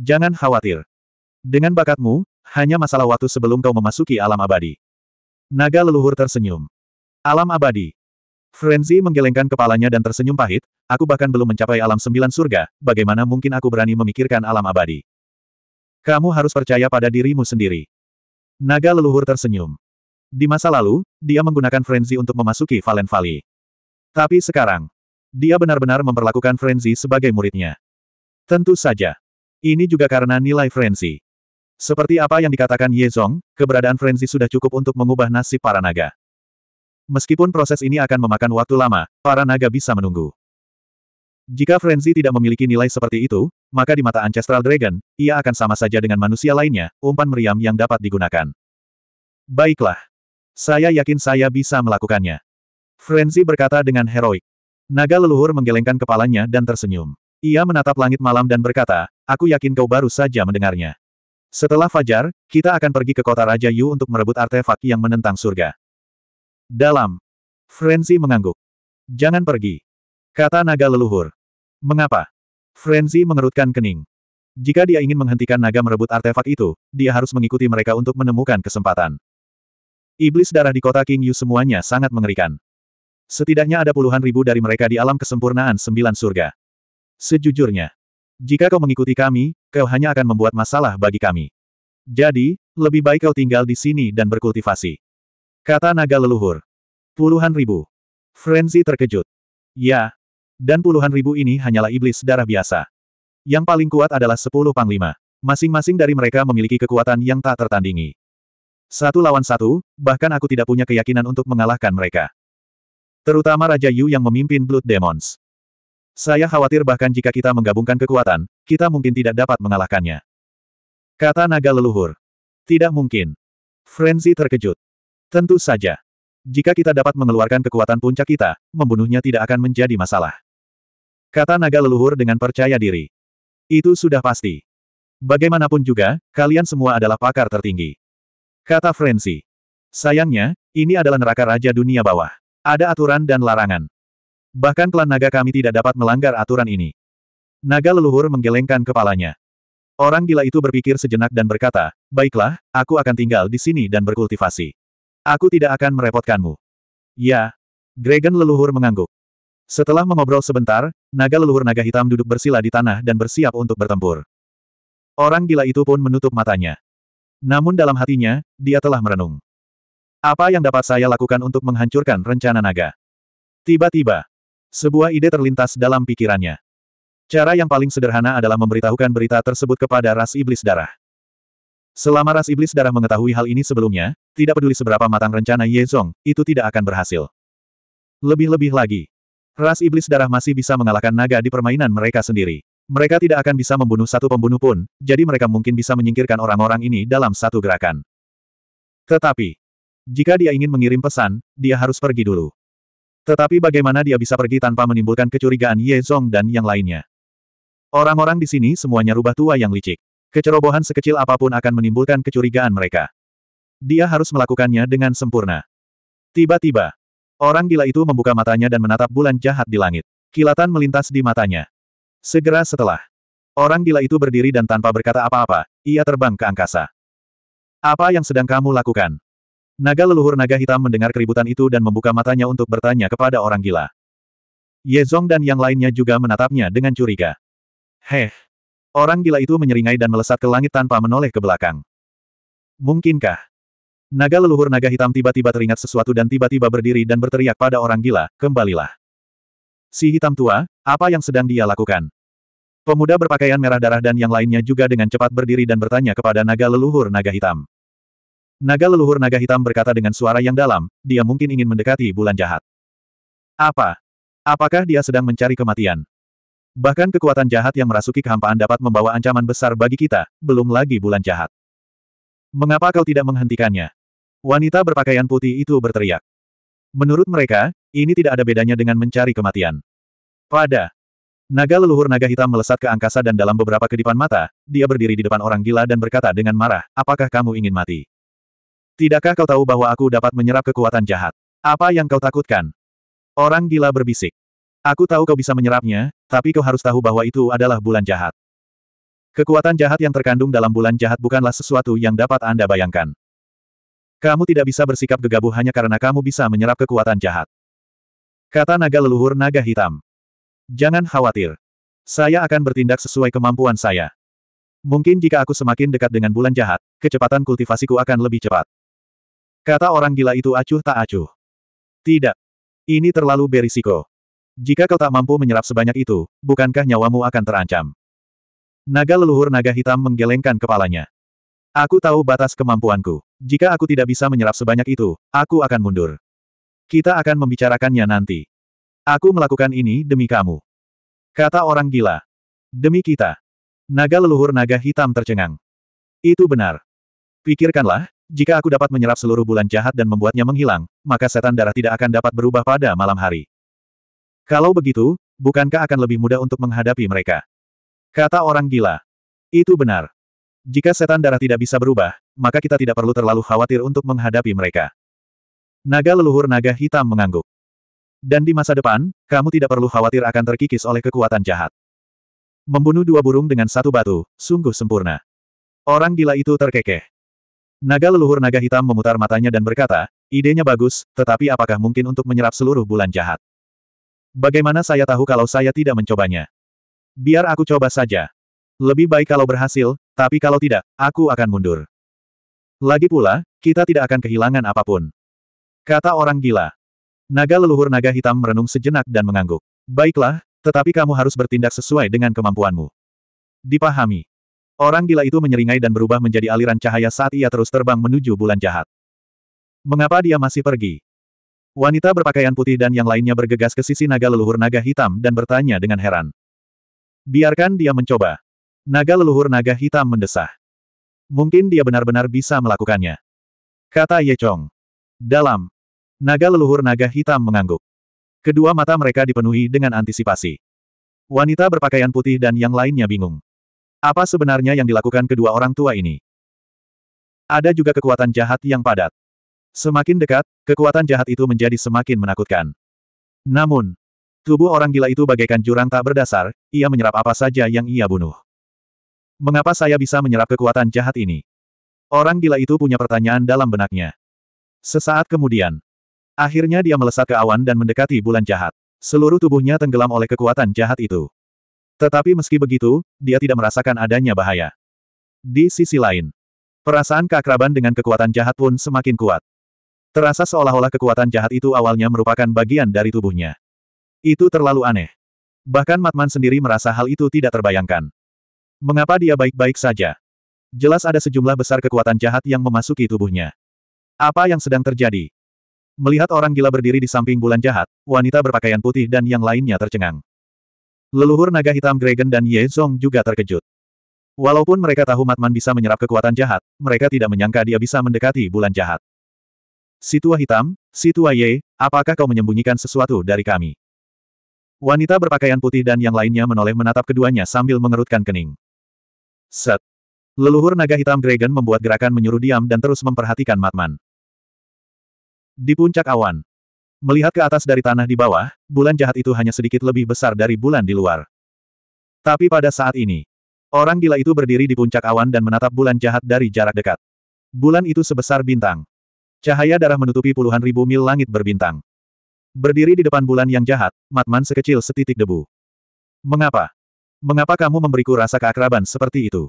Jangan khawatir. Dengan bakatmu, hanya masalah waktu sebelum kau memasuki alam abadi. Naga leluhur tersenyum. Alam abadi. Frenzy menggelengkan kepalanya dan tersenyum pahit, aku bahkan belum mencapai alam sembilan surga, bagaimana mungkin aku berani memikirkan alam abadi. Kamu harus percaya pada dirimu sendiri. Naga leluhur tersenyum. Di masa lalu, dia menggunakan Frenzy untuk memasuki Valen Valley. Tapi sekarang, dia benar-benar memperlakukan Frenzy sebagai muridnya. Tentu saja. Ini juga karena nilai frenzy. Seperti apa yang dikatakan Ye Zong, keberadaan frenzy sudah cukup untuk mengubah nasib para naga. Meskipun proses ini akan memakan waktu lama, para naga bisa menunggu. Jika frenzy tidak memiliki nilai seperti itu, maka di mata Ancestral Dragon, ia akan sama saja dengan manusia lainnya, umpan meriam yang dapat digunakan. Baiklah. Saya yakin saya bisa melakukannya. Frenzy berkata dengan heroik. Naga leluhur menggelengkan kepalanya dan tersenyum. Ia menatap langit malam dan berkata, aku yakin kau baru saja mendengarnya. Setelah Fajar, kita akan pergi ke kota Raja Yu untuk merebut artefak yang menentang surga. Dalam. Frenzy mengangguk. Jangan pergi. Kata naga leluhur. Mengapa? Frenzy mengerutkan kening. Jika dia ingin menghentikan naga merebut artefak itu, dia harus mengikuti mereka untuk menemukan kesempatan. Iblis darah di kota King Yu semuanya sangat mengerikan. Setidaknya ada puluhan ribu dari mereka di alam kesempurnaan sembilan surga. Sejujurnya, jika kau mengikuti kami, kau hanya akan membuat masalah bagi kami. Jadi, lebih baik kau tinggal di sini dan berkultivasi. Kata naga leluhur. Puluhan ribu. Frenzy terkejut. Ya. Dan puluhan ribu ini hanyalah iblis darah biasa. Yang paling kuat adalah sepuluh panglima. Masing-masing dari mereka memiliki kekuatan yang tak tertandingi. Satu lawan satu, bahkan aku tidak punya keyakinan untuk mengalahkan mereka. Terutama Raja Yu yang memimpin Blood Demons. Saya khawatir bahkan jika kita menggabungkan kekuatan, kita mungkin tidak dapat mengalahkannya. Kata naga leluhur. Tidak mungkin. Frenzy terkejut. Tentu saja. Jika kita dapat mengeluarkan kekuatan puncak kita, membunuhnya tidak akan menjadi masalah. Kata naga leluhur dengan percaya diri. Itu sudah pasti. Bagaimanapun juga, kalian semua adalah pakar tertinggi. Kata Frenzy. Sayangnya, ini adalah neraka Raja Dunia Bawah. Ada aturan dan larangan. Bahkan klan naga kami tidak dapat melanggar aturan ini. Naga leluhur menggelengkan kepalanya. Orang gila itu berpikir sejenak dan berkata, Baiklah, aku akan tinggal di sini dan berkultivasi. Aku tidak akan merepotkanmu. Ya. Dragon leluhur mengangguk. Setelah mengobrol sebentar, naga leluhur naga hitam duduk bersila di tanah dan bersiap untuk bertempur. Orang gila itu pun menutup matanya. Namun dalam hatinya, dia telah merenung. Apa yang dapat saya lakukan untuk menghancurkan rencana naga? Tiba-tiba, sebuah ide terlintas dalam pikirannya. Cara yang paling sederhana adalah memberitahukan berita tersebut kepada ras iblis darah. Selama ras iblis darah mengetahui hal ini sebelumnya, tidak peduli seberapa matang rencana Ye Zong, itu tidak akan berhasil. Lebih-lebih lagi, ras iblis darah masih bisa mengalahkan naga di permainan mereka sendiri. Mereka tidak akan bisa membunuh satu pembunuh pun, jadi mereka mungkin bisa menyingkirkan orang-orang ini dalam satu gerakan. Tetapi, jika dia ingin mengirim pesan, dia harus pergi dulu. Tetapi bagaimana dia bisa pergi tanpa menimbulkan kecurigaan Ye Zong dan yang lainnya? Orang-orang di sini semuanya rubah tua yang licik. Kecerobohan sekecil apapun akan menimbulkan kecurigaan mereka. Dia harus melakukannya dengan sempurna. Tiba-tiba, orang gila itu membuka matanya dan menatap bulan jahat di langit. Kilatan melintas di matanya. Segera setelah, orang gila itu berdiri dan tanpa berkata apa-apa, ia terbang ke angkasa. Apa yang sedang kamu lakukan? Naga leluhur naga hitam mendengar keributan itu dan membuka matanya untuk bertanya kepada orang gila. Ye Zong dan yang lainnya juga menatapnya dengan curiga. Heh! Orang gila itu menyeringai dan melesat ke langit tanpa menoleh ke belakang. Mungkinkah? Naga leluhur naga hitam tiba-tiba teringat sesuatu dan tiba-tiba berdiri dan berteriak pada orang gila, kembalilah. Si hitam tua, apa yang sedang dia lakukan? Pemuda berpakaian merah darah dan yang lainnya juga dengan cepat berdiri dan bertanya kepada naga leluhur naga hitam. Naga leluhur naga hitam berkata dengan suara yang dalam, dia mungkin ingin mendekati bulan jahat. Apa? Apakah dia sedang mencari kematian? Bahkan kekuatan jahat yang merasuki kehampaan dapat membawa ancaman besar bagi kita, belum lagi bulan jahat. Mengapa kau tidak menghentikannya? Wanita berpakaian putih itu berteriak. Menurut mereka, ini tidak ada bedanya dengan mencari kematian. Pada naga leluhur naga hitam melesat ke angkasa dan dalam beberapa kedipan mata, dia berdiri di depan orang gila dan berkata dengan marah, apakah kamu ingin mati? Tidakkah kau tahu bahwa aku dapat menyerap kekuatan jahat? Apa yang kau takutkan? Orang gila berbisik. Aku tahu kau bisa menyerapnya, tapi kau harus tahu bahwa itu adalah bulan jahat. Kekuatan jahat yang terkandung dalam bulan jahat bukanlah sesuatu yang dapat Anda bayangkan. Kamu tidak bisa bersikap gegabah hanya karena kamu bisa menyerap kekuatan jahat. Kata naga leluhur naga hitam. Jangan khawatir. Saya akan bertindak sesuai kemampuan saya. Mungkin jika aku semakin dekat dengan bulan jahat, kecepatan kultivasiku akan lebih cepat. Kata orang gila itu acuh tak acuh. Tidak. Ini terlalu berisiko. Jika kau tak mampu menyerap sebanyak itu, bukankah nyawamu akan terancam? Naga leluhur naga hitam menggelengkan kepalanya. Aku tahu batas kemampuanku. Jika aku tidak bisa menyerap sebanyak itu, aku akan mundur. Kita akan membicarakannya nanti. Aku melakukan ini demi kamu. Kata orang gila. Demi kita. Naga leluhur naga hitam tercengang. Itu benar. Pikirkanlah, jika aku dapat menyerap seluruh bulan jahat dan membuatnya menghilang, maka setan darah tidak akan dapat berubah pada malam hari. Kalau begitu, bukankah akan lebih mudah untuk menghadapi mereka? Kata orang gila. Itu benar. Jika setan darah tidak bisa berubah, maka kita tidak perlu terlalu khawatir untuk menghadapi mereka. Naga leluhur naga hitam mengangguk. Dan di masa depan, kamu tidak perlu khawatir akan terkikis oleh kekuatan jahat. Membunuh dua burung dengan satu batu, sungguh sempurna. Orang gila itu terkekeh. Naga leluhur naga hitam memutar matanya dan berkata, idenya bagus, tetapi apakah mungkin untuk menyerap seluruh bulan jahat? Bagaimana saya tahu kalau saya tidak mencobanya? Biar aku coba saja. Lebih baik kalau berhasil, tapi kalau tidak, aku akan mundur. Lagi pula, kita tidak akan kehilangan apapun. Kata orang gila. Naga leluhur naga hitam merenung sejenak dan mengangguk. Baiklah, tetapi kamu harus bertindak sesuai dengan kemampuanmu. Dipahami. Orang gila itu menyeringai dan berubah menjadi aliran cahaya saat ia terus terbang menuju bulan jahat. Mengapa dia masih pergi? Wanita berpakaian putih dan yang lainnya bergegas ke sisi naga leluhur naga hitam dan bertanya dengan heran. Biarkan dia mencoba. Naga leluhur naga hitam mendesah. Mungkin dia benar-benar bisa melakukannya. Kata Ye Chong. Dalam. Naga leluhur naga hitam mengangguk. Kedua mata mereka dipenuhi dengan antisipasi. Wanita berpakaian putih dan yang lainnya bingung. Apa sebenarnya yang dilakukan kedua orang tua ini? Ada juga kekuatan jahat yang padat. Semakin dekat, kekuatan jahat itu menjadi semakin menakutkan. Namun, tubuh orang gila itu bagaikan jurang tak berdasar, ia menyerap apa saja yang ia bunuh. Mengapa saya bisa menyerap kekuatan jahat ini? Orang gila itu punya pertanyaan dalam benaknya. Sesaat kemudian, akhirnya dia melesat ke awan dan mendekati bulan jahat. Seluruh tubuhnya tenggelam oleh kekuatan jahat itu. Tetapi meski begitu, dia tidak merasakan adanya bahaya. Di sisi lain, perasaan keakraban dengan kekuatan jahat pun semakin kuat. Terasa seolah-olah kekuatan jahat itu awalnya merupakan bagian dari tubuhnya. Itu terlalu aneh. Bahkan Matman sendiri merasa hal itu tidak terbayangkan. Mengapa dia baik-baik saja? Jelas ada sejumlah besar kekuatan jahat yang memasuki tubuhnya. Apa yang sedang terjadi? Melihat orang gila berdiri di samping bulan jahat, wanita berpakaian putih dan yang lainnya tercengang. Leluhur naga hitam Dragon dan Ye Zong juga terkejut. Walaupun mereka tahu Matman bisa menyerap kekuatan jahat, mereka tidak menyangka dia bisa mendekati bulan jahat. Situa hitam, Situa Ye, apakah kau menyembunyikan sesuatu dari kami? Wanita berpakaian putih dan yang lainnya menoleh menatap keduanya sambil mengerutkan kening. Set. Leluhur naga hitam Dragon membuat gerakan menyuruh diam dan terus memperhatikan Matman. Di puncak awan, Melihat ke atas dari tanah di bawah, bulan jahat itu hanya sedikit lebih besar dari bulan di luar. Tapi pada saat ini, orang gila itu berdiri di puncak awan dan menatap bulan jahat dari jarak dekat. Bulan itu sebesar bintang. Cahaya darah menutupi puluhan ribu mil langit berbintang. Berdiri di depan bulan yang jahat, Matman sekecil setitik debu. Mengapa? Mengapa kamu memberiku rasa keakraban seperti itu?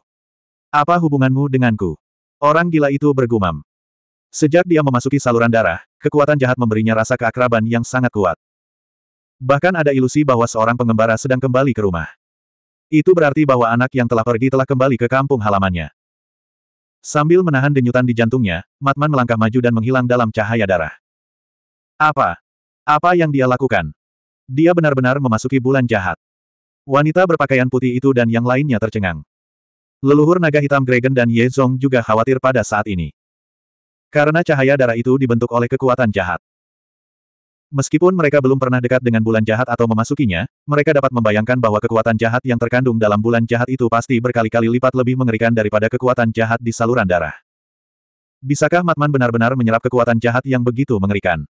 Apa hubunganmu denganku? Orang gila itu bergumam. Sejak dia memasuki saluran darah, kekuatan jahat memberinya rasa keakraban yang sangat kuat. Bahkan ada ilusi bahwa seorang pengembara sedang kembali ke rumah. Itu berarti bahwa anak yang telah pergi telah kembali ke kampung halamannya. Sambil menahan denyutan di jantungnya, Matman melangkah maju dan menghilang dalam cahaya darah. Apa? Apa yang dia lakukan? Dia benar-benar memasuki bulan jahat. Wanita berpakaian putih itu dan yang lainnya tercengang. Leluhur naga hitam Gregen dan Ye Zong juga khawatir pada saat ini. Karena cahaya darah itu dibentuk oleh kekuatan jahat. Meskipun mereka belum pernah dekat dengan bulan jahat atau memasukinya, mereka dapat membayangkan bahwa kekuatan jahat yang terkandung dalam bulan jahat itu pasti berkali-kali lipat lebih mengerikan daripada kekuatan jahat di saluran darah. Bisakah Matman benar-benar menyerap kekuatan jahat yang begitu mengerikan?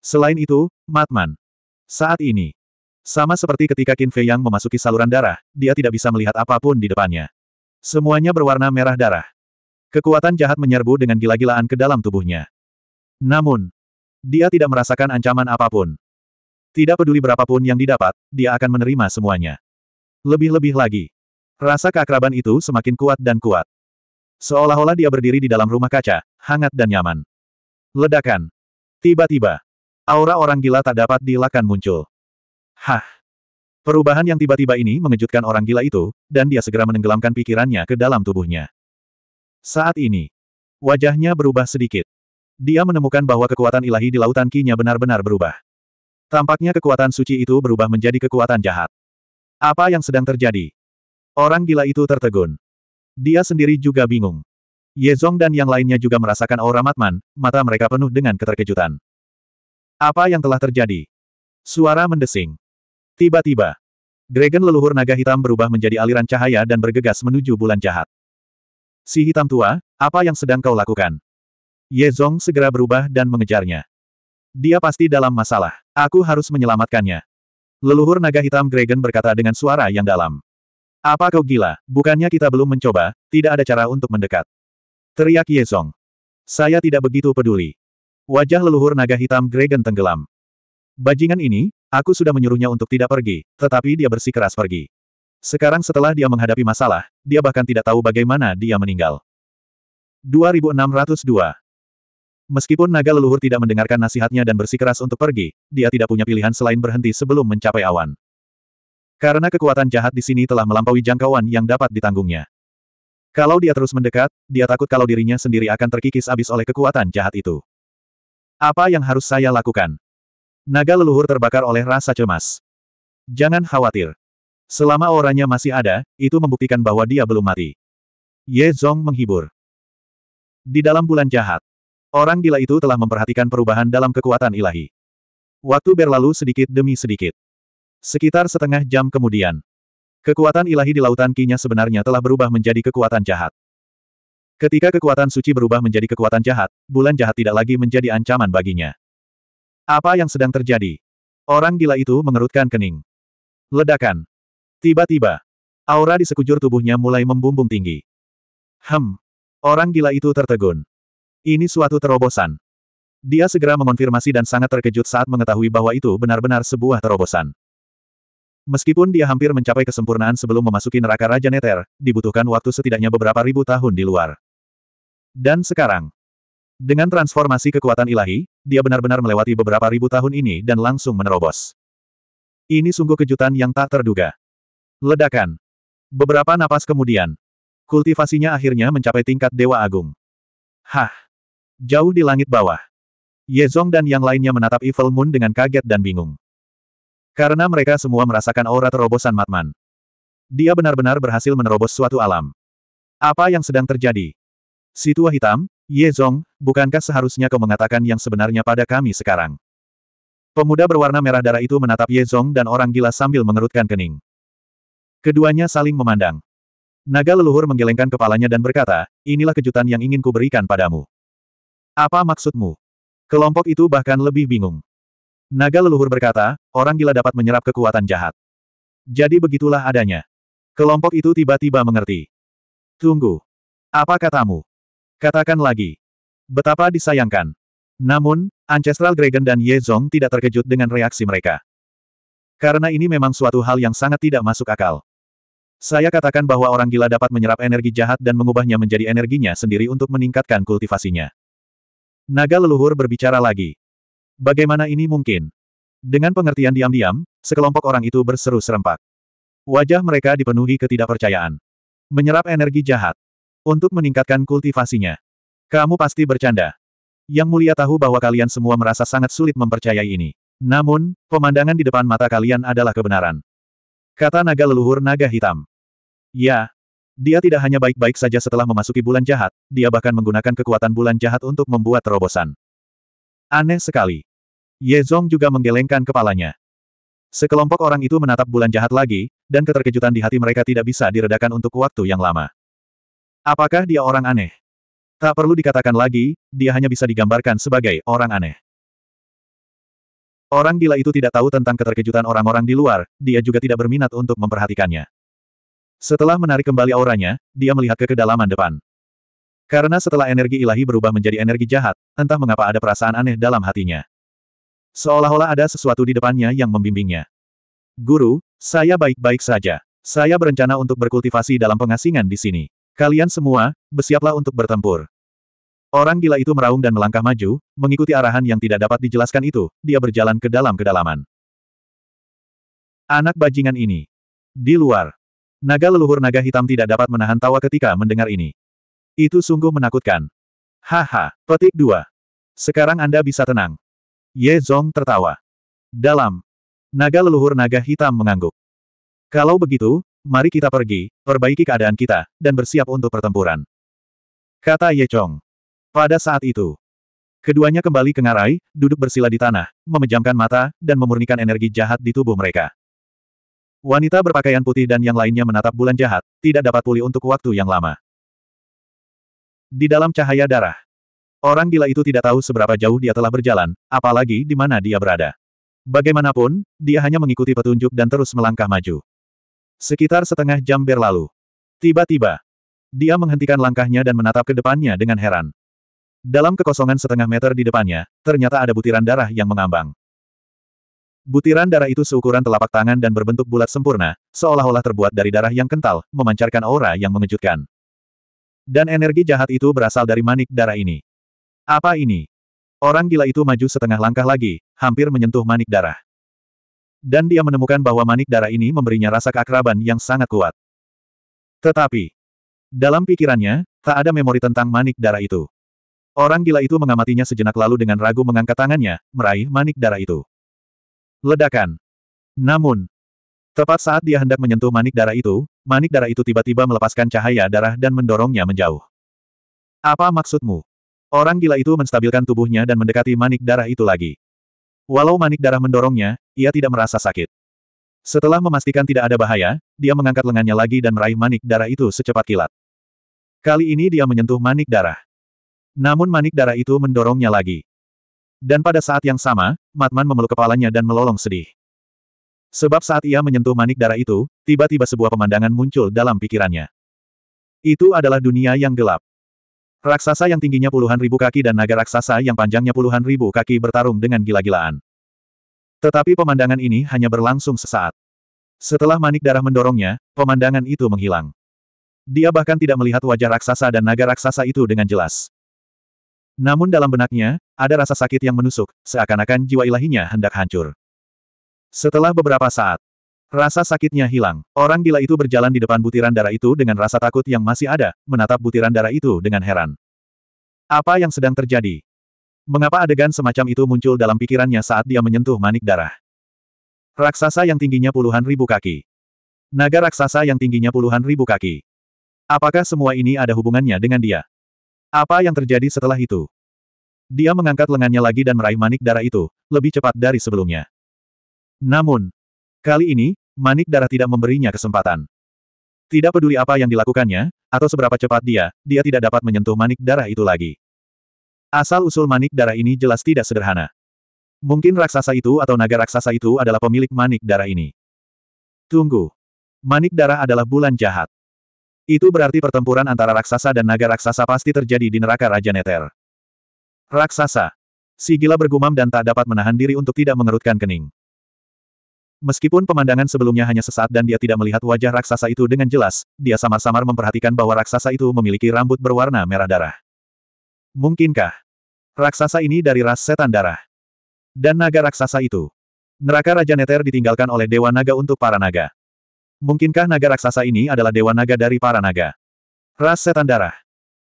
Selain itu, Matman. Saat ini. Sama seperti ketika Qin Fei Yang memasuki saluran darah, dia tidak bisa melihat apapun di depannya. Semuanya berwarna merah darah. Kekuatan jahat menyerbu dengan gila-gilaan ke dalam tubuhnya. Namun, dia tidak merasakan ancaman apapun. Tidak peduli berapapun yang didapat, dia akan menerima semuanya. Lebih-lebih lagi, rasa keakraban itu semakin kuat dan kuat. Seolah-olah dia berdiri di dalam rumah kaca, hangat dan nyaman. Ledakan. Tiba-tiba, aura orang gila tak dapat dilakan muncul. Hah. Perubahan yang tiba-tiba ini mengejutkan orang gila itu, dan dia segera menenggelamkan pikirannya ke dalam tubuhnya. Saat ini, wajahnya berubah sedikit. Dia menemukan bahwa kekuatan ilahi di lautan kinya benar-benar berubah. Tampaknya kekuatan suci itu berubah menjadi kekuatan jahat. Apa yang sedang terjadi? Orang gila itu tertegun. Dia sendiri juga bingung. ye zong dan yang lainnya juga merasakan aura Matman, mata mereka penuh dengan keterkejutan. Apa yang telah terjadi? Suara mendesing. Tiba-tiba, Dragon leluhur naga hitam berubah menjadi aliran cahaya dan bergegas menuju bulan jahat. Si hitam tua, apa yang sedang kau lakukan? Ye Zong segera berubah dan mengejarnya. Dia pasti dalam masalah. Aku harus menyelamatkannya. Leluhur naga hitam Gregen berkata dengan suara yang dalam. Apa kau gila? Bukannya kita belum mencoba, tidak ada cara untuk mendekat. Teriak Ye Zong. Saya tidak begitu peduli. Wajah leluhur naga hitam Gregen tenggelam. Bajingan ini, aku sudah menyuruhnya untuk tidak pergi, tetapi dia bersikeras pergi. Sekarang setelah dia menghadapi masalah, dia bahkan tidak tahu bagaimana dia meninggal. 2602 Meskipun naga leluhur tidak mendengarkan nasihatnya dan bersikeras untuk pergi, dia tidak punya pilihan selain berhenti sebelum mencapai awan. Karena kekuatan jahat di sini telah melampaui jangkauan yang dapat ditanggungnya. Kalau dia terus mendekat, dia takut kalau dirinya sendiri akan terkikis abis oleh kekuatan jahat itu. Apa yang harus saya lakukan? Naga leluhur terbakar oleh rasa cemas. Jangan khawatir. Selama orangnya masih ada, itu membuktikan bahwa dia belum mati. Ye Zong menghibur. Di dalam bulan jahat, orang gila itu telah memperhatikan perubahan dalam kekuatan ilahi. Waktu berlalu sedikit demi sedikit. Sekitar setengah jam kemudian, kekuatan ilahi di lautan kinya sebenarnya telah berubah menjadi kekuatan jahat. Ketika kekuatan suci berubah menjadi kekuatan jahat, bulan jahat tidak lagi menjadi ancaman baginya. Apa yang sedang terjadi? Orang gila itu mengerutkan kening. Ledakan. Tiba-tiba, aura di sekujur tubuhnya mulai membumbung tinggi. Hem. Orang gila itu tertegun. Ini suatu terobosan. Dia segera mengonfirmasi dan sangat terkejut saat mengetahui bahwa itu benar-benar sebuah terobosan. Meskipun dia hampir mencapai kesempurnaan sebelum memasuki neraka Raja Neter, dibutuhkan waktu setidaknya beberapa ribu tahun di luar. Dan sekarang, dengan transformasi kekuatan ilahi, dia benar-benar melewati beberapa ribu tahun ini dan langsung menerobos. Ini sungguh kejutan yang tak terduga. Ledakan. Beberapa napas kemudian. Kultivasinya akhirnya mencapai tingkat Dewa Agung. Hah. Jauh di langit bawah. Ye Zong dan yang lainnya menatap Evil Moon dengan kaget dan bingung. Karena mereka semua merasakan aura terobosan Matman. Dia benar-benar berhasil menerobos suatu alam. Apa yang sedang terjadi? Si tua hitam, Zong, bukankah seharusnya kau mengatakan yang sebenarnya pada kami sekarang? Pemuda berwarna merah darah itu menatap Ye Zong dan orang gila sambil mengerutkan kening. Keduanya saling memandang. Naga leluhur menggelengkan kepalanya dan berkata, inilah kejutan yang ingin kuberikan padamu. Apa maksudmu? Kelompok itu bahkan lebih bingung. Naga leluhur berkata, orang gila dapat menyerap kekuatan jahat. Jadi begitulah adanya. Kelompok itu tiba-tiba mengerti. Tunggu. Apa katamu? Katakan lagi. Betapa disayangkan. Namun, Ancestral Dragon dan Ye Zong tidak terkejut dengan reaksi mereka. Karena ini memang suatu hal yang sangat tidak masuk akal. Saya katakan bahwa orang gila dapat menyerap energi jahat dan mengubahnya menjadi energinya sendiri untuk meningkatkan kultivasinya. Naga leluhur berbicara lagi. Bagaimana ini mungkin? Dengan pengertian diam-diam, sekelompok orang itu berseru serempak. Wajah mereka dipenuhi ketidakpercayaan. Menyerap energi jahat. Untuk meningkatkan kultivasinya. Kamu pasti bercanda. Yang mulia tahu bahwa kalian semua merasa sangat sulit mempercayai ini. Namun, pemandangan di depan mata kalian adalah kebenaran. Kata naga leluhur naga hitam. Ya, dia tidak hanya baik-baik saja setelah memasuki bulan jahat, dia bahkan menggunakan kekuatan bulan jahat untuk membuat terobosan. Aneh sekali. Ye Zong juga menggelengkan kepalanya. Sekelompok orang itu menatap bulan jahat lagi, dan keterkejutan di hati mereka tidak bisa diredakan untuk waktu yang lama. Apakah dia orang aneh? Tak perlu dikatakan lagi, dia hanya bisa digambarkan sebagai orang aneh. Orang gila itu tidak tahu tentang keterkejutan orang-orang di luar, dia juga tidak berminat untuk memperhatikannya. Setelah menarik kembali auranya, dia melihat ke kedalaman depan. Karena setelah energi ilahi berubah menjadi energi jahat, entah mengapa ada perasaan aneh dalam hatinya. Seolah-olah ada sesuatu di depannya yang membimbingnya. Guru, saya baik-baik saja. Saya berencana untuk berkultivasi dalam pengasingan di sini. Kalian semua, bersiaplah untuk bertempur. Orang gila itu meraung dan melangkah maju, mengikuti arahan yang tidak dapat dijelaskan itu, dia berjalan ke dalam kedalaman. Anak bajingan ini. Di luar. Naga leluhur naga hitam tidak dapat menahan tawa ketika mendengar ini. Itu sungguh menakutkan. Haha, petik dua. Sekarang Anda bisa tenang. Ye Zong tertawa. Dalam. Naga leluhur naga hitam mengangguk. Kalau begitu, mari kita pergi, perbaiki keadaan kita, dan bersiap untuk pertempuran. Kata Ye Chong. Pada saat itu, keduanya kembali ke ngarai, duduk bersila di tanah, memejamkan mata, dan memurnikan energi jahat di tubuh mereka. Wanita berpakaian putih dan yang lainnya menatap bulan jahat, tidak dapat pulih untuk waktu yang lama. Di dalam cahaya darah, orang gila itu tidak tahu seberapa jauh dia telah berjalan, apalagi di mana dia berada. Bagaimanapun, dia hanya mengikuti petunjuk dan terus melangkah maju. Sekitar setengah jam berlalu. Tiba-tiba, dia menghentikan langkahnya dan menatap ke depannya dengan heran. Dalam kekosongan setengah meter di depannya, ternyata ada butiran darah yang mengambang. Butiran darah itu seukuran telapak tangan dan berbentuk bulat sempurna, seolah-olah terbuat dari darah yang kental, memancarkan aura yang mengejutkan. Dan energi jahat itu berasal dari manik darah ini. Apa ini? Orang gila itu maju setengah langkah lagi, hampir menyentuh manik darah. Dan dia menemukan bahwa manik darah ini memberinya rasa keakraban yang sangat kuat. Tetapi, dalam pikirannya, tak ada memori tentang manik darah itu. Orang gila itu mengamatinya sejenak lalu dengan ragu mengangkat tangannya, meraih manik darah itu. Ledakan. Namun, tepat saat dia hendak menyentuh manik darah itu, manik darah itu tiba-tiba melepaskan cahaya darah dan mendorongnya menjauh. Apa maksudmu? Orang gila itu menstabilkan tubuhnya dan mendekati manik darah itu lagi. Walau manik darah mendorongnya, ia tidak merasa sakit. Setelah memastikan tidak ada bahaya, dia mengangkat lengannya lagi dan meraih manik darah itu secepat kilat. Kali ini dia menyentuh manik darah. Namun manik darah itu mendorongnya lagi. Dan pada saat yang sama, Matman memeluk kepalanya dan melolong sedih. Sebab saat ia menyentuh manik darah itu, tiba-tiba sebuah pemandangan muncul dalam pikirannya. Itu adalah dunia yang gelap. Raksasa yang tingginya puluhan ribu kaki dan naga raksasa yang panjangnya puluhan ribu kaki bertarung dengan gila-gilaan. Tetapi pemandangan ini hanya berlangsung sesaat. Setelah manik darah mendorongnya, pemandangan itu menghilang. Dia bahkan tidak melihat wajah raksasa dan naga raksasa itu dengan jelas. Namun dalam benaknya, ada rasa sakit yang menusuk, seakan-akan jiwa ilahinya hendak hancur. Setelah beberapa saat, rasa sakitnya hilang. Orang gila itu berjalan di depan butiran darah itu dengan rasa takut yang masih ada, menatap butiran darah itu dengan heran. Apa yang sedang terjadi? Mengapa adegan semacam itu muncul dalam pikirannya saat dia menyentuh manik darah? Raksasa yang tingginya puluhan ribu kaki. Naga raksasa yang tingginya puluhan ribu kaki. Apakah semua ini ada hubungannya dengan dia? Apa yang terjadi setelah itu? Dia mengangkat lengannya lagi dan meraih manik darah itu, lebih cepat dari sebelumnya. Namun, kali ini, manik darah tidak memberinya kesempatan. Tidak peduli apa yang dilakukannya, atau seberapa cepat dia, dia tidak dapat menyentuh manik darah itu lagi. Asal-usul manik darah ini jelas tidak sederhana. Mungkin raksasa itu atau naga raksasa itu adalah pemilik manik darah ini. Tunggu. Manik darah adalah bulan jahat. Itu berarti pertempuran antara raksasa dan naga raksasa pasti terjadi di neraka Raja Neter. Raksasa. Si gila bergumam dan tak dapat menahan diri untuk tidak mengerutkan kening. Meskipun pemandangan sebelumnya hanya sesaat dan dia tidak melihat wajah raksasa itu dengan jelas, dia samar-samar memperhatikan bahwa raksasa itu memiliki rambut berwarna merah darah. Mungkinkah raksasa ini dari ras setan darah? Dan naga raksasa itu. Neraka Raja Neter ditinggalkan oleh Dewa Naga untuk para naga. Mungkinkah naga raksasa ini adalah dewa naga dari para naga? Ras setan darah.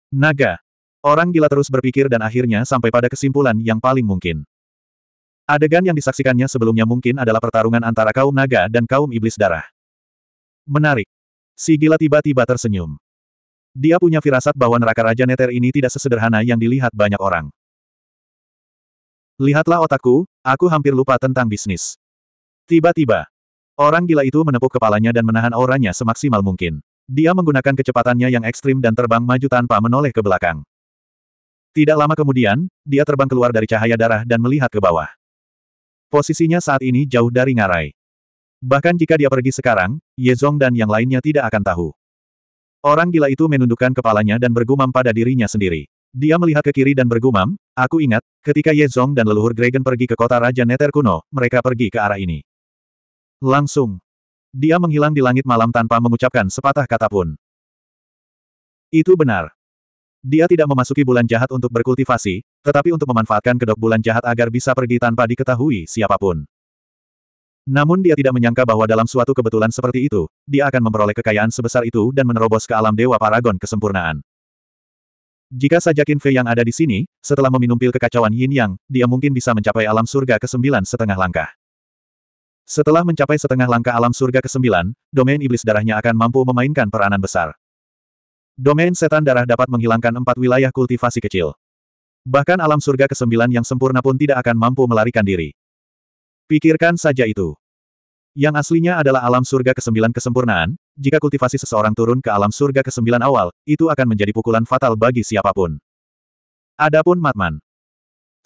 Naga. Orang gila terus berpikir dan akhirnya sampai pada kesimpulan yang paling mungkin. Adegan yang disaksikannya sebelumnya mungkin adalah pertarungan antara kaum naga dan kaum iblis darah. Menarik. Si gila tiba-tiba tersenyum. Dia punya firasat bahwa neraka Raja Neter ini tidak sesederhana yang dilihat banyak orang. Lihatlah otakku, aku hampir lupa tentang bisnis. Tiba-tiba, Orang gila itu menepuk kepalanya dan menahan auranya semaksimal mungkin. Dia menggunakan kecepatannya yang ekstrim dan terbang maju tanpa menoleh ke belakang. Tidak lama kemudian, dia terbang keluar dari cahaya darah dan melihat ke bawah. Posisinya saat ini jauh dari ngarai. Bahkan jika dia pergi sekarang, Ye Zong dan yang lainnya tidak akan tahu. Orang gila itu menundukkan kepalanya dan bergumam pada dirinya sendiri. Dia melihat ke kiri dan bergumam, aku ingat, ketika Ye Zong dan leluhur Dragon pergi ke kota Raja Neter kuno, mereka pergi ke arah ini. Langsung. Dia menghilang di langit malam tanpa mengucapkan sepatah kata pun. Itu benar. Dia tidak memasuki bulan jahat untuk berkultivasi, tetapi untuk memanfaatkan kedok bulan jahat agar bisa pergi tanpa diketahui siapapun. Namun dia tidak menyangka bahwa dalam suatu kebetulan seperti itu, dia akan memperoleh kekayaan sebesar itu dan menerobos ke alam dewa paragon kesempurnaan. Jika saja Qin Fei yang ada di sini, setelah meminum pil kekacauan Yin Yang, dia mungkin bisa mencapai alam surga ke sembilan setengah langkah. Setelah mencapai setengah langkah alam surga ke-9, domain iblis darahnya akan mampu memainkan peranan besar. Domain setan darah dapat menghilangkan empat wilayah kultivasi kecil. Bahkan alam surga ke-9 yang sempurna pun tidak akan mampu melarikan diri. Pikirkan saja itu. Yang aslinya adalah alam surga ke-9 kesempurnaan, jika kultivasi seseorang turun ke alam surga ke-9 awal, itu akan menjadi pukulan fatal bagi siapapun. Adapun Matman.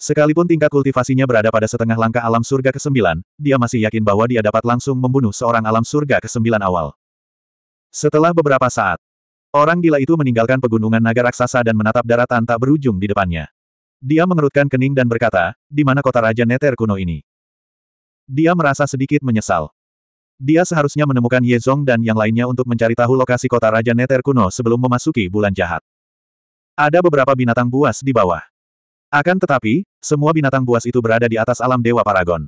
Sekalipun tingkat kultivasinya berada pada setengah langkah alam surga ke-9, dia masih yakin bahwa dia dapat langsung membunuh seorang alam surga ke-9 awal. Setelah beberapa saat, orang gila itu meninggalkan pegunungan naga raksasa dan menatap daratan tak berujung di depannya. Dia mengerutkan kening dan berkata, di mana kota Raja Neter kuno ini? Dia merasa sedikit menyesal. Dia seharusnya menemukan Ye Zong dan yang lainnya untuk mencari tahu lokasi kota Raja Neter kuno sebelum memasuki bulan jahat. Ada beberapa binatang buas di bawah. Akan tetapi, semua binatang buas itu berada di atas alam Dewa Paragon.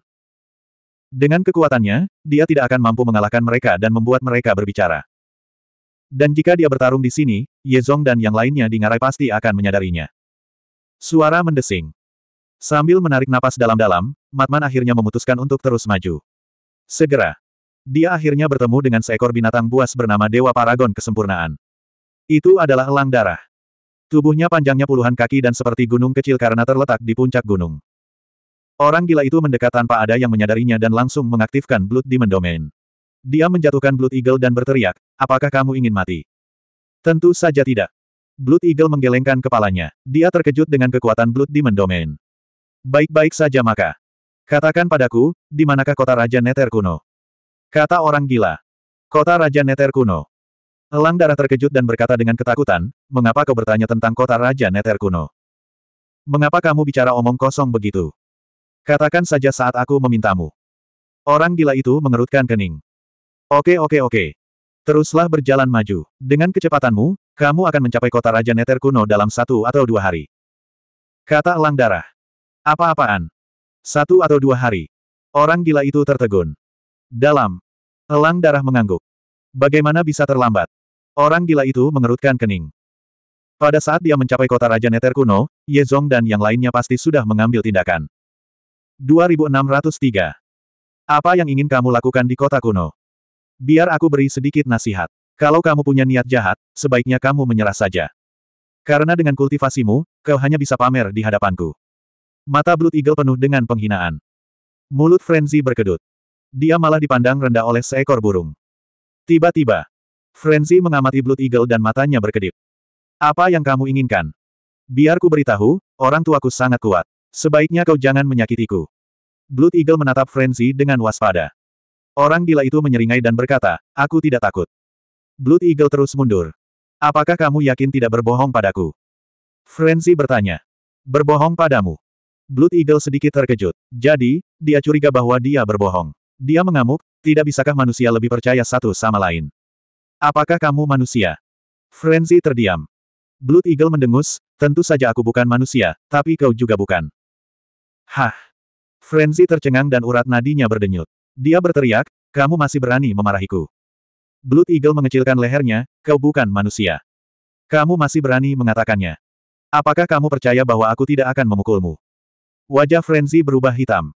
Dengan kekuatannya, dia tidak akan mampu mengalahkan mereka dan membuat mereka berbicara. Dan jika dia bertarung di sini, Ye Zong dan yang lainnya di ngarai pasti akan menyadarinya. Suara mendesing. Sambil menarik napas dalam-dalam, Matman akhirnya memutuskan untuk terus maju. Segera. Dia akhirnya bertemu dengan seekor binatang buas bernama Dewa Paragon Kesempurnaan. Itu adalah elang darah. Tubuhnya panjangnya puluhan kaki dan seperti gunung kecil karena terletak di puncak gunung. Orang gila itu mendekat tanpa ada yang menyadarinya dan langsung mengaktifkan Blood Demon Domain. Dia menjatuhkan Blood Eagle dan berteriak, apakah kamu ingin mati? Tentu saja tidak. Blood Eagle menggelengkan kepalanya. Dia terkejut dengan kekuatan Blood Demon Domain. Baik-baik saja maka. Katakan padaku, di manakah kota Raja Neter kuno? Kata orang gila. Kota Raja Neter kuno. Elang darah terkejut dan berkata dengan ketakutan, mengapa kau bertanya tentang kota Raja Neter kuno? Mengapa kamu bicara omong kosong begitu? Katakan saja saat aku memintamu. Orang gila itu mengerutkan kening. Oke oke oke. Teruslah berjalan maju. Dengan kecepatanmu, kamu akan mencapai kota Raja Neter kuno dalam satu atau dua hari. Kata elang darah. Apa-apaan? Satu atau dua hari. Orang gila itu tertegun. Dalam. Elang darah mengangguk. Bagaimana bisa terlambat? Orang gila itu mengerutkan kening. Pada saat dia mencapai kota Raja Neter kuno, Zong dan yang lainnya pasti sudah mengambil tindakan. 2603. Apa yang ingin kamu lakukan di kota kuno? Biar aku beri sedikit nasihat. Kalau kamu punya niat jahat, sebaiknya kamu menyerah saja. Karena dengan kultivasimu, kau hanya bisa pamer di hadapanku. Mata Blood Eagle penuh dengan penghinaan. Mulut Frenzy berkedut. Dia malah dipandang rendah oleh seekor burung. Tiba-tiba, Frenzy mengamati Blood Eagle dan matanya berkedip. Apa yang kamu inginkan? Biar ku beritahu, orang tuaku sangat kuat. Sebaiknya kau jangan menyakitiku. Blood Eagle menatap Frenzy dengan waspada. Orang gila itu menyeringai dan berkata, aku tidak takut. Blood Eagle terus mundur. Apakah kamu yakin tidak berbohong padaku? Frenzy bertanya. Berbohong padamu. Blood Eagle sedikit terkejut. Jadi, dia curiga bahwa dia berbohong. Dia mengamuk, tidak bisakah manusia lebih percaya satu sama lain. Apakah kamu manusia? Frenzy terdiam. Blood Eagle mendengus, tentu saja aku bukan manusia, tapi kau juga bukan. Hah. Frenzy tercengang dan urat nadinya berdenyut. Dia berteriak, kamu masih berani memarahiku. Blood Eagle mengecilkan lehernya, kau bukan manusia. Kamu masih berani mengatakannya. Apakah kamu percaya bahwa aku tidak akan memukulmu? Wajah Frenzy berubah hitam.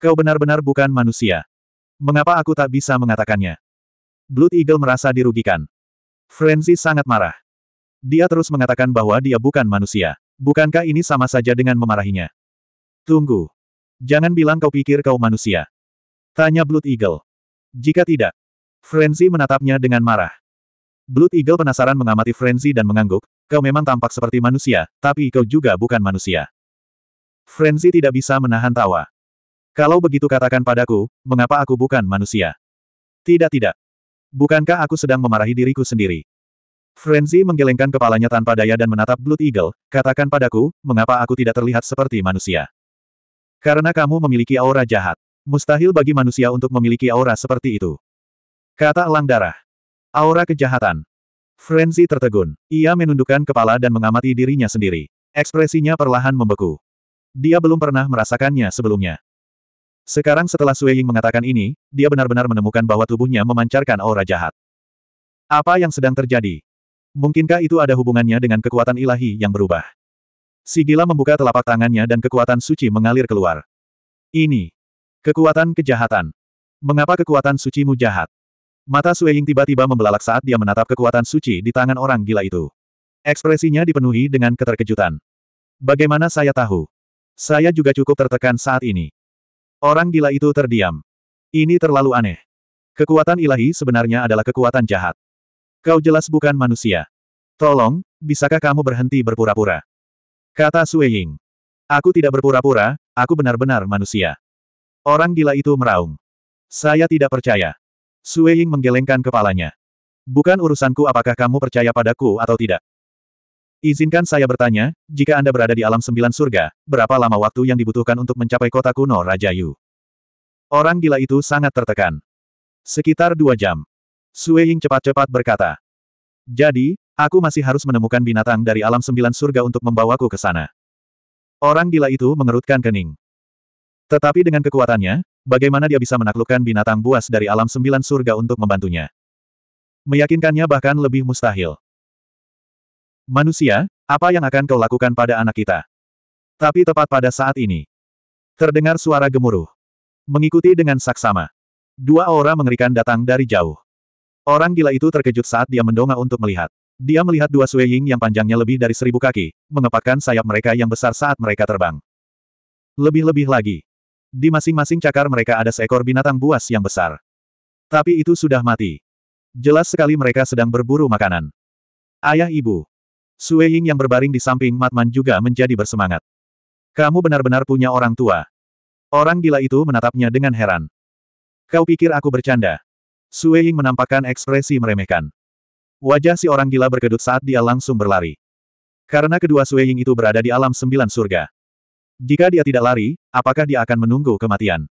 Kau benar-benar bukan manusia. Mengapa aku tak bisa mengatakannya? Blood Eagle merasa dirugikan. Frenzy sangat marah. Dia terus mengatakan bahwa dia bukan manusia. Bukankah ini sama saja dengan memarahinya? Tunggu. Jangan bilang kau pikir kau manusia. Tanya Blood Eagle. Jika tidak. Frenzy menatapnya dengan marah. Blood Eagle penasaran mengamati Frenzy dan mengangguk, kau memang tampak seperti manusia, tapi kau juga bukan manusia. Frenzy tidak bisa menahan tawa. Kalau begitu katakan padaku, mengapa aku bukan manusia? Tidak tidak. Bukankah aku sedang memarahi diriku sendiri? Frenzy menggelengkan kepalanya tanpa daya dan menatap Blood Eagle, katakan padaku, mengapa aku tidak terlihat seperti manusia? Karena kamu memiliki aura jahat. Mustahil bagi manusia untuk memiliki aura seperti itu. Kata elang darah. Aura kejahatan. Frenzy tertegun. Ia menundukkan kepala dan mengamati dirinya sendiri. Ekspresinya perlahan membeku. Dia belum pernah merasakannya sebelumnya. Sekarang setelah Sui Ying mengatakan ini, dia benar-benar menemukan bahwa tubuhnya memancarkan aura jahat. Apa yang sedang terjadi? Mungkinkah itu ada hubungannya dengan kekuatan ilahi yang berubah? Si gila membuka telapak tangannya dan kekuatan suci mengalir keluar. Ini. Kekuatan kejahatan. Mengapa kekuatan sucimu jahat? Mata Sui Ying tiba-tiba membelalak saat dia menatap kekuatan suci di tangan orang gila itu. Ekspresinya dipenuhi dengan keterkejutan. Bagaimana saya tahu? Saya juga cukup tertekan saat ini. Orang gila itu terdiam. Ini terlalu aneh. Kekuatan ilahi sebenarnya adalah kekuatan jahat. Kau jelas bukan manusia. Tolong, bisakah kamu berhenti berpura-pura? Kata Sue Ying. Aku tidak berpura-pura, aku benar-benar manusia. Orang gila itu meraung. Saya tidak percaya. Sue Ying menggelengkan kepalanya. Bukan urusanku apakah kamu percaya padaku atau tidak. Izinkan saya bertanya, jika Anda berada di alam sembilan surga, berapa lama waktu yang dibutuhkan untuk mencapai kota kuno Raja Yu? Orang gila itu sangat tertekan. Sekitar dua jam. Sue Ying cepat-cepat berkata. Jadi, aku masih harus menemukan binatang dari alam sembilan surga untuk membawaku ke sana. Orang gila itu mengerutkan kening. Tetapi dengan kekuatannya, bagaimana dia bisa menaklukkan binatang buas dari alam sembilan surga untuk membantunya? Meyakinkannya bahkan lebih mustahil. Manusia, apa yang akan kau lakukan pada anak kita? Tapi tepat pada saat ini. Terdengar suara gemuruh. Mengikuti dengan saksama. Dua aura mengerikan datang dari jauh. Orang gila itu terkejut saat dia mendongak untuk melihat. Dia melihat dua sueying yang panjangnya lebih dari seribu kaki, mengepakkan sayap mereka yang besar saat mereka terbang. Lebih-lebih lagi. Di masing-masing cakar mereka ada seekor binatang buas yang besar. Tapi itu sudah mati. Jelas sekali mereka sedang berburu makanan. Ayah ibu, Sue Ying yang berbaring di samping Matman juga menjadi bersemangat. Kamu benar-benar punya orang tua. Orang gila itu menatapnya dengan heran. Kau pikir aku bercanda? Sue Ying menampakkan ekspresi meremehkan. Wajah si orang gila berkedut saat dia langsung berlari. Karena kedua Sue Ying itu berada di alam sembilan surga. Jika dia tidak lari, apakah dia akan menunggu kematian?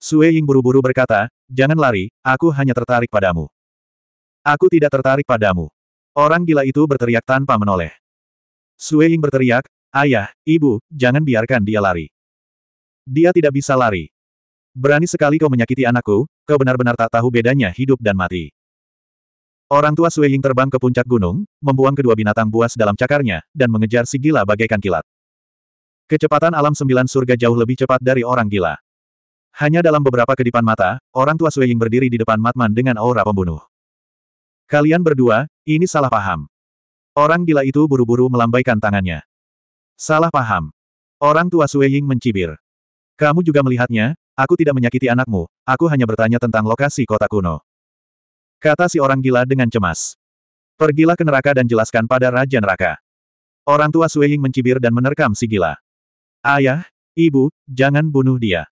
Sue Ying buru-buru berkata, jangan lari, aku hanya tertarik padamu. Aku tidak tertarik padamu. Orang gila itu berteriak tanpa menoleh. Sue Ying berteriak, Ayah, Ibu, jangan biarkan dia lari. Dia tidak bisa lari. Berani sekali kau menyakiti anakku, kau benar-benar tak tahu bedanya hidup dan mati. Orang tua Sue Ying terbang ke puncak gunung, membuang kedua binatang buas dalam cakarnya, dan mengejar si gila bagaikan kilat. Kecepatan alam sembilan surga jauh lebih cepat dari orang gila. Hanya dalam beberapa kedipan mata, orang tua Sue Ying berdiri di depan Matman dengan aura pembunuh. Kalian berdua, ini salah paham. Orang gila itu buru-buru melambaikan tangannya. Salah paham. Orang tua Sue Ying mencibir. Kamu juga melihatnya, aku tidak menyakiti anakmu, aku hanya bertanya tentang lokasi kota kuno. Kata si orang gila dengan cemas. Pergilah ke neraka dan jelaskan pada Raja Neraka. Orang tua Sue Ying mencibir dan menerkam si gila. Ayah, ibu, jangan bunuh dia.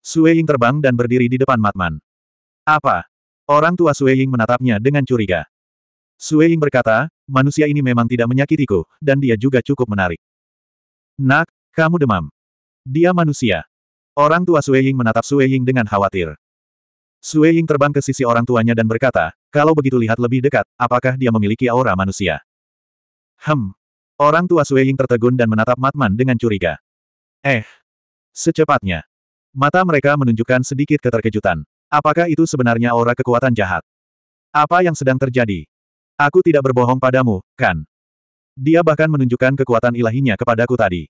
Sue Ying terbang dan berdiri di depan Matman. Apa? Orang tua Ying menatapnya dengan curiga. Ying berkata, manusia ini memang tidak menyakitiku, dan dia juga cukup menarik. Nak, kamu demam. Dia manusia. Orang tua Ying menatap Ying dengan khawatir. Ying terbang ke sisi orang tuanya dan berkata, kalau begitu lihat lebih dekat, apakah dia memiliki aura manusia? Hem. Orang tua Ying tertegun dan menatap Matman dengan curiga. Eh. Secepatnya. Mata mereka menunjukkan sedikit keterkejutan. Apakah itu sebenarnya aura kekuatan jahat? Apa yang sedang terjadi? Aku tidak berbohong padamu, kan? Dia bahkan menunjukkan kekuatan ilahinya kepadaku tadi.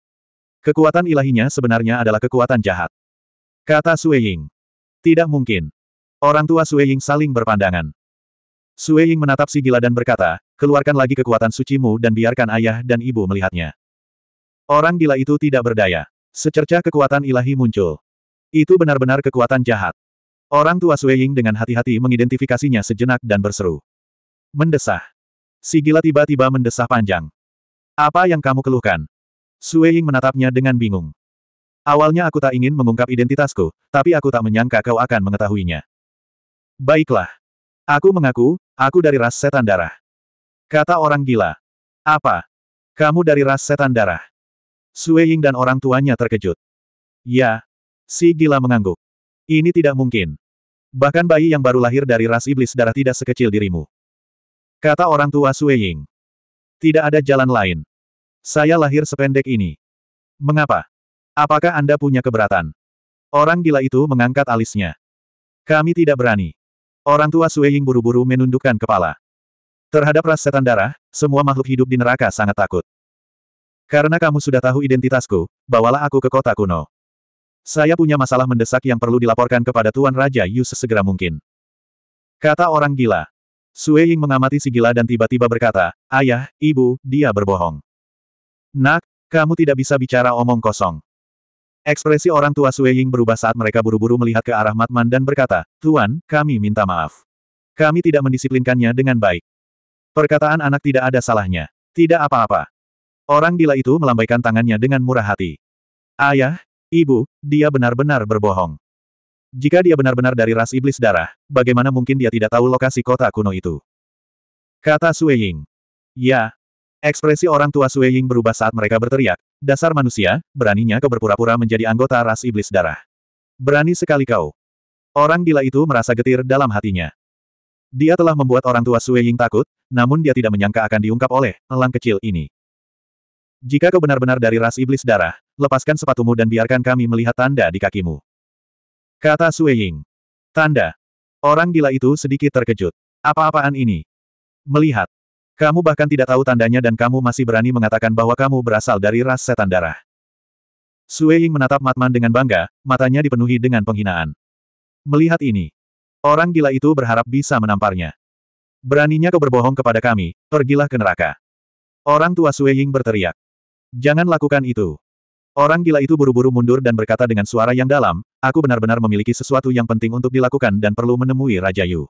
Kekuatan ilahinya sebenarnya adalah kekuatan jahat. Kata Sue Ying. Tidak mungkin. Orang tua Sue Ying saling berpandangan. Sue Ying menatap si gila dan berkata, keluarkan lagi kekuatan sucimu dan biarkan ayah dan ibu melihatnya. Orang gila itu tidak berdaya. Secercah kekuatan ilahi muncul. Itu benar-benar kekuatan jahat. Orang tua Sui dengan hati-hati mengidentifikasinya sejenak dan berseru. Mendesah. Si gila tiba-tiba mendesah panjang. Apa yang kamu keluhkan? Sui menatapnya dengan bingung. Awalnya aku tak ingin mengungkap identitasku, tapi aku tak menyangka kau akan mengetahuinya. Baiklah. Aku mengaku, aku dari ras setan darah. Kata orang gila. Apa? Kamu dari ras setan darah. Sui dan orang tuanya terkejut. Ya. Si gila mengangguk. Ini tidak mungkin. Bahkan bayi yang baru lahir dari ras iblis darah tidak sekecil dirimu. Kata orang tua Sue Ying. Tidak ada jalan lain. Saya lahir sependek ini. Mengapa? Apakah Anda punya keberatan? Orang gila itu mengangkat alisnya. Kami tidak berani. Orang tua Sue Ying buru-buru menundukkan kepala. Terhadap ras setan darah, semua makhluk hidup di neraka sangat takut. Karena kamu sudah tahu identitasku, bawalah aku ke kota kuno. Saya punya masalah mendesak yang perlu dilaporkan kepada Tuan Raja Yu sesegera mungkin. Kata orang gila. Sue Ying mengamati si gila dan tiba-tiba berkata, Ayah, Ibu, dia berbohong. Nak, kamu tidak bisa bicara omong kosong. Ekspresi orang tua Sue Ying berubah saat mereka buru-buru melihat ke arah Matman dan berkata, Tuan, kami minta maaf. Kami tidak mendisiplinkannya dengan baik. Perkataan anak tidak ada salahnya. Tidak apa-apa. Orang gila itu melambaikan tangannya dengan murah hati. Ayah, Ibu, dia benar-benar berbohong. Jika dia benar-benar dari ras iblis darah, bagaimana mungkin dia tidak tahu lokasi kota kuno itu? Kata Sue Ying. Ya. Ekspresi orang tua Sue Ying berubah saat mereka berteriak, dasar manusia, beraninya kau berpura-pura menjadi anggota ras iblis darah. Berani sekali kau. Orang gila itu merasa getir dalam hatinya. Dia telah membuat orang tua Sue Ying takut, namun dia tidak menyangka akan diungkap oleh elang kecil ini. Jika kau benar-benar dari ras iblis darah, lepaskan sepatumu dan biarkan kami melihat tanda di kakimu. Kata Sue Ying. Tanda. Orang gila itu sedikit terkejut. Apa-apaan ini? Melihat. Kamu bahkan tidak tahu tandanya dan kamu masih berani mengatakan bahwa kamu berasal dari ras setan darah. Sue Ying menatap Matman dengan bangga, matanya dipenuhi dengan penghinaan. Melihat ini. Orang gila itu berharap bisa menamparnya. Beraninya kau berbohong kepada kami, pergilah ke neraka. Orang tua Sue Ying berteriak. Jangan lakukan itu. Orang gila itu buru-buru mundur dan berkata dengan suara yang dalam, aku benar-benar memiliki sesuatu yang penting untuk dilakukan dan perlu menemui Raja Yu.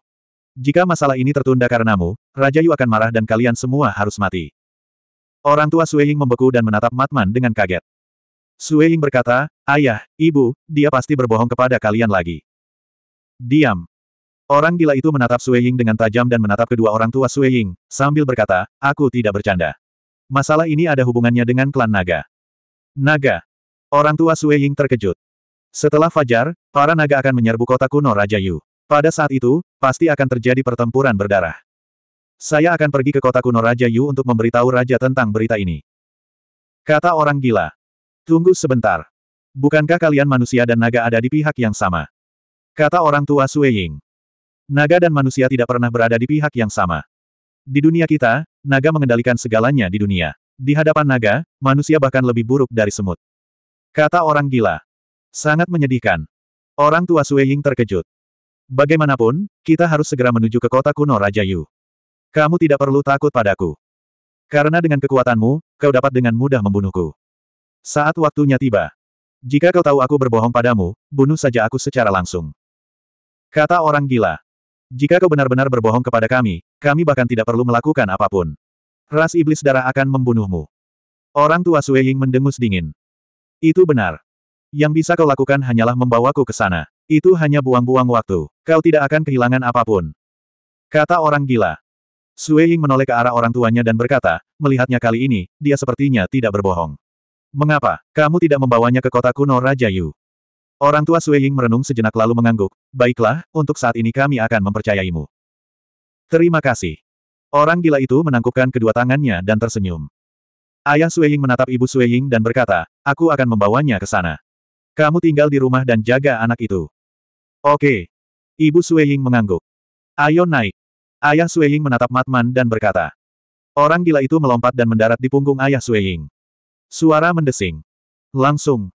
Jika masalah ini tertunda karenamu, Raja Yu akan marah dan kalian semua harus mati. Orang tua Sueying membeku dan menatap Matman dengan kaget. Sueying berkata, Ayah, Ibu, dia pasti berbohong kepada kalian lagi. Diam. Orang gila itu menatap Sueying dengan tajam dan menatap kedua orang tua Sueying, sambil berkata, aku tidak bercanda. Masalah ini ada hubungannya dengan klan naga. Naga. Orang tua Sue Ying terkejut. Setelah fajar, para naga akan menyerbu kota kuno Raja Yu. Pada saat itu, pasti akan terjadi pertempuran berdarah. Saya akan pergi ke kota kuno Raja Yu untuk memberitahu Raja tentang berita ini. Kata orang gila. Tunggu sebentar. Bukankah kalian manusia dan naga ada di pihak yang sama? Kata orang tua Sue Ying. Naga dan manusia tidak pernah berada di pihak yang sama. Di dunia kita, naga mengendalikan segalanya di dunia. Di hadapan naga, manusia bahkan lebih buruk dari semut. Kata orang gila. Sangat menyedihkan. Orang tua Sue Ying terkejut. Bagaimanapun, kita harus segera menuju ke kota kuno Raja Yu. Kamu tidak perlu takut padaku. Karena dengan kekuatanmu, kau dapat dengan mudah membunuhku. Saat waktunya tiba. Jika kau tahu aku berbohong padamu, bunuh saja aku secara langsung. Kata orang gila. Jika kau benar-benar berbohong kepada kami, kami bahkan tidak perlu melakukan apapun. Ras iblis darah akan membunuhmu. Orang tua Sue Ying mendengus dingin. Itu benar. Yang bisa kau lakukan hanyalah membawaku ke sana. Itu hanya buang-buang waktu. Kau tidak akan kehilangan apapun. Kata orang gila. Sue Ying menoleh ke arah orang tuanya dan berkata, melihatnya kali ini, dia sepertinya tidak berbohong. Mengapa, kamu tidak membawanya ke kota kuno Raja Yu? Orang tua Sui Ying merenung sejenak lalu mengangguk, baiklah, untuk saat ini kami akan mempercayaimu. Terima kasih. Orang gila itu menangkupkan kedua tangannya dan tersenyum. Ayah Sui Ying menatap ibu Sui Ying dan berkata, aku akan membawanya ke sana. Kamu tinggal di rumah dan jaga anak itu. Oke. Ibu Sui Ying mengangguk. Ayo naik. Ayah Sui Ying menatap Matman dan berkata. Orang gila itu melompat dan mendarat di punggung ayah Sui Ying. Suara mendesing. Langsung,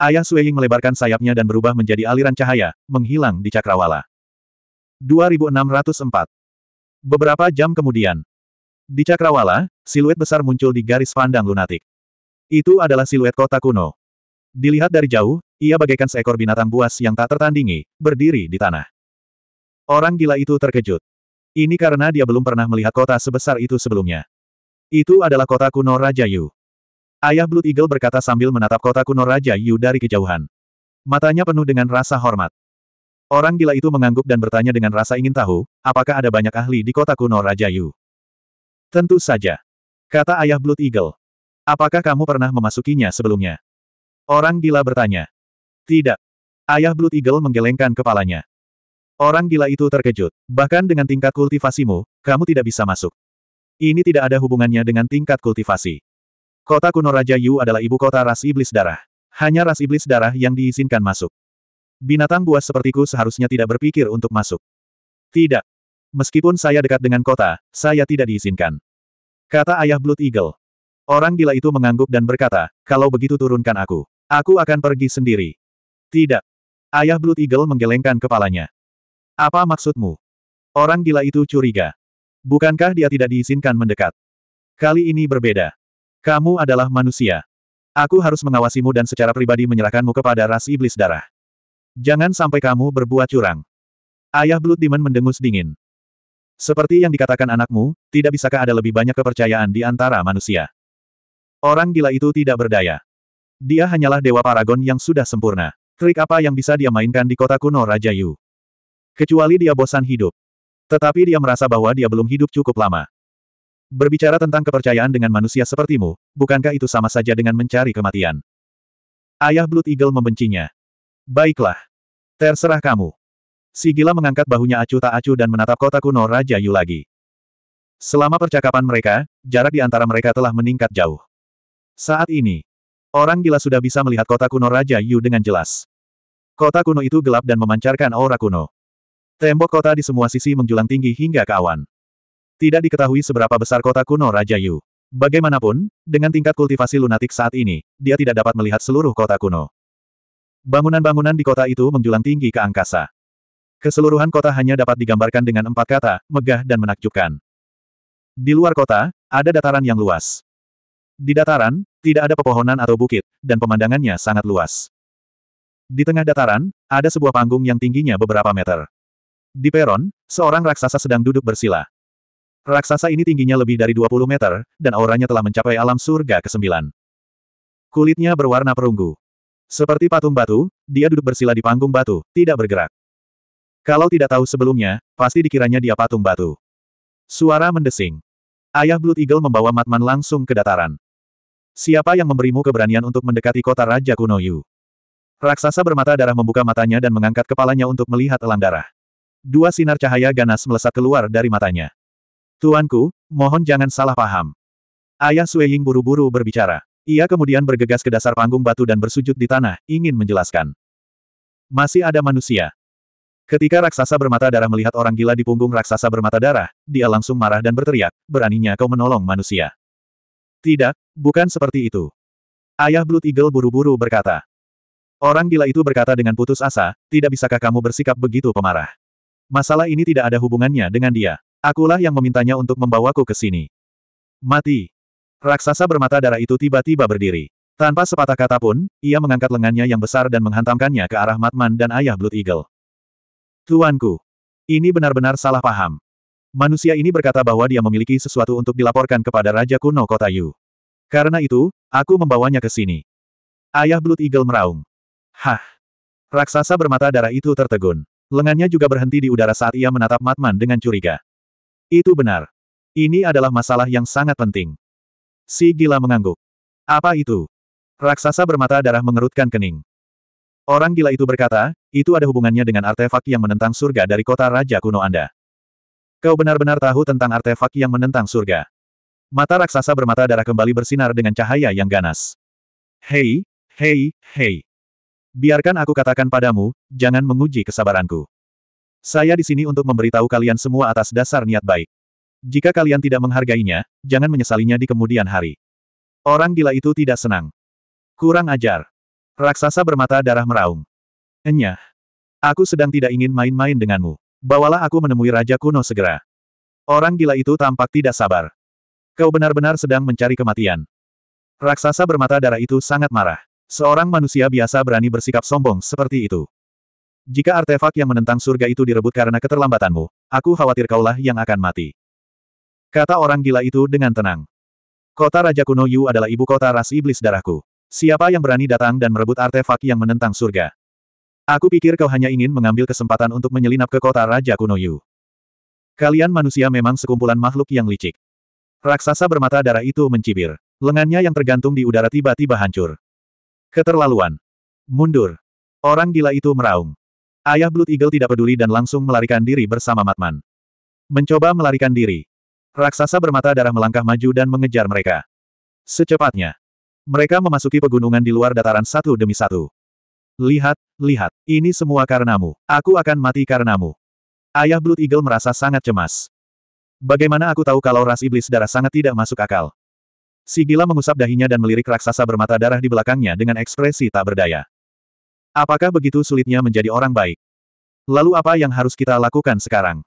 Ayah Sueying melebarkan sayapnya dan berubah menjadi aliran cahaya, menghilang di cakrawala. 2604 Beberapa jam kemudian, di cakrawala, siluet besar muncul di garis pandang lunatik. Itu adalah siluet kota kuno. Dilihat dari jauh, ia bagaikan seekor binatang buas yang tak tertandingi, berdiri di tanah. Orang gila itu terkejut. Ini karena dia belum pernah melihat kota sebesar itu sebelumnya. Itu adalah kota kuno Raja Yu. Ayah Blood Eagle berkata sambil menatap kota kuno Raja Yu dari kejauhan. Matanya penuh dengan rasa hormat. Orang gila itu mengangguk dan bertanya dengan rasa ingin tahu, apakah ada banyak ahli di kota kuno Raja Yu. Tentu saja. Kata ayah Blood Eagle. Apakah kamu pernah memasukinya sebelumnya? Orang gila bertanya. Tidak. Ayah Blood Eagle menggelengkan kepalanya. Orang gila itu terkejut. Bahkan dengan tingkat kultivasimu, kamu tidak bisa masuk. Ini tidak ada hubungannya dengan tingkat kultivasi. Kota kuno Raja Yu adalah ibu kota ras iblis darah. Hanya ras iblis darah yang diizinkan masuk. Binatang buas sepertiku seharusnya tidak berpikir untuk masuk. Tidak. Meskipun saya dekat dengan kota, saya tidak diizinkan. Kata ayah Blood Eagle. Orang gila itu mengangguk dan berkata, kalau begitu turunkan aku. Aku akan pergi sendiri. Tidak. Ayah Blood Eagle menggelengkan kepalanya. Apa maksudmu? Orang gila itu curiga. Bukankah dia tidak diizinkan mendekat? Kali ini berbeda. Kamu adalah manusia. Aku harus mengawasimu dan secara pribadi menyerahkanmu kepada ras iblis darah. Jangan sampai kamu berbuat curang. Ayah Blood Demon mendengus dingin. Seperti yang dikatakan anakmu, tidak bisakah ada lebih banyak kepercayaan di antara manusia? Orang gila itu tidak berdaya. Dia hanyalah dewa paragon yang sudah sempurna. Trik apa yang bisa dia mainkan di kota kuno Raja Yu? Kecuali dia bosan hidup. Tetapi dia merasa bahwa dia belum hidup cukup lama. Berbicara tentang kepercayaan dengan manusia sepertimu, bukankah itu sama saja dengan mencari kematian? Ayah Blood Eagle membencinya. Baiklah. Terserah kamu. Si gila mengangkat bahunya acuh tak acuh dan menatap kota kuno Raja Yu lagi. Selama percakapan mereka, jarak di antara mereka telah meningkat jauh. Saat ini, orang gila sudah bisa melihat kota kuno Raja Yu dengan jelas. Kota kuno itu gelap dan memancarkan aura kuno. Tembok kota di semua sisi menjulang tinggi hingga ke awan. Tidak diketahui seberapa besar kota kuno Raja Yu. Bagaimanapun, dengan tingkat kultivasi lunatik saat ini, dia tidak dapat melihat seluruh kota kuno. Bangunan-bangunan di kota itu menjulang tinggi ke angkasa. Keseluruhan kota hanya dapat digambarkan dengan empat kata, megah dan menakjubkan. Di luar kota, ada dataran yang luas. Di dataran, tidak ada pepohonan atau bukit, dan pemandangannya sangat luas. Di tengah dataran, ada sebuah panggung yang tingginya beberapa meter. Di peron, seorang raksasa sedang duduk bersila. Raksasa ini tingginya lebih dari 20 meter, dan auranya telah mencapai alam surga ke-9. Kulitnya berwarna perunggu. Seperti patung batu, dia duduk bersila di panggung batu, tidak bergerak. Kalau tidak tahu sebelumnya, pasti dikiranya dia patung batu. Suara mendesing. Ayah Blood Eagle membawa Matman langsung ke dataran. Siapa yang memberimu keberanian untuk mendekati kota Raja Kuno Yu? Raksasa bermata darah membuka matanya dan mengangkat kepalanya untuk melihat elang darah. Dua sinar cahaya ganas melesat keluar dari matanya. Tuanku, mohon jangan salah paham. Ayah Sueying buru-buru berbicara. Ia kemudian bergegas ke dasar panggung batu dan bersujud di tanah, ingin menjelaskan. Masih ada manusia. Ketika raksasa bermata darah melihat orang gila di punggung raksasa bermata darah, dia langsung marah dan berteriak, beraninya kau menolong manusia. Tidak, bukan seperti itu. Ayah Blood Eagle buru-buru berkata. Orang gila itu berkata dengan putus asa, tidak bisakah kamu bersikap begitu pemarah. Masalah ini tidak ada hubungannya dengan dia. Akulah yang memintanya untuk membawaku ke sini. Mati. Raksasa bermata darah itu tiba-tiba berdiri. Tanpa sepatah kata pun, ia mengangkat lengannya yang besar dan menghantamkannya ke arah Matman dan ayah Blood Eagle. Tuanku. Ini benar-benar salah paham. Manusia ini berkata bahwa dia memiliki sesuatu untuk dilaporkan kepada Raja Kuno Kota Yu. Karena itu, aku membawanya ke sini. Ayah Blood Eagle meraung. Hah. Raksasa bermata darah itu tertegun. Lengannya juga berhenti di udara saat ia menatap Matman dengan curiga. Itu benar. Ini adalah masalah yang sangat penting. Si gila mengangguk. Apa itu? Raksasa bermata darah mengerutkan kening. Orang gila itu berkata, itu ada hubungannya dengan artefak yang menentang surga dari kota Raja Kuno Anda. Kau benar-benar tahu tentang artefak yang menentang surga. Mata raksasa bermata darah kembali bersinar dengan cahaya yang ganas. Hei, hei, hei. Biarkan aku katakan padamu, jangan menguji kesabaranku. Saya di sini untuk memberitahu kalian semua atas dasar niat baik. Jika kalian tidak menghargainya, jangan menyesalinya di kemudian hari. Orang gila itu tidak senang. Kurang ajar. Raksasa bermata darah meraung. Enyah. Aku sedang tidak ingin main-main denganmu. Bawalah aku menemui Raja Kuno segera. Orang gila itu tampak tidak sabar. Kau benar-benar sedang mencari kematian. Raksasa bermata darah itu sangat marah. Seorang manusia biasa berani bersikap sombong seperti itu. Jika artefak yang menentang surga itu direbut karena keterlambatanmu, aku khawatir kaulah yang akan mati. Kata orang gila itu dengan tenang. Kota Raja Kuno Yu adalah ibu kota ras iblis darahku. Siapa yang berani datang dan merebut artefak yang menentang surga? Aku pikir kau hanya ingin mengambil kesempatan untuk menyelinap ke kota Raja Kuno Yu. Kalian manusia memang sekumpulan makhluk yang licik. Raksasa bermata darah itu mencibir. Lengannya yang tergantung di udara tiba-tiba hancur. Keterlaluan. Mundur. Orang gila itu meraung. Ayah Blood Eagle tidak peduli dan langsung melarikan diri bersama Matman. Mencoba melarikan diri. Raksasa bermata darah melangkah maju dan mengejar mereka. Secepatnya. Mereka memasuki pegunungan di luar dataran satu demi satu. Lihat, lihat, ini semua karenamu. Aku akan mati karenamu. Ayah Blood Eagle merasa sangat cemas. Bagaimana aku tahu kalau ras iblis darah sangat tidak masuk akal? Sigila mengusap dahinya dan melirik raksasa bermata darah di belakangnya dengan ekspresi tak berdaya. Apakah begitu sulitnya menjadi orang baik? Lalu apa yang harus kita lakukan sekarang?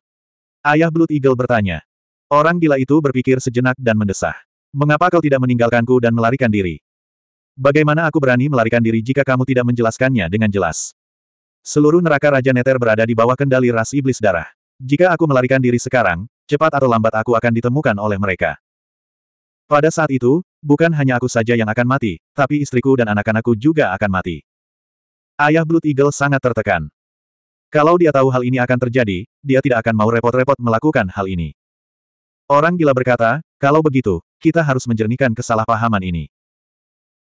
Ayah Blood Eagle bertanya. Orang gila itu berpikir sejenak dan mendesah. Mengapa kau tidak meninggalkanku dan melarikan diri? Bagaimana aku berani melarikan diri jika kamu tidak menjelaskannya dengan jelas? Seluruh neraka Raja Neter berada di bawah kendali ras iblis darah. Jika aku melarikan diri sekarang, cepat atau lambat aku akan ditemukan oleh mereka. Pada saat itu, bukan hanya aku saja yang akan mati, tapi istriku dan anak-anakku juga akan mati. Ayah Blood Eagle sangat tertekan. Kalau dia tahu hal ini akan terjadi, dia tidak akan mau repot-repot melakukan hal ini. Orang gila berkata, kalau begitu, kita harus menjernihkan kesalahpahaman ini.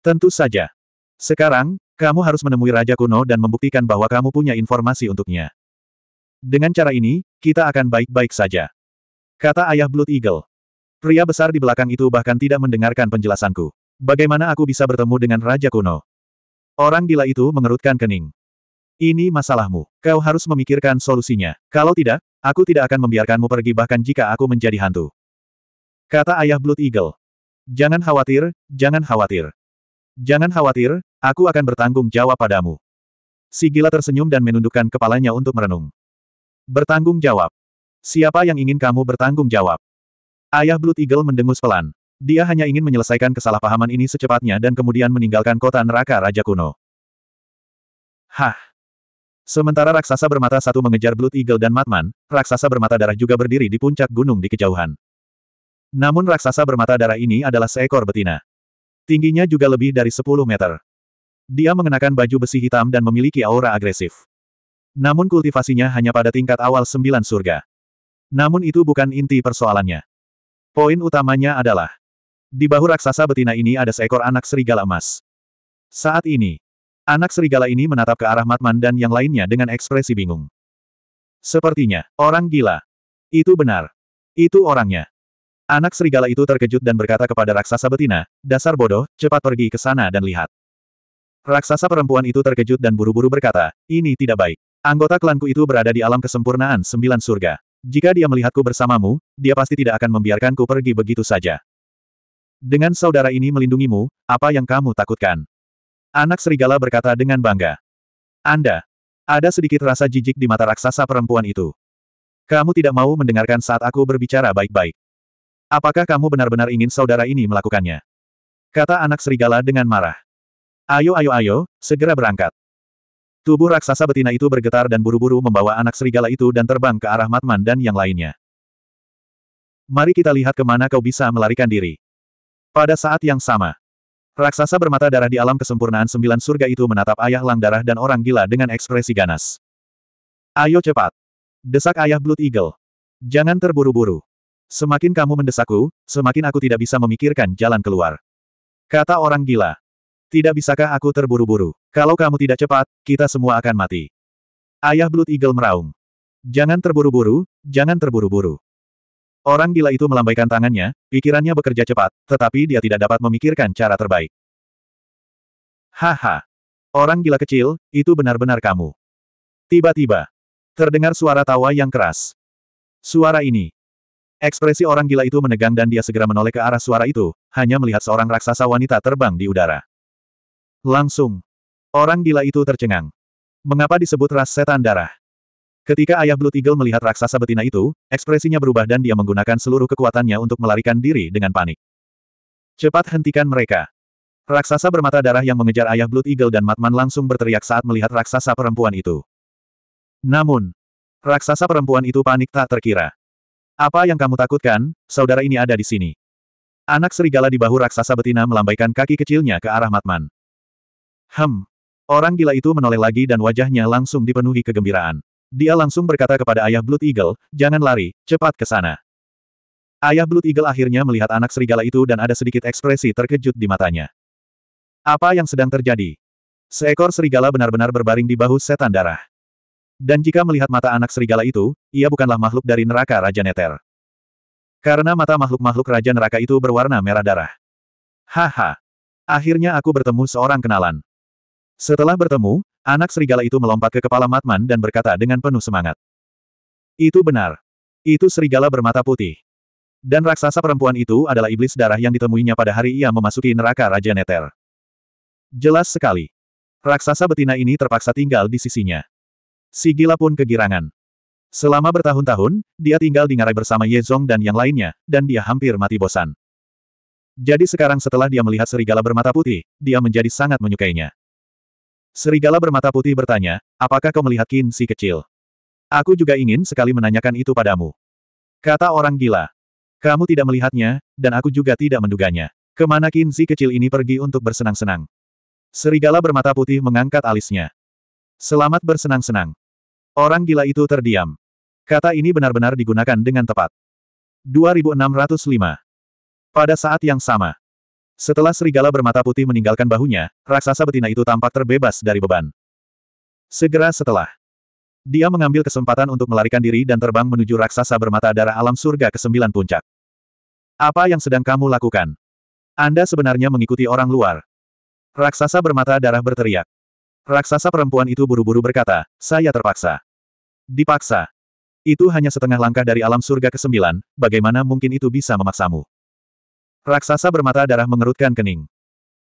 Tentu saja. Sekarang, kamu harus menemui Raja Kuno dan membuktikan bahwa kamu punya informasi untuknya. Dengan cara ini, kita akan baik-baik saja. Kata ayah Blood Eagle. Pria besar di belakang itu bahkan tidak mendengarkan penjelasanku. Bagaimana aku bisa bertemu dengan Raja Kuno? Orang gila itu mengerutkan kening. Ini masalahmu. Kau harus memikirkan solusinya. Kalau tidak, aku tidak akan membiarkanmu pergi bahkan jika aku menjadi hantu. Kata ayah Blood Eagle. Jangan khawatir, jangan khawatir. Jangan khawatir, aku akan bertanggung jawab padamu. Si gila tersenyum dan menundukkan kepalanya untuk merenung. Bertanggung jawab. Siapa yang ingin kamu bertanggung jawab? Ayah Blood Eagle mendengus pelan. Dia hanya ingin menyelesaikan kesalahpahaman ini secepatnya dan kemudian meninggalkan kota neraka Raja Kuno. Hah! Sementara raksasa bermata satu mengejar Blood Eagle dan Matman, raksasa bermata darah juga berdiri di puncak gunung di kejauhan. Namun raksasa bermata darah ini adalah seekor betina. Tingginya juga lebih dari 10 meter. Dia mengenakan baju besi hitam dan memiliki aura agresif. Namun kultivasinya hanya pada tingkat awal sembilan surga. Namun itu bukan inti persoalannya. Poin utamanya adalah, di bahu raksasa betina ini ada seekor anak serigala emas. Saat ini, anak serigala ini menatap ke arah Matman dan yang lainnya dengan ekspresi bingung. Sepertinya, orang gila. Itu benar. Itu orangnya. Anak serigala itu terkejut dan berkata kepada raksasa betina, dasar bodoh, cepat pergi ke sana dan lihat. Raksasa perempuan itu terkejut dan buru-buru berkata, ini tidak baik. Anggota klanku itu berada di alam kesempurnaan sembilan surga. Jika dia melihatku bersamamu, dia pasti tidak akan membiarkanku pergi begitu saja. Dengan saudara ini melindungimu, apa yang kamu takutkan? Anak serigala berkata dengan bangga. Anda. Ada sedikit rasa jijik di mata raksasa perempuan itu. Kamu tidak mau mendengarkan saat aku berbicara baik-baik. Apakah kamu benar-benar ingin saudara ini melakukannya? Kata anak serigala dengan marah. Ayo ayo ayo, segera berangkat. Tubuh raksasa betina itu bergetar dan buru-buru membawa anak serigala itu dan terbang ke arah Matman dan yang lainnya. Mari kita lihat kemana kau bisa melarikan diri. Pada saat yang sama, raksasa bermata darah di alam kesempurnaan sembilan surga itu menatap ayah lang darah dan orang gila dengan ekspresi ganas. Ayo cepat! Desak ayah Blood Eagle. Jangan terburu-buru. Semakin kamu mendesakku, semakin aku tidak bisa memikirkan jalan keluar. Kata orang gila. Tidak bisakah aku terburu-buru? Kalau kamu tidak cepat, kita semua akan mati. Ayah Blood Eagle meraung. Jangan terburu-buru, jangan terburu-buru. Orang gila itu melambaikan tangannya, pikirannya bekerja cepat, tetapi dia tidak dapat memikirkan cara terbaik. Haha. Orang gila kecil, itu benar-benar kamu. Tiba-tiba. Terdengar suara tawa yang keras. Suara ini. Ekspresi orang gila itu menegang dan dia segera menoleh ke arah suara itu, hanya melihat seorang raksasa wanita terbang di udara. Langsung. Orang gila itu tercengang. Mengapa disebut ras setan darah? Ketika ayah Blue Eagle melihat raksasa betina itu, ekspresinya berubah dan dia menggunakan seluruh kekuatannya untuk melarikan diri dengan panik. Cepat hentikan mereka. Raksasa bermata darah yang mengejar ayah Blue Eagle dan Matman langsung berteriak saat melihat raksasa perempuan itu. Namun, raksasa perempuan itu panik tak terkira. Apa yang kamu takutkan, saudara ini ada di sini. Anak serigala di bahu raksasa betina melambaikan kaki kecilnya ke arah Matman. Hem. Orang gila itu menoleh lagi dan wajahnya langsung dipenuhi kegembiraan. Dia langsung berkata kepada ayah Blood Eagle, jangan lari, cepat ke sana. Ayah Blood Eagle akhirnya melihat anak serigala itu dan ada sedikit ekspresi terkejut di matanya. Apa yang sedang terjadi? Seekor serigala benar-benar berbaring di bahu setan darah. Dan jika melihat mata anak serigala itu, ia bukanlah makhluk dari neraka Raja Neter. Karena mata makhluk-makhluk Raja Neraka itu berwarna merah darah. Haha. Akhirnya aku bertemu seorang kenalan. Setelah bertemu, anak serigala itu melompat ke kepala Matman dan berkata dengan penuh semangat. Itu benar. Itu serigala bermata putih. Dan raksasa perempuan itu adalah iblis darah yang ditemuinya pada hari ia memasuki neraka Raja Neter. Jelas sekali. Raksasa betina ini terpaksa tinggal di sisinya. Si gila pun kegirangan. Selama bertahun-tahun, dia tinggal di ngarai bersama Yezong dan yang lainnya, dan dia hampir mati bosan. Jadi sekarang setelah dia melihat serigala bermata putih, dia menjadi sangat menyukainya. Serigala bermata putih bertanya, apakah kau melihat Qin si kecil? Aku juga ingin sekali menanyakan itu padamu. Kata orang gila. Kamu tidak melihatnya, dan aku juga tidak menduganya. Kemana Qin si kecil ini pergi untuk bersenang-senang? Serigala bermata putih mengangkat alisnya. Selamat bersenang-senang. Orang gila itu terdiam. Kata ini benar-benar digunakan dengan tepat. 2605 Pada saat yang sama, setelah serigala bermata putih meninggalkan bahunya, raksasa betina itu tampak terbebas dari beban. Segera setelah, dia mengambil kesempatan untuk melarikan diri dan terbang menuju raksasa bermata darah alam surga ke sembilan puncak. Apa yang sedang kamu lakukan? Anda sebenarnya mengikuti orang luar. Raksasa bermata darah berteriak. Raksasa perempuan itu buru-buru berkata, saya terpaksa. Dipaksa. Itu hanya setengah langkah dari alam surga ke-9, bagaimana mungkin itu bisa memaksamu? Raksasa bermata darah mengerutkan kening.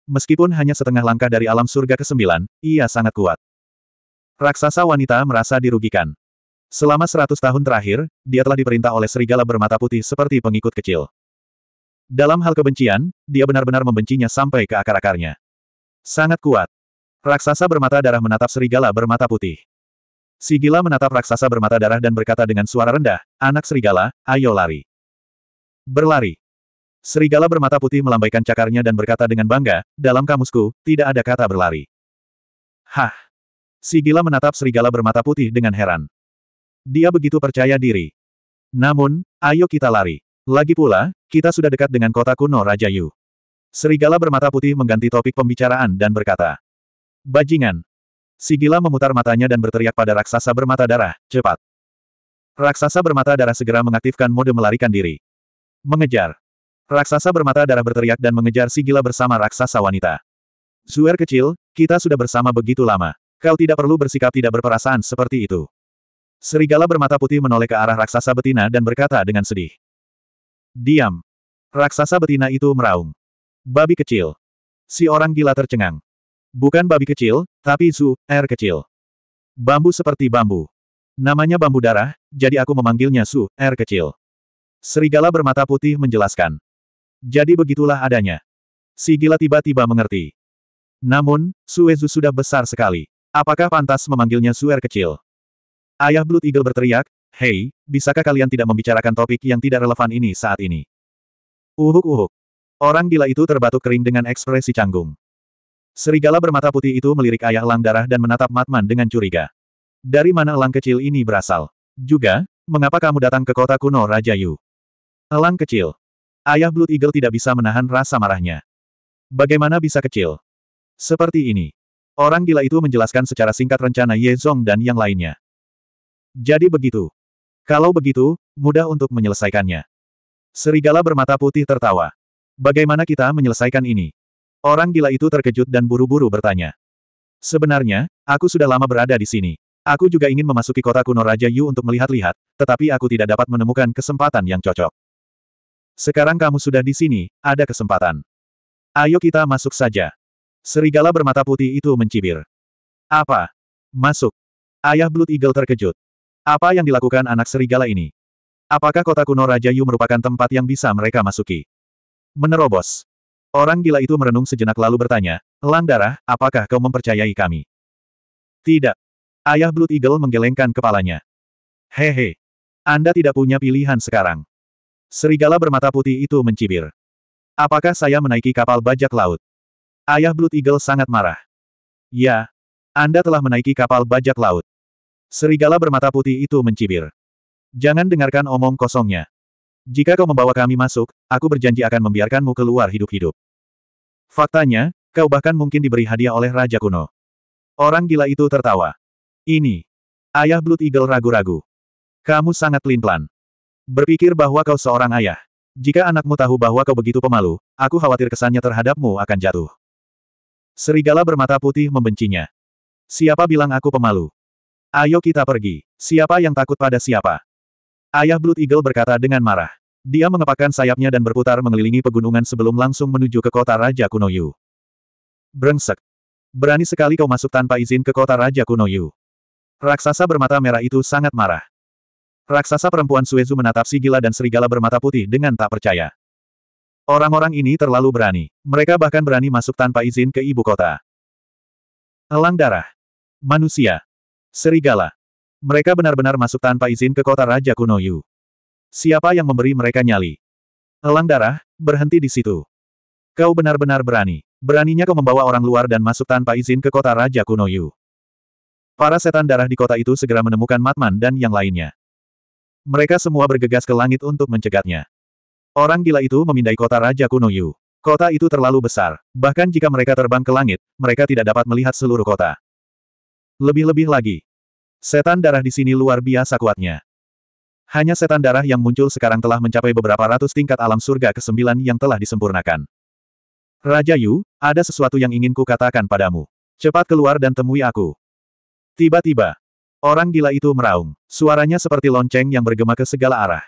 Meskipun hanya setengah langkah dari alam surga ke-9, ia sangat kuat. Raksasa wanita merasa dirugikan. Selama seratus tahun terakhir, dia telah diperintah oleh serigala bermata putih seperti pengikut kecil. Dalam hal kebencian, dia benar-benar membencinya sampai ke akar-akarnya. Sangat kuat. Raksasa bermata darah menatap serigala bermata putih. Sigila menatap raksasa bermata darah dan berkata dengan suara rendah, Anak serigala, ayo lari. Berlari. Serigala bermata putih melambaikan cakarnya dan berkata dengan bangga, dalam kamusku, tidak ada kata berlari. Hah! Si menatap serigala bermata putih dengan heran. Dia begitu percaya diri. Namun, ayo kita lari. Lagi pula, kita sudah dekat dengan kota kuno Raja Yu. Serigala bermata putih mengganti topik pembicaraan dan berkata. Bajingan. Si memutar matanya dan berteriak pada raksasa bermata darah, cepat. Raksasa bermata darah segera mengaktifkan mode melarikan diri. Mengejar. Raksasa bermata darah berteriak dan mengejar si gila bersama raksasa wanita. Zuer kecil, kita sudah bersama begitu lama. Kau tidak perlu bersikap tidak berperasaan seperti itu. Serigala bermata putih menoleh ke arah raksasa betina dan berkata dengan sedih. Diam. Raksasa betina itu meraung. Babi kecil. Si orang gila tercengang. Bukan babi kecil, tapi Zu, air er kecil. Bambu seperti bambu. Namanya bambu darah, jadi aku memanggilnya Su, air er kecil. Serigala bermata putih menjelaskan. Jadi begitulah adanya. Si gila tiba-tiba mengerti. Namun, Suezu sudah besar sekali. Apakah pantas memanggilnya Suer kecil? Ayah Blood Eagle berteriak, Hei, bisakah kalian tidak membicarakan topik yang tidak relevan ini saat ini? Uhuk-uhuk. Orang gila itu terbatuk kering dengan ekspresi canggung. Serigala bermata putih itu melirik ayah Lang Darah dan menatap Matman dengan curiga. Dari mana elang kecil ini berasal? Juga, mengapa kamu datang ke kota kuno Raja Yu? Elang kecil, Ayah Blood Eagle tidak bisa menahan rasa marahnya. Bagaimana bisa kecil? Seperti ini. Orang gila itu menjelaskan secara singkat rencana Ye Zong dan yang lainnya. Jadi begitu. Kalau begitu, mudah untuk menyelesaikannya. Serigala bermata putih tertawa. Bagaimana kita menyelesaikan ini? Orang gila itu terkejut dan buru-buru bertanya. Sebenarnya, aku sudah lama berada di sini. Aku juga ingin memasuki kota kuno Raja Yu untuk melihat-lihat, tetapi aku tidak dapat menemukan kesempatan yang cocok. Sekarang kamu sudah di sini, ada kesempatan. Ayo kita masuk saja. Serigala bermata putih itu mencibir. Apa? Masuk. Ayah Blood Eagle terkejut. Apa yang dilakukan anak serigala ini? Apakah kota kuno Raja Yu merupakan tempat yang bisa mereka masuki? Menerobos. Orang gila itu merenung sejenak lalu bertanya, Lang Darah, apakah kau mempercayai kami? Tidak. Ayah Blood Eagle menggelengkan kepalanya. Hehe. Anda tidak punya pilihan sekarang. Serigala bermata putih itu mencibir. Apakah saya menaiki kapal bajak laut? Ayah Blood Eagle sangat marah. Ya, Anda telah menaiki kapal bajak laut. Serigala bermata putih itu mencibir. Jangan dengarkan omong kosongnya. Jika kau membawa kami masuk, aku berjanji akan membiarkanmu keluar hidup-hidup. Faktanya, kau bahkan mungkin diberi hadiah oleh Raja Kuno. Orang gila itu tertawa. Ini. Ayah Blood Eagle ragu-ragu. Kamu sangat pelin Berpikir bahwa kau seorang ayah. Jika anakmu tahu bahwa kau begitu pemalu, aku khawatir kesannya terhadapmu akan jatuh. Serigala bermata putih membencinya. Siapa bilang aku pemalu? Ayo kita pergi. Siapa yang takut pada siapa? Ayah Blood Eagle berkata dengan marah. Dia mengepakkan sayapnya dan berputar mengelilingi pegunungan sebelum langsung menuju ke kota Raja Kuno Yu. Brengsek. Berani sekali kau masuk tanpa izin ke kota Raja Kuno Yu. Raksasa bermata merah itu sangat marah. Raksasa perempuan Suezu menatap si gila dan serigala bermata putih dengan tak percaya. Orang-orang ini terlalu berani. Mereka bahkan berani masuk tanpa izin ke ibu kota. Elang darah. Manusia. Serigala. Mereka benar-benar masuk tanpa izin ke kota Raja Kuno Yu. Siapa yang memberi mereka nyali? Elang darah, berhenti di situ. Kau benar-benar berani. Beraninya kau membawa orang luar dan masuk tanpa izin ke kota Raja Kuno Yu. Para setan darah di kota itu segera menemukan Matman dan yang lainnya. Mereka semua bergegas ke langit untuk mencegatnya. Orang gila itu memindai kota Raja Kuno Yu. Kota itu terlalu besar. Bahkan jika mereka terbang ke langit, mereka tidak dapat melihat seluruh kota. Lebih-lebih lagi. Setan darah di sini luar biasa kuatnya. Hanya setan darah yang muncul sekarang telah mencapai beberapa ratus tingkat alam surga ke-9 yang telah disempurnakan. Raja Yu, ada sesuatu yang ingin ku katakan padamu. Cepat keluar dan temui aku. Tiba-tiba, Orang gila itu meraung. Suaranya seperti lonceng yang bergema ke segala arah.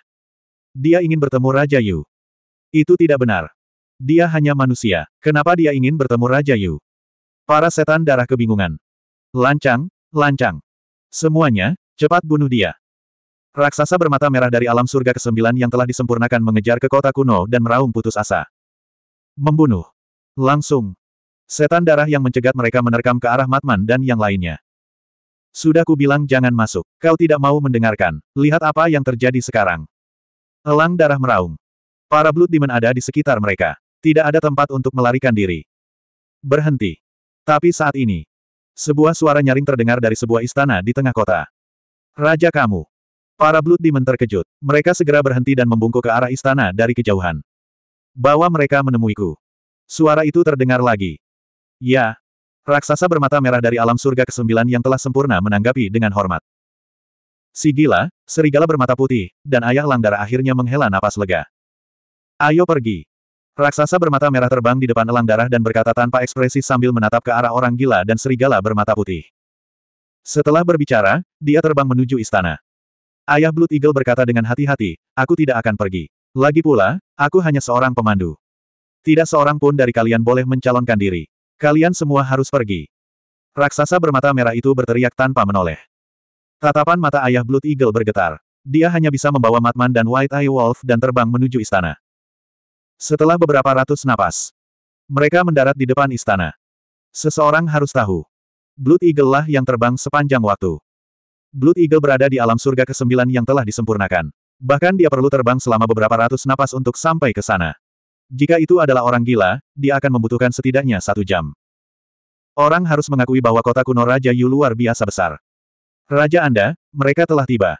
Dia ingin bertemu Raja Yu. Itu tidak benar. Dia hanya manusia. Kenapa dia ingin bertemu Raja Yu? Para setan darah kebingungan. Lancang, lancang. Semuanya, cepat bunuh dia. Raksasa bermata merah dari alam surga ke kesembilan yang telah disempurnakan mengejar ke kota kuno dan meraung putus asa. Membunuh. Langsung. Setan darah yang mencegat mereka menerkam ke arah Matman dan yang lainnya. Sudah kubilang jangan masuk. Kau tidak mau mendengarkan. Lihat apa yang terjadi sekarang. Elang darah meraung. Para Blood Demon ada di sekitar mereka. Tidak ada tempat untuk melarikan diri. Berhenti. Tapi saat ini. Sebuah suara nyaring terdengar dari sebuah istana di tengah kota. Raja kamu. Para Blood Demon terkejut. Mereka segera berhenti dan membungkuk ke arah istana dari kejauhan. Bawa mereka menemuiku. Suara itu terdengar lagi. Ya, Raksasa bermata merah dari alam surga kesembilan yang telah sempurna menanggapi dengan hormat. Si gila, serigala bermata putih, dan ayah langdara akhirnya menghela napas lega. Ayo pergi. Raksasa bermata merah terbang di depan elang darah dan berkata tanpa ekspresi sambil menatap ke arah orang gila dan serigala bermata putih. Setelah berbicara, dia terbang menuju istana. Ayah Blood Eagle berkata dengan hati-hati, aku tidak akan pergi. Lagi pula, aku hanya seorang pemandu. Tidak seorang pun dari kalian boleh mencalonkan diri. Kalian semua harus pergi. Raksasa bermata merah itu berteriak tanpa menoleh. Tatapan mata ayah Blood Eagle bergetar. Dia hanya bisa membawa Matman dan White Eye Wolf dan terbang menuju istana. Setelah beberapa ratus napas, mereka mendarat di depan istana. Seseorang harus tahu. Blood Eagle lah yang terbang sepanjang waktu. Blood Eagle berada di alam surga ke-9 yang telah disempurnakan. Bahkan dia perlu terbang selama beberapa ratus napas untuk sampai ke sana. Jika itu adalah orang gila, dia akan membutuhkan setidaknya satu jam. Orang harus mengakui bahwa kota kuno Raja Yu luar biasa besar. Raja Anda, mereka telah tiba.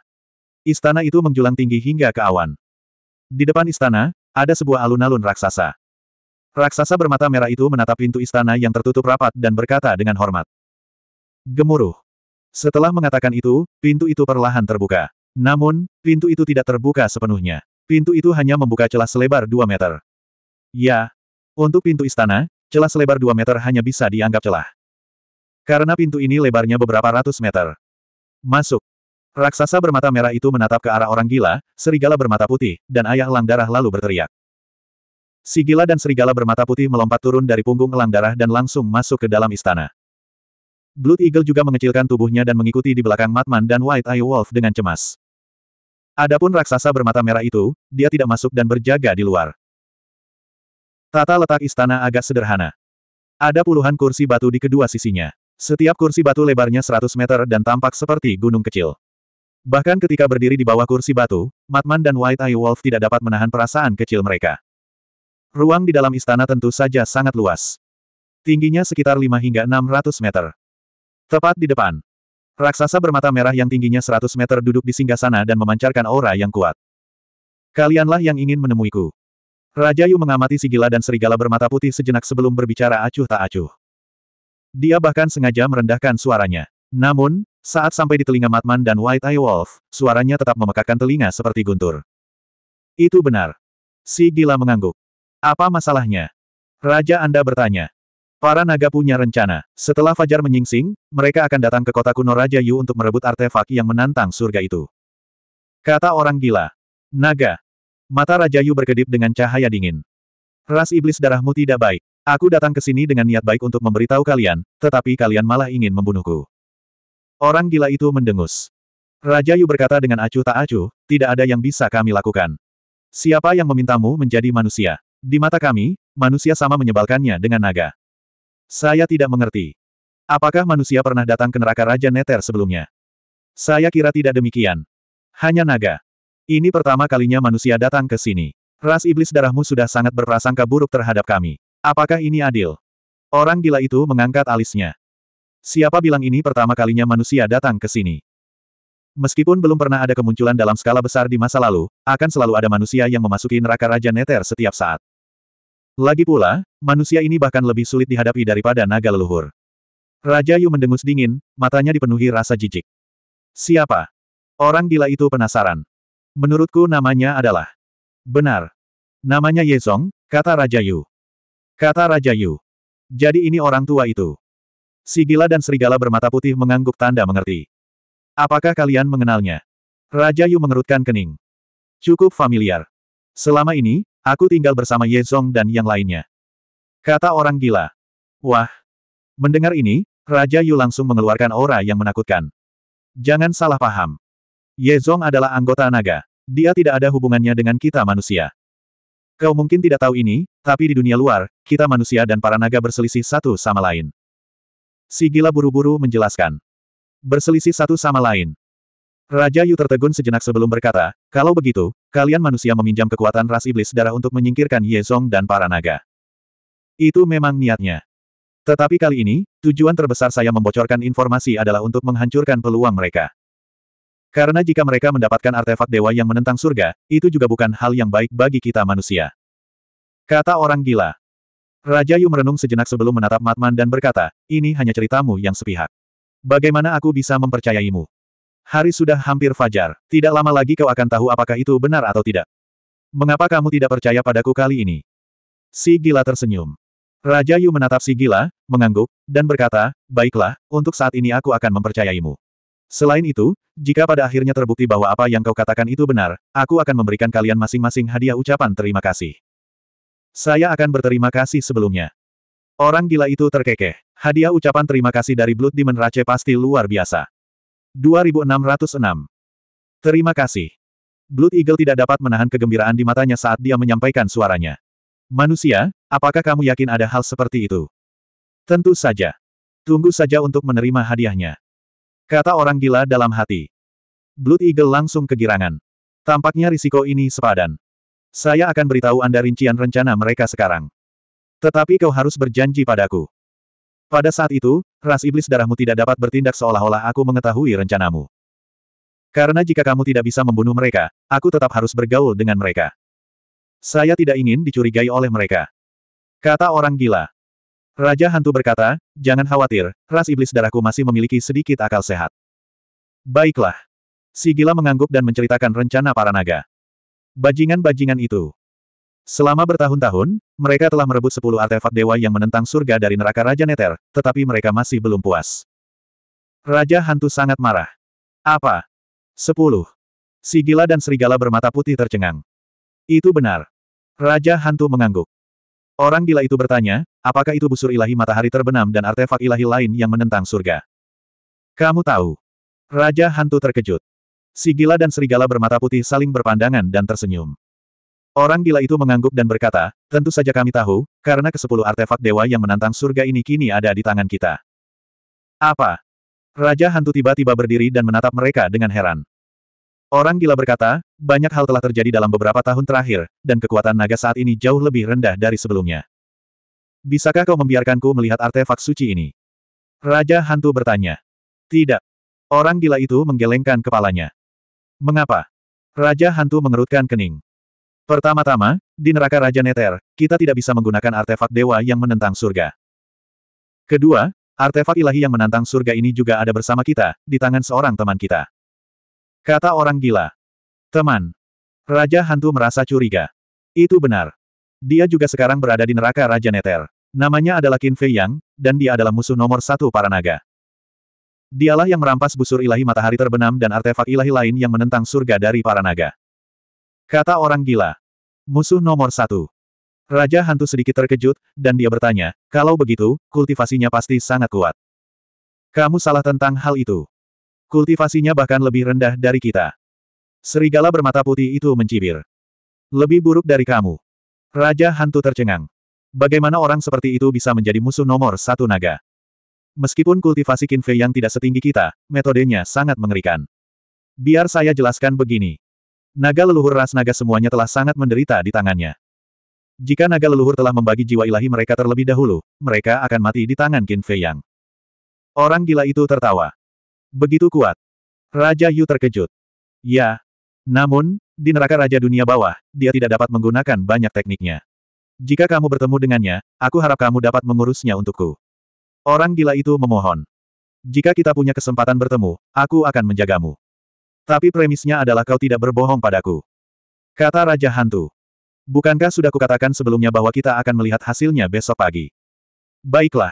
Istana itu menjulang tinggi hingga ke awan. Di depan istana, ada sebuah alun-alun raksasa. Raksasa bermata merah itu menatap pintu istana yang tertutup rapat dan berkata dengan hormat. Gemuruh. Setelah mengatakan itu, pintu itu perlahan terbuka. Namun, pintu itu tidak terbuka sepenuhnya. Pintu itu hanya membuka celah selebar 2 meter. Ya. Untuk pintu istana, celah selebar 2 meter hanya bisa dianggap celah. Karena pintu ini lebarnya beberapa ratus meter. Masuk. Raksasa bermata merah itu menatap ke arah orang gila, serigala bermata putih, dan ayah elang darah lalu berteriak. Si gila dan serigala bermata putih melompat turun dari punggung elang darah dan langsung masuk ke dalam istana. Blood Eagle juga mengecilkan tubuhnya dan mengikuti di belakang Matman dan White Eye Wolf dengan cemas. Adapun raksasa bermata merah itu, dia tidak masuk dan berjaga di luar. Tata letak istana agak sederhana. Ada puluhan kursi batu di kedua sisinya. Setiap kursi batu lebarnya 100 meter dan tampak seperti gunung kecil. Bahkan ketika berdiri di bawah kursi batu, Matman dan White Eye Wolf tidak dapat menahan perasaan kecil mereka. Ruang di dalam istana tentu saja sangat luas. Tingginya sekitar 5 hingga 600 meter. Tepat di depan. Raksasa bermata merah yang tingginya 100 meter duduk di singgasana dan memancarkan aura yang kuat. Kalianlah yang ingin menemuiku. Raja Yu mengamati si gila dan serigala bermata putih sejenak sebelum berbicara acuh tak acuh. Dia bahkan sengaja merendahkan suaranya. Namun, saat sampai di telinga Matman dan White Eye Wolf, suaranya tetap memekakkan telinga seperti guntur. Itu benar. Si gila mengangguk. Apa masalahnya? Raja Anda bertanya. Para naga punya rencana. Setelah Fajar menyingsing, mereka akan datang ke kota kuno Raja Yu untuk merebut artefak yang menantang surga itu. Kata orang gila. Naga, Mata Raja Yu berkedip dengan cahaya dingin. Ras iblis darahmu tidak baik. Aku datang ke sini dengan niat baik untuk memberitahu kalian, tetapi kalian malah ingin membunuhku. Orang gila itu mendengus. Raja Yu berkata dengan acuh tak acuh, tidak ada yang bisa kami lakukan. Siapa yang memintamu menjadi manusia? Di mata kami, manusia sama menyebalkannya dengan naga. Saya tidak mengerti. Apakah manusia pernah datang ke neraka Raja Neter sebelumnya? Saya kira tidak demikian. Hanya naga. Ini pertama kalinya manusia datang ke sini. Ras iblis darahmu sudah sangat berprasangka buruk terhadap kami. Apakah ini adil? Orang gila itu mengangkat alisnya. Siapa bilang ini pertama kalinya manusia datang ke sini? Meskipun belum pernah ada kemunculan dalam skala besar di masa lalu, akan selalu ada manusia yang memasuki neraka Raja Neter setiap saat. Lagi pula, manusia ini bahkan lebih sulit dihadapi daripada naga leluhur. Raja Yu mendengus dingin, matanya dipenuhi rasa jijik. Siapa? Orang gila itu penasaran. Menurutku namanya adalah. Benar. Namanya Yezong, kata Raja Yu. Kata Raja Yu. Jadi ini orang tua itu. Si gila dan serigala bermata putih mengangguk tanda mengerti. Apakah kalian mengenalnya? Raja Yu mengerutkan kening. Cukup familiar. Selama ini, aku tinggal bersama Yezong dan yang lainnya. Kata orang gila. Wah. Mendengar ini, Raja Yu langsung mengeluarkan aura yang menakutkan. Jangan salah paham. Yezong adalah anggota naga. Dia tidak ada hubungannya dengan kita manusia. Kau mungkin tidak tahu ini, tapi di dunia luar, kita manusia dan para naga berselisih satu sama lain. Si gila buru-buru menjelaskan. Berselisih satu sama lain. Raja Yu tertegun sejenak sebelum berkata, kalau begitu, kalian manusia meminjam kekuatan ras iblis darah untuk menyingkirkan Yezong dan para naga. Itu memang niatnya. Tetapi kali ini, tujuan terbesar saya membocorkan informasi adalah untuk menghancurkan peluang mereka. Karena jika mereka mendapatkan artefak dewa yang menentang surga, itu juga bukan hal yang baik bagi kita manusia. Kata orang gila. Raja Yu merenung sejenak sebelum menatap Matman dan berkata, ini hanya ceritamu yang sepihak. Bagaimana aku bisa mempercayaimu? Hari sudah hampir fajar, tidak lama lagi kau akan tahu apakah itu benar atau tidak. Mengapa kamu tidak percaya padaku kali ini? Si gila tersenyum. Raja Yu menatap si gila, mengangguk, dan berkata, baiklah, untuk saat ini aku akan mempercayaimu. Selain itu, jika pada akhirnya terbukti bahwa apa yang kau katakan itu benar, aku akan memberikan kalian masing-masing hadiah ucapan terima kasih. Saya akan berterima kasih sebelumnya. Orang gila itu terkekeh. Hadiah ucapan terima kasih dari Blood Demon Rache pasti luar biasa. 2606 Terima kasih. Blood Eagle tidak dapat menahan kegembiraan di matanya saat dia menyampaikan suaranya. Manusia, apakah kamu yakin ada hal seperti itu? Tentu saja. Tunggu saja untuk menerima hadiahnya. Kata orang gila dalam hati. Blood Eagle langsung kegirangan. Tampaknya risiko ini sepadan. Saya akan beritahu Anda rincian rencana mereka sekarang. Tetapi kau harus berjanji padaku. Pada saat itu, ras iblis darahmu tidak dapat bertindak seolah-olah aku mengetahui rencanamu. Karena jika kamu tidak bisa membunuh mereka, aku tetap harus bergaul dengan mereka. Saya tidak ingin dicurigai oleh mereka. Kata orang gila. Raja Hantu berkata, jangan khawatir, ras iblis darahku masih memiliki sedikit akal sehat. Baiklah. Si gila mengangguk dan menceritakan rencana para naga. Bajingan-bajingan itu. Selama bertahun-tahun, mereka telah merebut sepuluh artefak dewa yang menentang surga dari neraka Raja Neter, tetapi mereka masih belum puas. Raja Hantu sangat marah. Apa? Sepuluh. Si gila dan serigala bermata putih tercengang. Itu benar. Raja Hantu mengangguk. Orang gila itu bertanya, apakah itu busur ilahi matahari terbenam dan artefak ilahi lain yang menentang surga? Kamu tahu. Raja hantu terkejut. Si gila dan serigala bermata putih saling berpandangan dan tersenyum. Orang gila itu mengangguk dan berkata, tentu saja kami tahu, karena kesepuluh artefak dewa yang menantang surga ini kini ada di tangan kita. Apa? Raja hantu tiba-tiba berdiri dan menatap mereka dengan heran. Orang gila berkata, banyak hal telah terjadi dalam beberapa tahun terakhir, dan kekuatan naga saat ini jauh lebih rendah dari sebelumnya. Bisakah kau membiarkanku melihat artefak suci ini? Raja Hantu bertanya. Tidak. Orang gila itu menggelengkan kepalanya. Mengapa? Raja Hantu mengerutkan kening. Pertama-tama, di neraka Raja Neter, kita tidak bisa menggunakan artefak dewa yang menentang surga. Kedua, artefak ilahi yang menantang surga ini juga ada bersama kita, di tangan seorang teman kita. Kata orang gila. Teman. Raja Hantu merasa curiga. Itu benar. Dia juga sekarang berada di neraka Raja Neter. Namanya adalah Qin Fei Yang, dan dia adalah musuh nomor satu para naga. Dialah yang merampas busur ilahi matahari terbenam dan artefak ilahi lain yang menentang surga dari para naga. Kata orang gila. Musuh nomor satu. Raja hantu sedikit terkejut, dan dia bertanya, kalau begitu, kultivasinya pasti sangat kuat. Kamu salah tentang hal itu. Kultivasinya bahkan lebih rendah dari kita. Serigala bermata putih itu mencibir. Lebih buruk dari kamu. Raja hantu tercengang. Bagaimana orang seperti itu bisa menjadi musuh nomor satu naga? Meskipun kultivasi Kinfei yang tidak setinggi kita, metodenya sangat mengerikan. Biar saya jelaskan begini. Naga leluhur ras naga semuanya telah sangat menderita di tangannya. Jika naga leluhur telah membagi jiwa ilahi mereka terlebih dahulu, mereka akan mati di tangan Qin Fei Yang. Orang gila itu tertawa. Begitu kuat. Raja Yu terkejut. Ya. Namun, di neraka Raja Dunia Bawah, dia tidak dapat menggunakan banyak tekniknya. Jika kamu bertemu dengannya, aku harap kamu dapat mengurusnya untukku. Orang gila itu memohon. Jika kita punya kesempatan bertemu, aku akan menjagamu. Tapi premisnya adalah kau tidak berbohong padaku. Kata Raja Hantu. Bukankah sudah kukatakan sebelumnya bahwa kita akan melihat hasilnya besok pagi? Baiklah.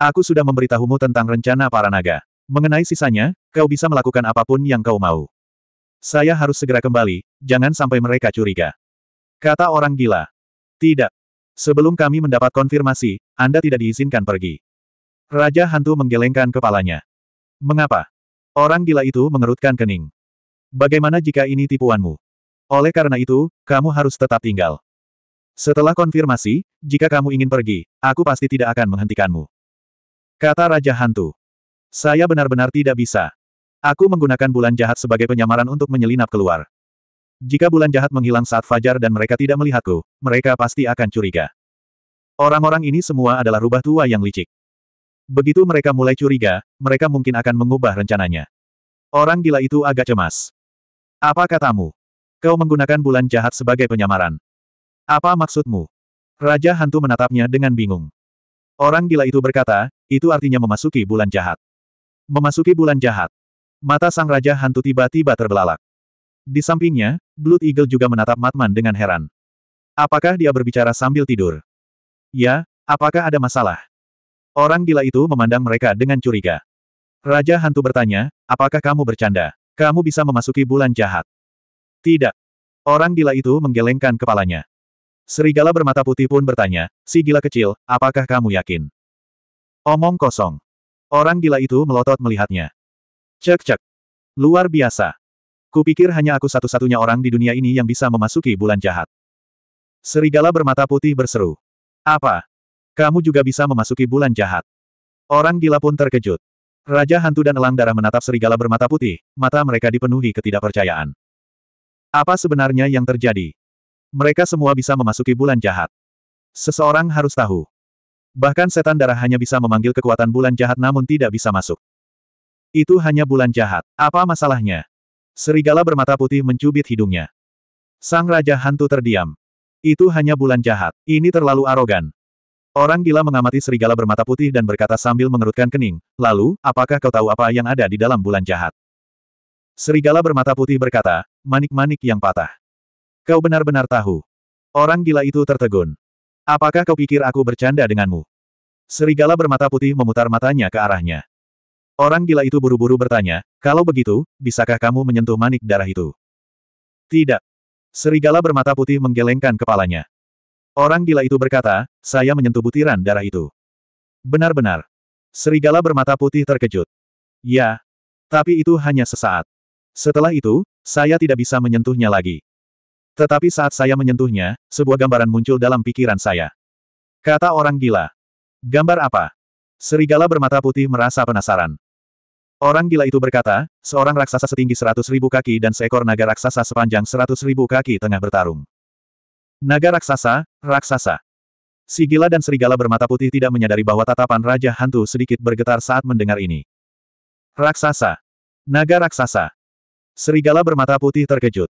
Aku sudah memberitahumu tentang rencana para naga. Mengenai sisanya, kau bisa melakukan apapun yang kau mau. Saya harus segera kembali, jangan sampai mereka curiga. Kata orang gila. Tidak. Sebelum kami mendapat konfirmasi, Anda tidak diizinkan pergi. Raja hantu menggelengkan kepalanya. Mengapa? Orang gila itu mengerutkan kening. Bagaimana jika ini tipuanmu? Oleh karena itu, kamu harus tetap tinggal. Setelah konfirmasi, jika kamu ingin pergi, aku pasti tidak akan menghentikanmu. Kata Raja Hantu. Saya benar-benar tidak bisa. Aku menggunakan bulan jahat sebagai penyamaran untuk menyelinap keluar. Jika bulan jahat menghilang saat fajar dan mereka tidak melihatku, mereka pasti akan curiga. Orang-orang ini semua adalah rubah tua yang licik. Begitu mereka mulai curiga, mereka mungkin akan mengubah rencananya. Orang gila itu agak cemas. Apa katamu? Kau menggunakan bulan jahat sebagai penyamaran. Apa maksudmu? Raja hantu menatapnya dengan bingung. Orang gila itu berkata, itu artinya memasuki bulan jahat. Memasuki bulan jahat. Mata sang raja hantu tiba-tiba terbelalak. Di sampingnya, Blood Eagle juga menatap Matman dengan heran. Apakah dia berbicara sambil tidur? Ya, apakah ada masalah? Orang gila itu memandang mereka dengan curiga. Raja hantu bertanya, apakah kamu bercanda? Kamu bisa memasuki bulan jahat. Tidak. Orang gila itu menggelengkan kepalanya. Serigala bermata putih pun bertanya, si gila kecil, apakah kamu yakin? Omong kosong. Orang gila itu melotot melihatnya. Cek-cek. Luar biasa. Kupikir hanya aku satu-satunya orang di dunia ini yang bisa memasuki bulan jahat. Serigala bermata putih berseru. Apa? Kamu juga bisa memasuki bulan jahat. Orang gila pun terkejut. Raja hantu dan elang darah menatap serigala bermata putih, mata mereka dipenuhi ketidakpercayaan. Apa sebenarnya yang terjadi? Mereka semua bisa memasuki bulan jahat. Seseorang harus tahu. Bahkan setan darah hanya bisa memanggil kekuatan bulan jahat namun tidak bisa masuk. Itu hanya bulan jahat. Apa masalahnya? Serigala bermata putih mencubit hidungnya. Sang Raja Hantu terdiam. Itu hanya bulan jahat. Ini terlalu arogan. Orang gila mengamati serigala bermata putih dan berkata sambil mengerutkan kening, lalu, apakah kau tahu apa yang ada di dalam bulan jahat? Serigala bermata putih berkata, manik-manik yang patah. Kau benar-benar tahu. Orang gila itu tertegun. Apakah kau pikir aku bercanda denganmu? Serigala bermata putih memutar matanya ke arahnya. Orang gila itu buru-buru bertanya, kalau begitu, bisakah kamu menyentuh manik darah itu? Tidak. Serigala bermata putih menggelengkan kepalanya. Orang gila itu berkata, saya menyentuh butiran darah itu. Benar-benar. Serigala bermata putih terkejut. Ya. Tapi itu hanya sesaat. Setelah itu, saya tidak bisa menyentuhnya lagi. Tetapi saat saya menyentuhnya, sebuah gambaran muncul dalam pikiran saya. Kata orang gila. Gambar apa? Serigala bermata putih merasa penasaran. Orang gila itu berkata, seorang raksasa setinggi seratus ribu kaki dan seekor naga raksasa sepanjang seratus ribu kaki tengah bertarung. Naga raksasa, raksasa. Si gila dan serigala bermata putih tidak menyadari bahwa tatapan Raja Hantu sedikit bergetar saat mendengar ini. Raksasa. Naga raksasa. Serigala bermata putih terkejut.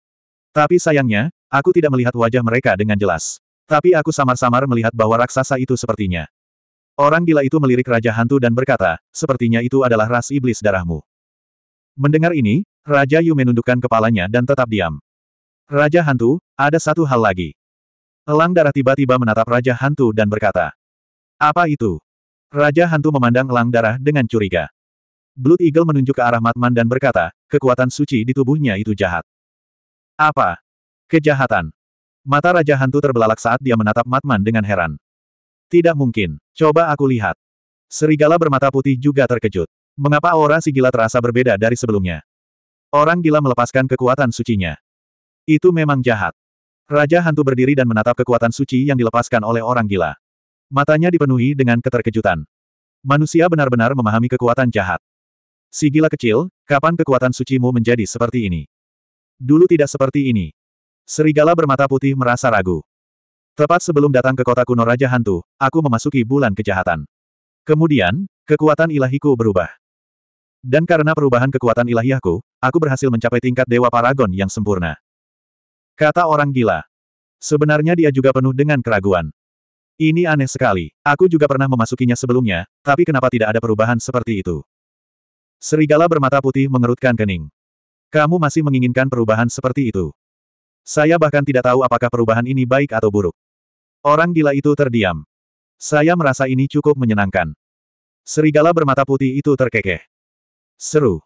Tapi sayangnya, Aku tidak melihat wajah mereka dengan jelas. Tapi aku samar-samar melihat bahwa raksasa itu sepertinya. Orang gila itu melirik Raja Hantu dan berkata, sepertinya itu adalah ras iblis darahmu. Mendengar ini, Raja Yu menundukkan kepalanya dan tetap diam. Raja Hantu, ada satu hal lagi. Elang darah tiba-tiba menatap Raja Hantu dan berkata, Apa itu? Raja Hantu memandang elang darah dengan curiga. Blood Eagle menunjuk ke arah Matman dan berkata, kekuatan suci di tubuhnya itu jahat. Apa? Kejahatan. Mata Raja Hantu terbelalak saat dia menatap Matman dengan heran. Tidak mungkin. Coba aku lihat. Serigala bermata putih juga terkejut. Mengapa aura si gila terasa berbeda dari sebelumnya? Orang gila melepaskan kekuatan sucinya. Itu memang jahat. Raja Hantu berdiri dan menatap kekuatan suci yang dilepaskan oleh orang gila. Matanya dipenuhi dengan keterkejutan. Manusia benar-benar memahami kekuatan jahat. Si gila kecil, kapan kekuatan sucimu menjadi seperti ini? Dulu tidak seperti ini. Serigala bermata putih merasa ragu. Tepat sebelum datang ke kota kuno Raja Hantu, aku memasuki bulan kejahatan. Kemudian, kekuatan ilahiku berubah. Dan karena perubahan kekuatan ilahiyahku, aku berhasil mencapai tingkat Dewa Paragon yang sempurna. Kata orang gila. Sebenarnya dia juga penuh dengan keraguan. Ini aneh sekali, aku juga pernah memasukinya sebelumnya, tapi kenapa tidak ada perubahan seperti itu? Serigala bermata putih mengerutkan kening. Kamu masih menginginkan perubahan seperti itu. Saya bahkan tidak tahu apakah perubahan ini baik atau buruk. Orang gila itu terdiam. Saya merasa ini cukup menyenangkan. Serigala bermata putih itu terkekeh. Seru.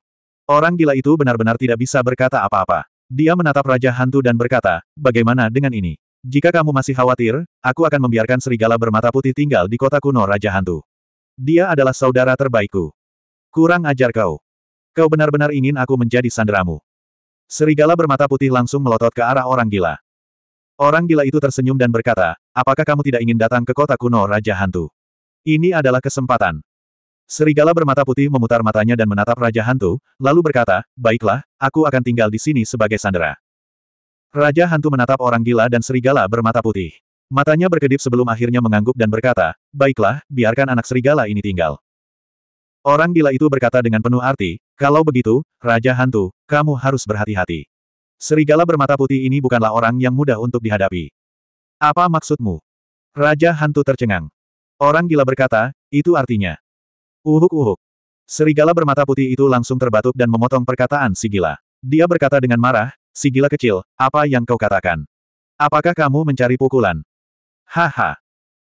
Orang gila itu benar-benar tidak bisa berkata apa-apa. Dia menatap Raja Hantu dan berkata, bagaimana dengan ini? Jika kamu masih khawatir, aku akan membiarkan serigala bermata putih tinggal di kota kuno Raja Hantu. Dia adalah saudara terbaikku. Kurang ajar kau. Kau benar-benar ingin aku menjadi sandramu. Serigala bermata putih langsung melotot ke arah orang gila. Orang gila itu tersenyum dan berkata, apakah kamu tidak ingin datang ke kota kuno Raja Hantu? Ini adalah kesempatan. Serigala bermata putih memutar matanya dan menatap Raja Hantu, lalu berkata, baiklah, aku akan tinggal di sini sebagai sandera. Raja Hantu menatap orang gila dan serigala bermata putih. Matanya berkedip sebelum akhirnya mengangguk dan berkata, baiklah, biarkan anak serigala ini tinggal. Orang gila itu berkata dengan penuh arti, kalau begitu, Raja Hantu, kamu harus berhati-hati. Serigala bermata putih ini bukanlah orang yang mudah untuk dihadapi. Apa maksudmu? Raja Hantu tercengang. Orang gila berkata, itu artinya. Uhuk-uhuk. Serigala bermata putih itu langsung terbatuk dan memotong perkataan si gila. Dia berkata dengan marah, si gila kecil, apa yang kau katakan? Apakah kamu mencari pukulan? Haha.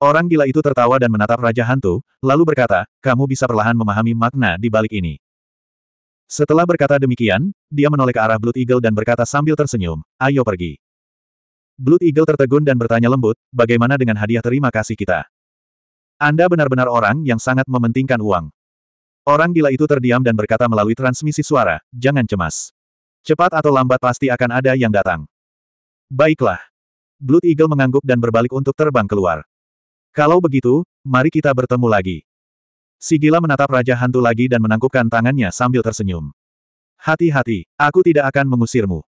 Orang gila itu tertawa dan menatap Raja Hantu, lalu berkata, kamu bisa perlahan memahami makna di balik ini. Setelah berkata demikian, dia menoleh ke arah Blood Eagle dan berkata sambil tersenyum, ayo pergi. Blood Eagle tertegun dan bertanya lembut, bagaimana dengan hadiah terima kasih kita? Anda benar-benar orang yang sangat mementingkan uang. Orang gila itu terdiam dan berkata melalui transmisi suara, jangan cemas. Cepat atau lambat pasti akan ada yang datang. Baiklah. Blood Eagle mengangguk dan berbalik untuk terbang keluar. Kalau begitu, mari kita bertemu lagi. Sigila menatap Raja Hantu lagi dan menangkupkan tangannya sambil tersenyum. Hati-hati, aku tidak akan mengusirmu.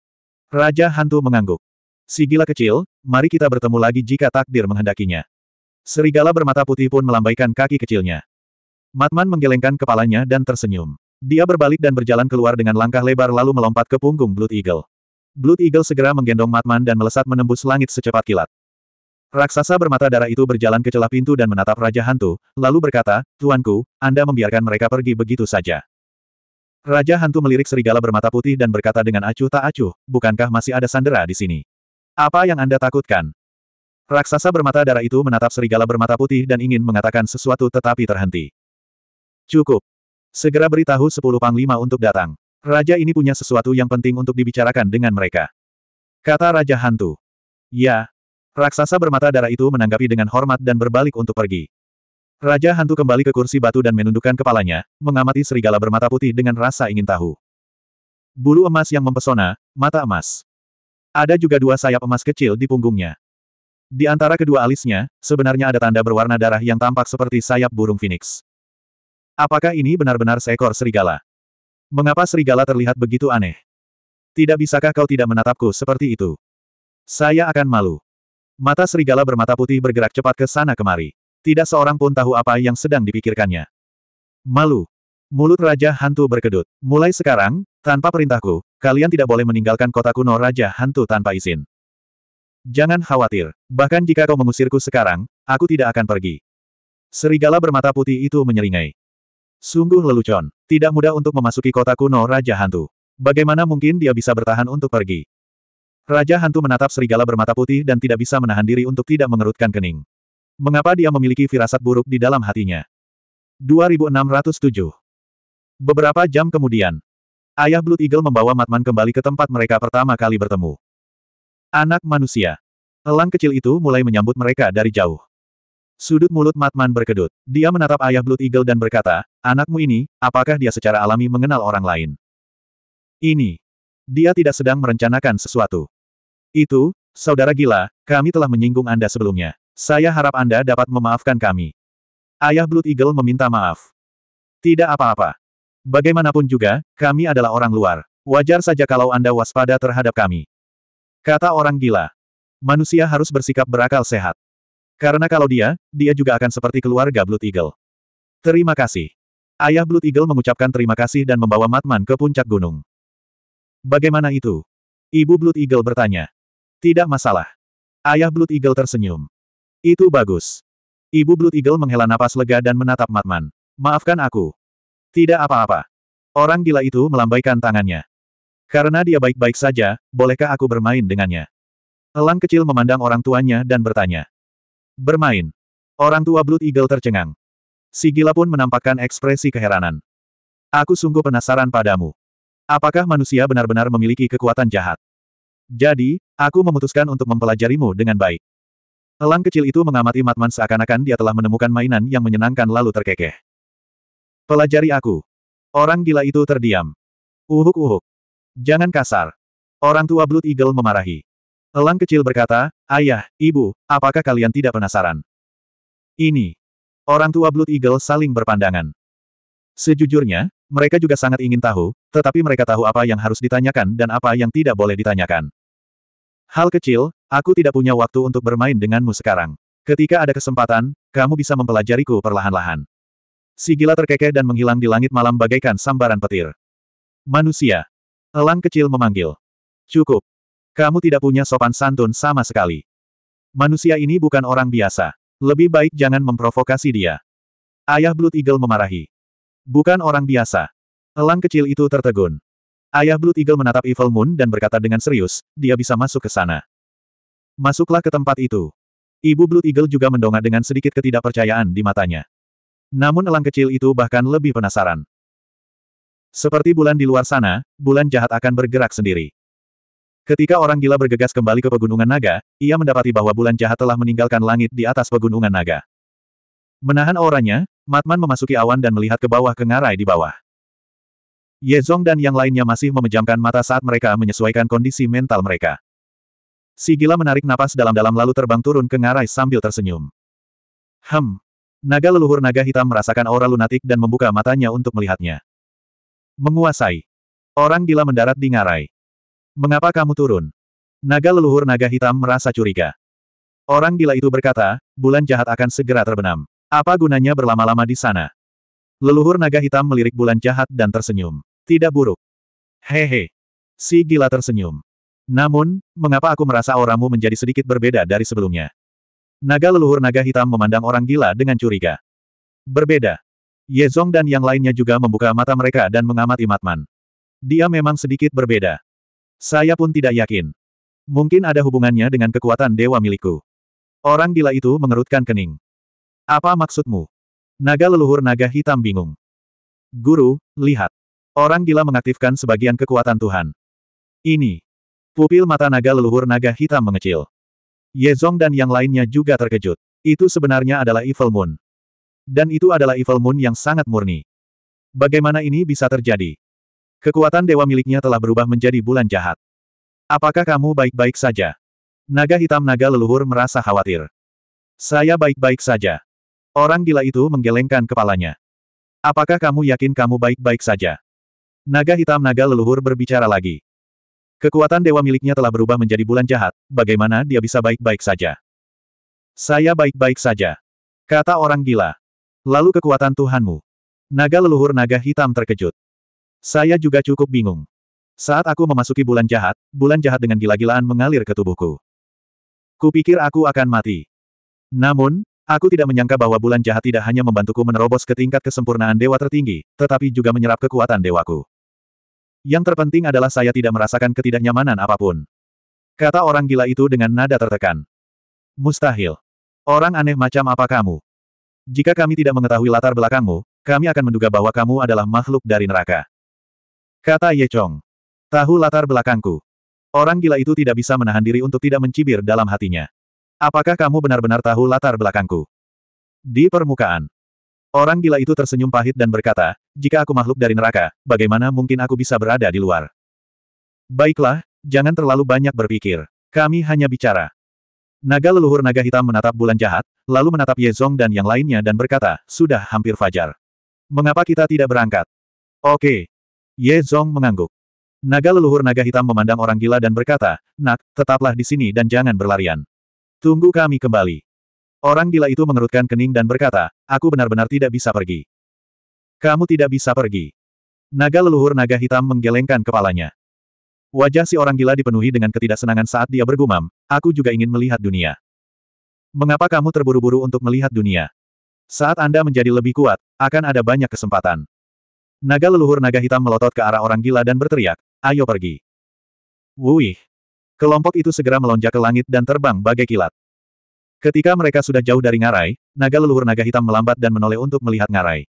Raja Hantu mengangguk. Sigila kecil, mari kita bertemu lagi jika takdir menghendakinya. Serigala bermata putih pun melambaikan kaki kecilnya. Matman menggelengkan kepalanya dan tersenyum. Dia berbalik dan berjalan keluar dengan langkah lebar lalu melompat ke punggung Blood Eagle. Blood Eagle segera menggendong Matman dan melesat menembus langit secepat kilat. Raksasa bermata darah itu berjalan ke celah pintu dan menatap Raja Hantu, lalu berkata, Tuanku, Anda membiarkan mereka pergi begitu saja. Raja Hantu melirik serigala bermata putih dan berkata dengan acuh tak acuh, bukankah masih ada sandera di sini? Apa yang Anda takutkan? Raksasa bermata darah itu menatap serigala bermata putih dan ingin mengatakan sesuatu tetapi terhenti. Cukup. Segera beritahu sepuluh panglima untuk datang. Raja ini punya sesuatu yang penting untuk dibicarakan dengan mereka. Kata Raja Hantu. Ya, Raksasa bermata darah itu menanggapi dengan hormat dan berbalik untuk pergi. Raja hantu kembali ke kursi batu dan menundukkan kepalanya, mengamati serigala bermata putih dengan rasa ingin tahu. Bulu emas yang mempesona, mata emas. Ada juga dua sayap emas kecil di punggungnya. Di antara kedua alisnya, sebenarnya ada tanda berwarna darah yang tampak seperti sayap burung phoenix. Apakah ini benar-benar seekor serigala? Mengapa serigala terlihat begitu aneh? Tidak bisakah kau tidak menatapku seperti itu? Saya akan malu. Mata serigala bermata putih bergerak cepat ke sana kemari. Tidak seorang pun tahu apa yang sedang dipikirkannya. Malu. Mulut Raja Hantu berkedut. Mulai sekarang, tanpa perintahku, kalian tidak boleh meninggalkan kota kuno Raja Hantu tanpa izin. Jangan khawatir. Bahkan jika kau mengusirku sekarang, aku tidak akan pergi. Serigala bermata putih itu menyeringai. Sungguh lelucon. Tidak mudah untuk memasuki kota kuno Raja Hantu. Bagaimana mungkin dia bisa bertahan untuk pergi? Raja hantu menatap serigala bermata putih dan tidak bisa menahan diri untuk tidak mengerutkan kening. Mengapa dia memiliki firasat buruk di dalam hatinya? 2607 Beberapa jam kemudian, ayah Blood Eagle membawa Matman kembali ke tempat mereka pertama kali bertemu. Anak manusia. Elang kecil itu mulai menyambut mereka dari jauh. Sudut mulut Matman berkedut. Dia menatap ayah Blood Eagle dan berkata, Anakmu ini, apakah dia secara alami mengenal orang lain? Ini. Dia tidak sedang merencanakan sesuatu. Itu, saudara gila, kami telah menyinggung Anda sebelumnya. Saya harap Anda dapat memaafkan kami. Ayah Blood Eagle meminta maaf. Tidak apa-apa. Bagaimanapun juga, kami adalah orang luar. Wajar saja kalau Anda waspada terhadap kami. Kata orang gila. Manusia harus bersikap berakal sehat. Karena kalau dia, dia juga akan seperti keluarga Blood Eagle. Terima kasih. Ayah Blood Eagle mengucapkan terima kasih dan membawa Matman ke puncak gunung. Bagaimana itu? Ibu Blood Eagle bertanya. Tidak masalah. Ayah Blood Eagle tersenyum. Itu bagus. Ibu Blood Eagle menghela napas lega dan menatap Matman. Maafkan aku. Tidak apa-apa. Orang gila itu melambaikan tangannya. Karena dia baik-baik saja, bolehkah aku bermain dengannya? Elang kecil memandang orang tuanya dan bertanya. Bermain. Orang tua Blood Eagle tercengang. Si gila pun menampakkan ekspresi keheranan. Aku sungguh penasaran padamu. Apakah manusia benar-benar memiliki kekuatan jahat? Jadi, aku memutuskan untuk mempelajarimu dengan baik. Elang kecil itu mengamati Matman seakan-akan dia telah menemukan mainan yang menyenangkan lalu terkekeh. Pelajari aku. Orang gila itu terdiam. Uhuk-uhuk. Jangan kasar. Orang tua Blood Eagle memarahi. Elang kecil berkata, Ayah, Ibu, apakah kalian tidak penasaran? Ini. Orang tua Blood Eagle saling berpandangan. Sejujurnya, mereka juga sangat ingin tahu, tetapi mereka tahu apa yang harus ditanyakan dan apa yang tidak boleh ditanyakan. Hal kecil, aku tidak punya waktu untuk bermain denganmu sekarang. Ketika ada kesempatan, kamu bisa mempelajariku perlahan-lahan. Si gila terkekeh dan menghilang di langit malam bagaikan sambaran petir. Manusia. Elang kecil memanggil. Cukup. Kamu tidak punya sopan santun sama sekali. Manusia ini bukan orang biasa. Lebih baik jangan memprovokasi dia. Ayah Blood Eagle memarahi. Bukan orang biasa. Elang kecil itu tertegun. Ayah Blue Eagle menatap Evil Moon dan berkata dengan serius, dia bisa masuk ke sana. Masuklah ke tempat itu. Ibu Blue Eagle juga mendongak dengan sedikit ketidakpercayaan di matanya. Namun elang kecil itu bahkan lebih penasaran. Seperti bulan di luar sana, bulan jahat akan bergerak sendiri. Ketika orang gila bergegas kembali ke pegunungan naga, ia mendapati bahwa bulan jahat telah meninggalkan langit di atas pegunungan naga. Menahan auranya, Matman memasuki awan dan melihat ke bawah ke ngarai di bawah. Ye Yezong dan yang lainnya masih memejamkan mata saat mereka menyesuaikan kondisi mental mereka. Si gila menarik napas dalam-dalam lalu terbang turun ke ngarai sambil tersenyum. Hem. Naga leluhur naga hitam merasakan aura lunatik dan membuka matanya untuk melihatnya. Menguasai. Orang gila mendarat di ngarai. Mengapa kamu turun? Naga leluhur naga hitam merasa curiga. Orang gila itu berkata, bulan jahat akan segera terbenam. Apa gunanya berlama-lama di sana? Leluhur naga hitam melirik bulan jahat dan tersenyum. Tidak buruk. Hehe. Si gila tersenyum. Namun, mengapa aku merasa orangmu menjadi sedikit berbeda dari sebelumnya? Naga leluhur naga hitam memandang orang gila dengan curiga. Berbeda. Ye Zong dan yang lainnya juga membuka mata mereka dan mengamati Matman. Dia memang sedikit berbeda. Saya pun tidak yakin. Mungkin ada hubungannya dengan kekuatan dewa milikku. Orang gila itu mengerutkan kening. Apa maksudmu? Naga leluhur naga hitam bingung. Guru, lihat. Orang gila mengaktifkan sebagian kekuatan Tuhan. Ini. Pupil mata naga leluhur naga hitam mengecil. Ye Zong dan yang lainnya juga terkejut. Itu sebenarnya adalah Evil Moon. Dan itu adalah Evil Moon yang sangat murni. Bagaimana ini bisa terjadi? Kekuatan dewa miliknya telah berubah menjadi bulan jahat. Apakah kamu baik-baik saja? Naga hitam naga leluhur merasa khawatir. Saya baik-baik saja. Orang gila itu menggelengkan kepalanya. Apakah kamu yakin kamu baik-baik saja? Naga hitam naga leluhur berbicara lagi. Kekuatan dewa miliknya telah berubah menjadi bulan jahat, bagaimana dia bisa baik-baik saja? Saya baik-baik saja. Kata orang gila. Lalu kekuatan Tuhanmu. Naga leluhur naga hitam terkejut. Saya juga cukup bingung. Saat aku memasuki bulan jahat, bulan jahat dengan gila-gilaan mengalir ke tubuhku. Kupikir aku akan mati. Namun, aku tidak menyangka bahwa bulan jahat tidak hanya membantuku menerobos ke tingkat kesempurnaan dewa tertinggi, tetapi juga menyerap kekuatan dewaku. Yang terpenting adalah saya tidak merasakan ketidaknyamanan apapun. Kata orang gila itu dengan nada tertekan. Mustahil. Orang aneh macam apa kamu? Jika kami tidak mengetahui latar belakangmu, kami akan menduga bahwa kamu adalah makhluk dari neraka. Kata Ye Chong. Tahu latar belakangku. Orang gila itu tidak bisa menahan diri untuk tidak mencibir dalam hatinya. Apakah kamu benar-benar tahu latar belakangku? Di permukaan, Orang gila itu tersenyum pahit dan berkata, jika aku makhluk dari neraka, bagaimana mungkin aku bisa berada di luar? Baiklah, jangan terlalu banyak berpikir. Kami hanya bicara. Naga leluhur naga hitam menatap bulan jahat, lalu menatap Yezong dan yang lainnya dan berkata, sudah hampir fajar. Mengapa kita tidak berangkat? Oke. Yezong mengangguk. Naga leluhur naga hitam memandang orang gila dan berkata, nak, tetaplah di sini dan jangan berlarian. Tunggu kami kembali. Orang gila itu mengerutkan kening dan berkata, aku benar-benar tidak bisa pergi. Kamu tidak bisa pergi. Naga leluhur naga hitam menggelengkan kepalanya. Wajah si orang gila dipenuhi dengan ketidaksenangan saat dia bergumam, aku juga ingin melihat dunia. Mengapa kamu terburu-buru untuk melihat dunia? Saat Anda menjadi lebih kuat, akan ada banyak kesempatan. Naga leluhur naga hitam melotot ke arah orang gila dan berteriak, ayo pergi. Wuih! Kelompok itu segera melonjak ke langit dan terbang bagai kilat. Ketika mereka sudah jauh dari ngarai, naga leluhur naga hitam melambat dan menoleh untuk melihat ngarai.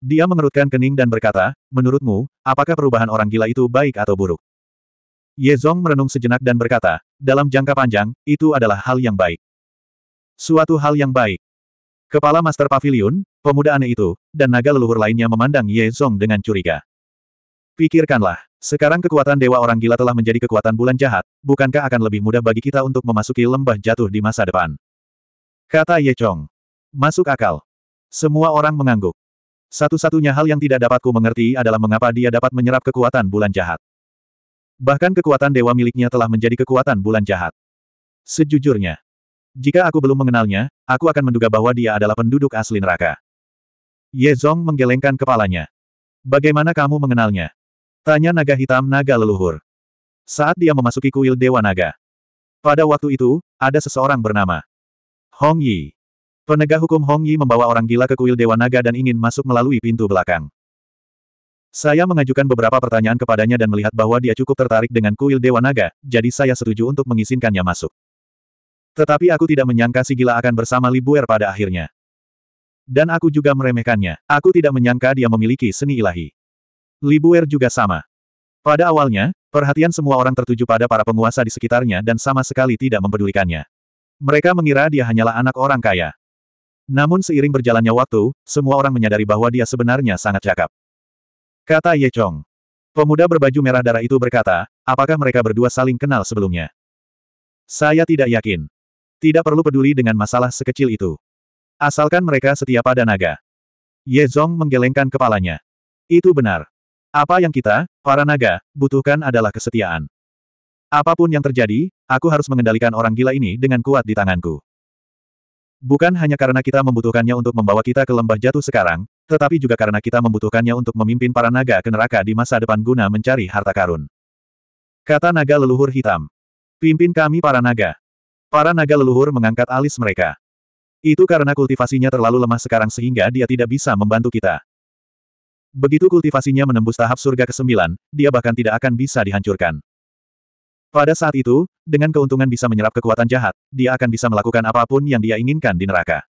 Dia mengerutkan kening dan berkata, menurutmu, apakah perubahan orang gila itu baik atau buruk? Ye Zong merenung sejenak dan berkata, dalam jangka panjang, itu adalah hal yang baik. Suatu hal yang baik. Kepala Master Pavilion, pemuda aneh itu, dan naga leluhur lainnya memandang Ye Zong dengan curiga. Pikirkanlah, sekarang kekuatan Dewa Orang Gila telah menjadi kekuatan bulan jahat, bukankah akan lebih mudah bagi kita untuk memasuki lembah jatuh di masa depan? Kata Ye Chong. Masuk akal. Semua orang mengangguk. Satu-satunya hal yang tidak dapatku mengerti adalah mengapa dia dapat menyerap kekuatan bulan jahat. Bahkan kekuatan dewa miliknya telah menjadi kekuatan bulan jahat. Sejujurnya, jika aku belum mengenalnya, aku akan menduga bahwa dia adalah penduduk asli neraka. Ye Zong menggelengkan kepalanya. Bagaimana kamu mengenalnya? Tanya naga hitam naga leluhur. Saat dia memasuki kuil Dewa Naga. Pada waktu itu, ada seseorang bernama Hong Yi. Penegak hukum Hong Yi membawa orang gila ke kuil Dewa Naga dan ingin masuk melalui pintu belakang. Saya mengajukan beberapa pertanyaan kepadanya dan melihat bahwa dia cukup tertarik dengan kuil Dewa Naga, jadi saya setuju untuk mengizinkannya masuk. Tetapi aku tidak menyangka si gila akan bersama Libu'er pada akhirnya. Dan aku juga meremehkannya, aku tidak menyangka dia memiliki seni ilahi. Libu'er juga sama. Pada awalnya, perhatian semua orang tertuju pada para penguasa di sekitarnya dan sama sekali tidak mempedulikannya. Mereka mengira dia hanyalah anak orang kaya. Namun seiring berjalannya waktu, semua orang menyadari bahwa dia sebenarnya sangat cakap. Kata Ye Chong. Pemuda berbaju merah darah itu berkata, apakah mereka berdua saling kenal sebelumnya? Saya tidak yakin. Tidak perlu peduli dengan masalah sekecil itu. Asalkan mereka setia pada naga. Ye Zong menggelengkan kepalanya. Itu benar. Apa yang kita, para naga, butuhkan adalah kesetiaan. Apapun yang terjadi, aku harus mengendalikan orang gila ini dengan kuat di tanganku. Bukan hanya karena kita membutuhkannya untuk membawa kita ke lembah jatuh sekarang, tetapi juga karena kita membutuhkannya untuk memimpin para naga ke neraka di masa depan guna mencari harta karun. Kata naga leluhur hitam. Pimpin kami para naga. Para naga leluhur mengangkat alis mereka. Itu karena kultivasinya terlalu lemah sekarang sehingga dia tidak bisa membantu kita. Begitu kultivasinya menembus tahap surga ke-9, dia bahkan tidak akan bisa dihancurkan. Pada saat itu, dengan keuntungan bisa menyerap kekuatan jahat, dia akan bisa melakukan apapun yang dia inginkan di neraka.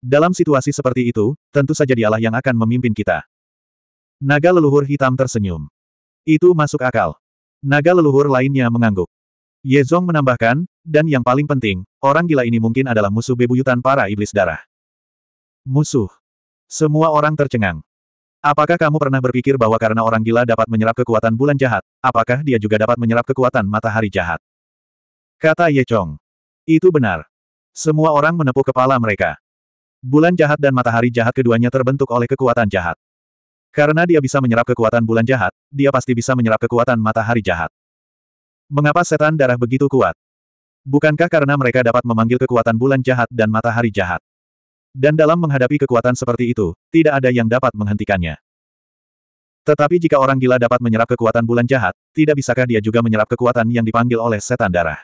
Dalam situasi seperti itu, tentu saja dialah yang akan memimpin kita. Naga leluhur hitam tersenyum. Itu masuk akal. Naga leluhur lainnya mengangguk. Ye Yezong menambahkan, dan yang paling penting, orang gila ini mungkin adalah musuh bebuyutan para iblis darah. Musuh. Semua orang tercengang. Apakah kamu pernah berpikir bahwa karena orang gila dapat menyerap kekuatan bulan jahat, apakah dia juga dapat menyerap kekuatan matahari jahat? Kata Ye Chong. Itu benar. Semua orang menepuk kepala mereka. Bulan jahat dan matahari jahat keduanya terbentuk oleh kekuatan jahat. Karena dia bisa menyerap kekuatan bulan jahat, dia pasti bisa menyerap kekuatan matahari jahat. Mengapa setan darah begitu kuat? Bukankah karena mereka dapat memanggil kekuatan bulan jahat dan matahari jahat? Dan dalam menghadapi kekuatan seperti itu, tidak ada yang dapat menghentikannya. Tetapi jika orang gila dapat menyerap kekuatan bulan jahat, tidak bisakah dia juga menyerap kekuatan yang dipanggil oleh setan darah?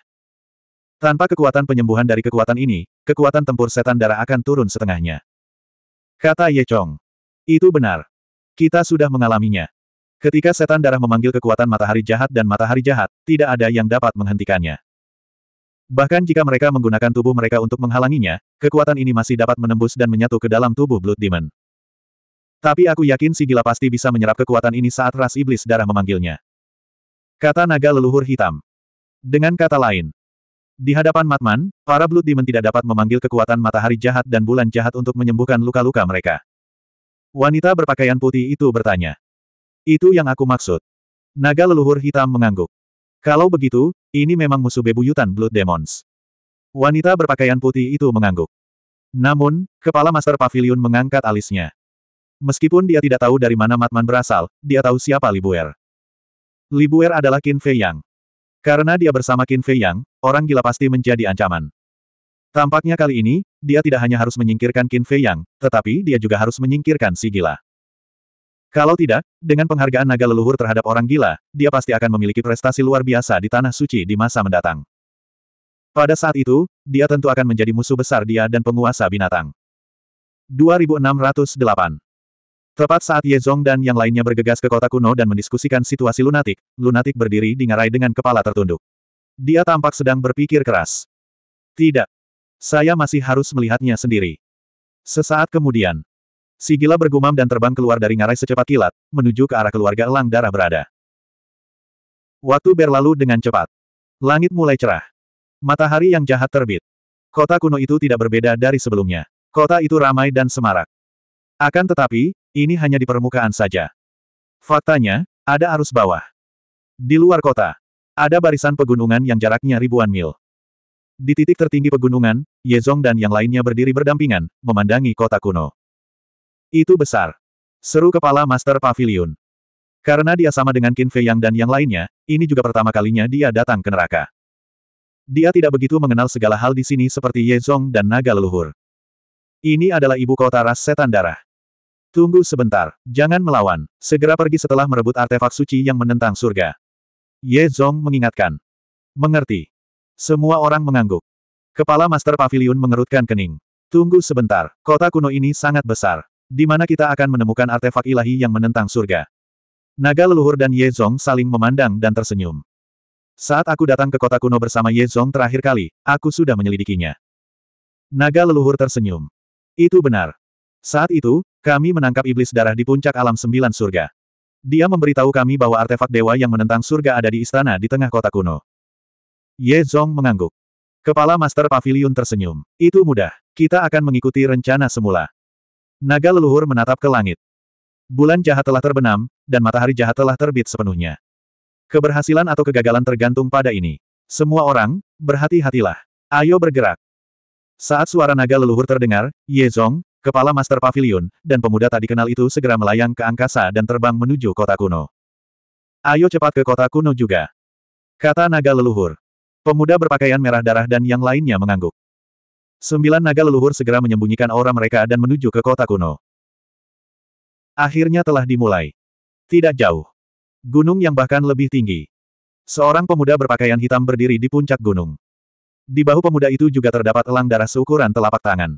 Tanpa kekuatan penyembuhan dari kekuatan ini, kekuatan tempur setan darah akan turun setengahnya. Kata Ye Chong. Itu benar. Kita sudah mengalaminya. Ketika setan darah memanggil kekuatan matahari jahat dan matahari jahat, tidak ada yang dapat menghentikannya. Bahkan jika mereka menggunakan tubuh mereka untuk menghalanginya, kekuatan ini masih dapat menembus dan menyatu ke dalam tubuh Blood Demon. Tapi aku yakin si gila pasti bisa menyerap kekuatan ini saat ras iblis darah memanggilnya. Kata naga leluhur hitam. Dengan kata lain, di hadapan Matman, para Blood Demon tidak dapat memanggil kekuatan matahari jahat dan bulan jahat untuk menyembuhkan luka-luka mereka. Wanita berpakaian putih itu bertanya. Itu yang aku maksud. Naga leluhur hitam mengangguk. Kalau begitu, ini memang musuh bebuyutan Blood Demons. Wanita berpakaian putih itu mengangguk. Namun, kepala Master Pavilion mengangkat alisnya. Meskipun dia tidak tahu dari mana Matman berasal, dia tahu siapa Libuer. Libuer adalah Qin Fei Yang. Karena dia bersama Qin Fei Yang, orang gila pasti menjadi ancaman. Tampaknya kali ini, dia tidak hanya harus menyingkirkan Qin Fei Yang, tetapi dia juga harus menyingkirkan si gila. Kalau tidak, dengan penghargaan naga leluhur terhadap orang gila, dia pasti akan memiliki prestasi luar biasa di Tanah Suci di masa mendatang. Pada saat itu, dia tentu akan menjadi musuh besar dia dan penguasa binatang. 2608 Tepat saat Ye Zong dan yang lainnya bergegas ke kota kuno dan mendiskusikan situasi lunatik, lunatik berdiri di ngarai dengan kepala tertunduk. Dia tampak sedang berpikir keras. Tidak. Saya masih harus melihatnya sendiri. Sesaat kemudian, Sigila bergumam dan terbang keluar dari ngarai secepat kilat, menuju ke arah keluarga elang darah berada. Waktu berlalu dengan cepat. Langit mulai cerah. Matahari yang jahat terbit. Kota kuno itu tidak berbeda dari sebelumnya. Kota itu ramai dan semarak. Akan tetapi, ini hanya di permukaan saja. Faktanya, ada arus bawah. Di luar kota, ada barisan pegunungan yang jaraknya ribuan mil. Di titik tertinggi pegunungan, Yezong dan yang lainnya berdiri berdampingan, memandangi kota kuno. Itu besar. Seru kepala Master Pavilion. Karena dia sama dengan Qin Fei Yang dan yang lainnya, ini juga pertama kalinya dia datang ke neraka. Dia tidak begitu mengenal segala hal di sini seperti Ye Zong dan naga leluhur. Ini adalah ibu kota ras setan darah. Tunggu sebentar, jangan melawan, segera pergi setelah merebut artefak suci yang menentang surga. Ye Zong mengingatkan. Mengerti. Semua orang mengangguk. Kepala Master Pavilion mengerutkan kening. Tunggu sebentar, kota kuno ini sangat besar di mana kita akan menemukan artefak ilahi yang menentang surga. Naga leluhur dan Ye Zong saling memandang dan tersenyum. Saat aku datang ke kota kuno bersama Ye Zong terakhir kali, aku sudah menyelidikinya. Naga leluhur tersenyum. Itu benar. Saat itu, kami menangkap iblis darah di puncak alam sembilan surga. Dia memberitahu kami bahwa artefak dewa yang menentang surga ada di istana di tengah kota kuno. Ye Zong mengangguk. Kepala Master Pavilion tersenyum. Itu mudah. Kita akan mengikuti rencana semula. Naga leluhur menatap ke langit. Bulan jahat telah terbenam, dan matahari jahat telah terbit sepenuhnya. Keberhasilan atau kegagalan tergantung pada ini. Semua orang, berhati-hatilah. Ayo bergerak. Saat suara naga leluhur terdengar, Ye Zong, kepala Master Pavilion, dan pemuda tak dikenal itu segera melayang ke angkasa dan terbang menuju kota kuno. Ayo cepat ke kota kuno juga. Kata naga leluhur. Pemuda berpakaian merah darah dan yang lainnya mengangguk. Sembilan naga leluhur segera menyembunyikan aura mereka dan menuju ke kota kuno. Akhirnya telah dimulai. Tidak jauh. Gunung yang bahkan lebih tinggi. Seorang pemuda berpakaian hitam berdiri di puncak gunung. Di bahu pemuda itu juga terdapat elang darah seukuran telapak tangan.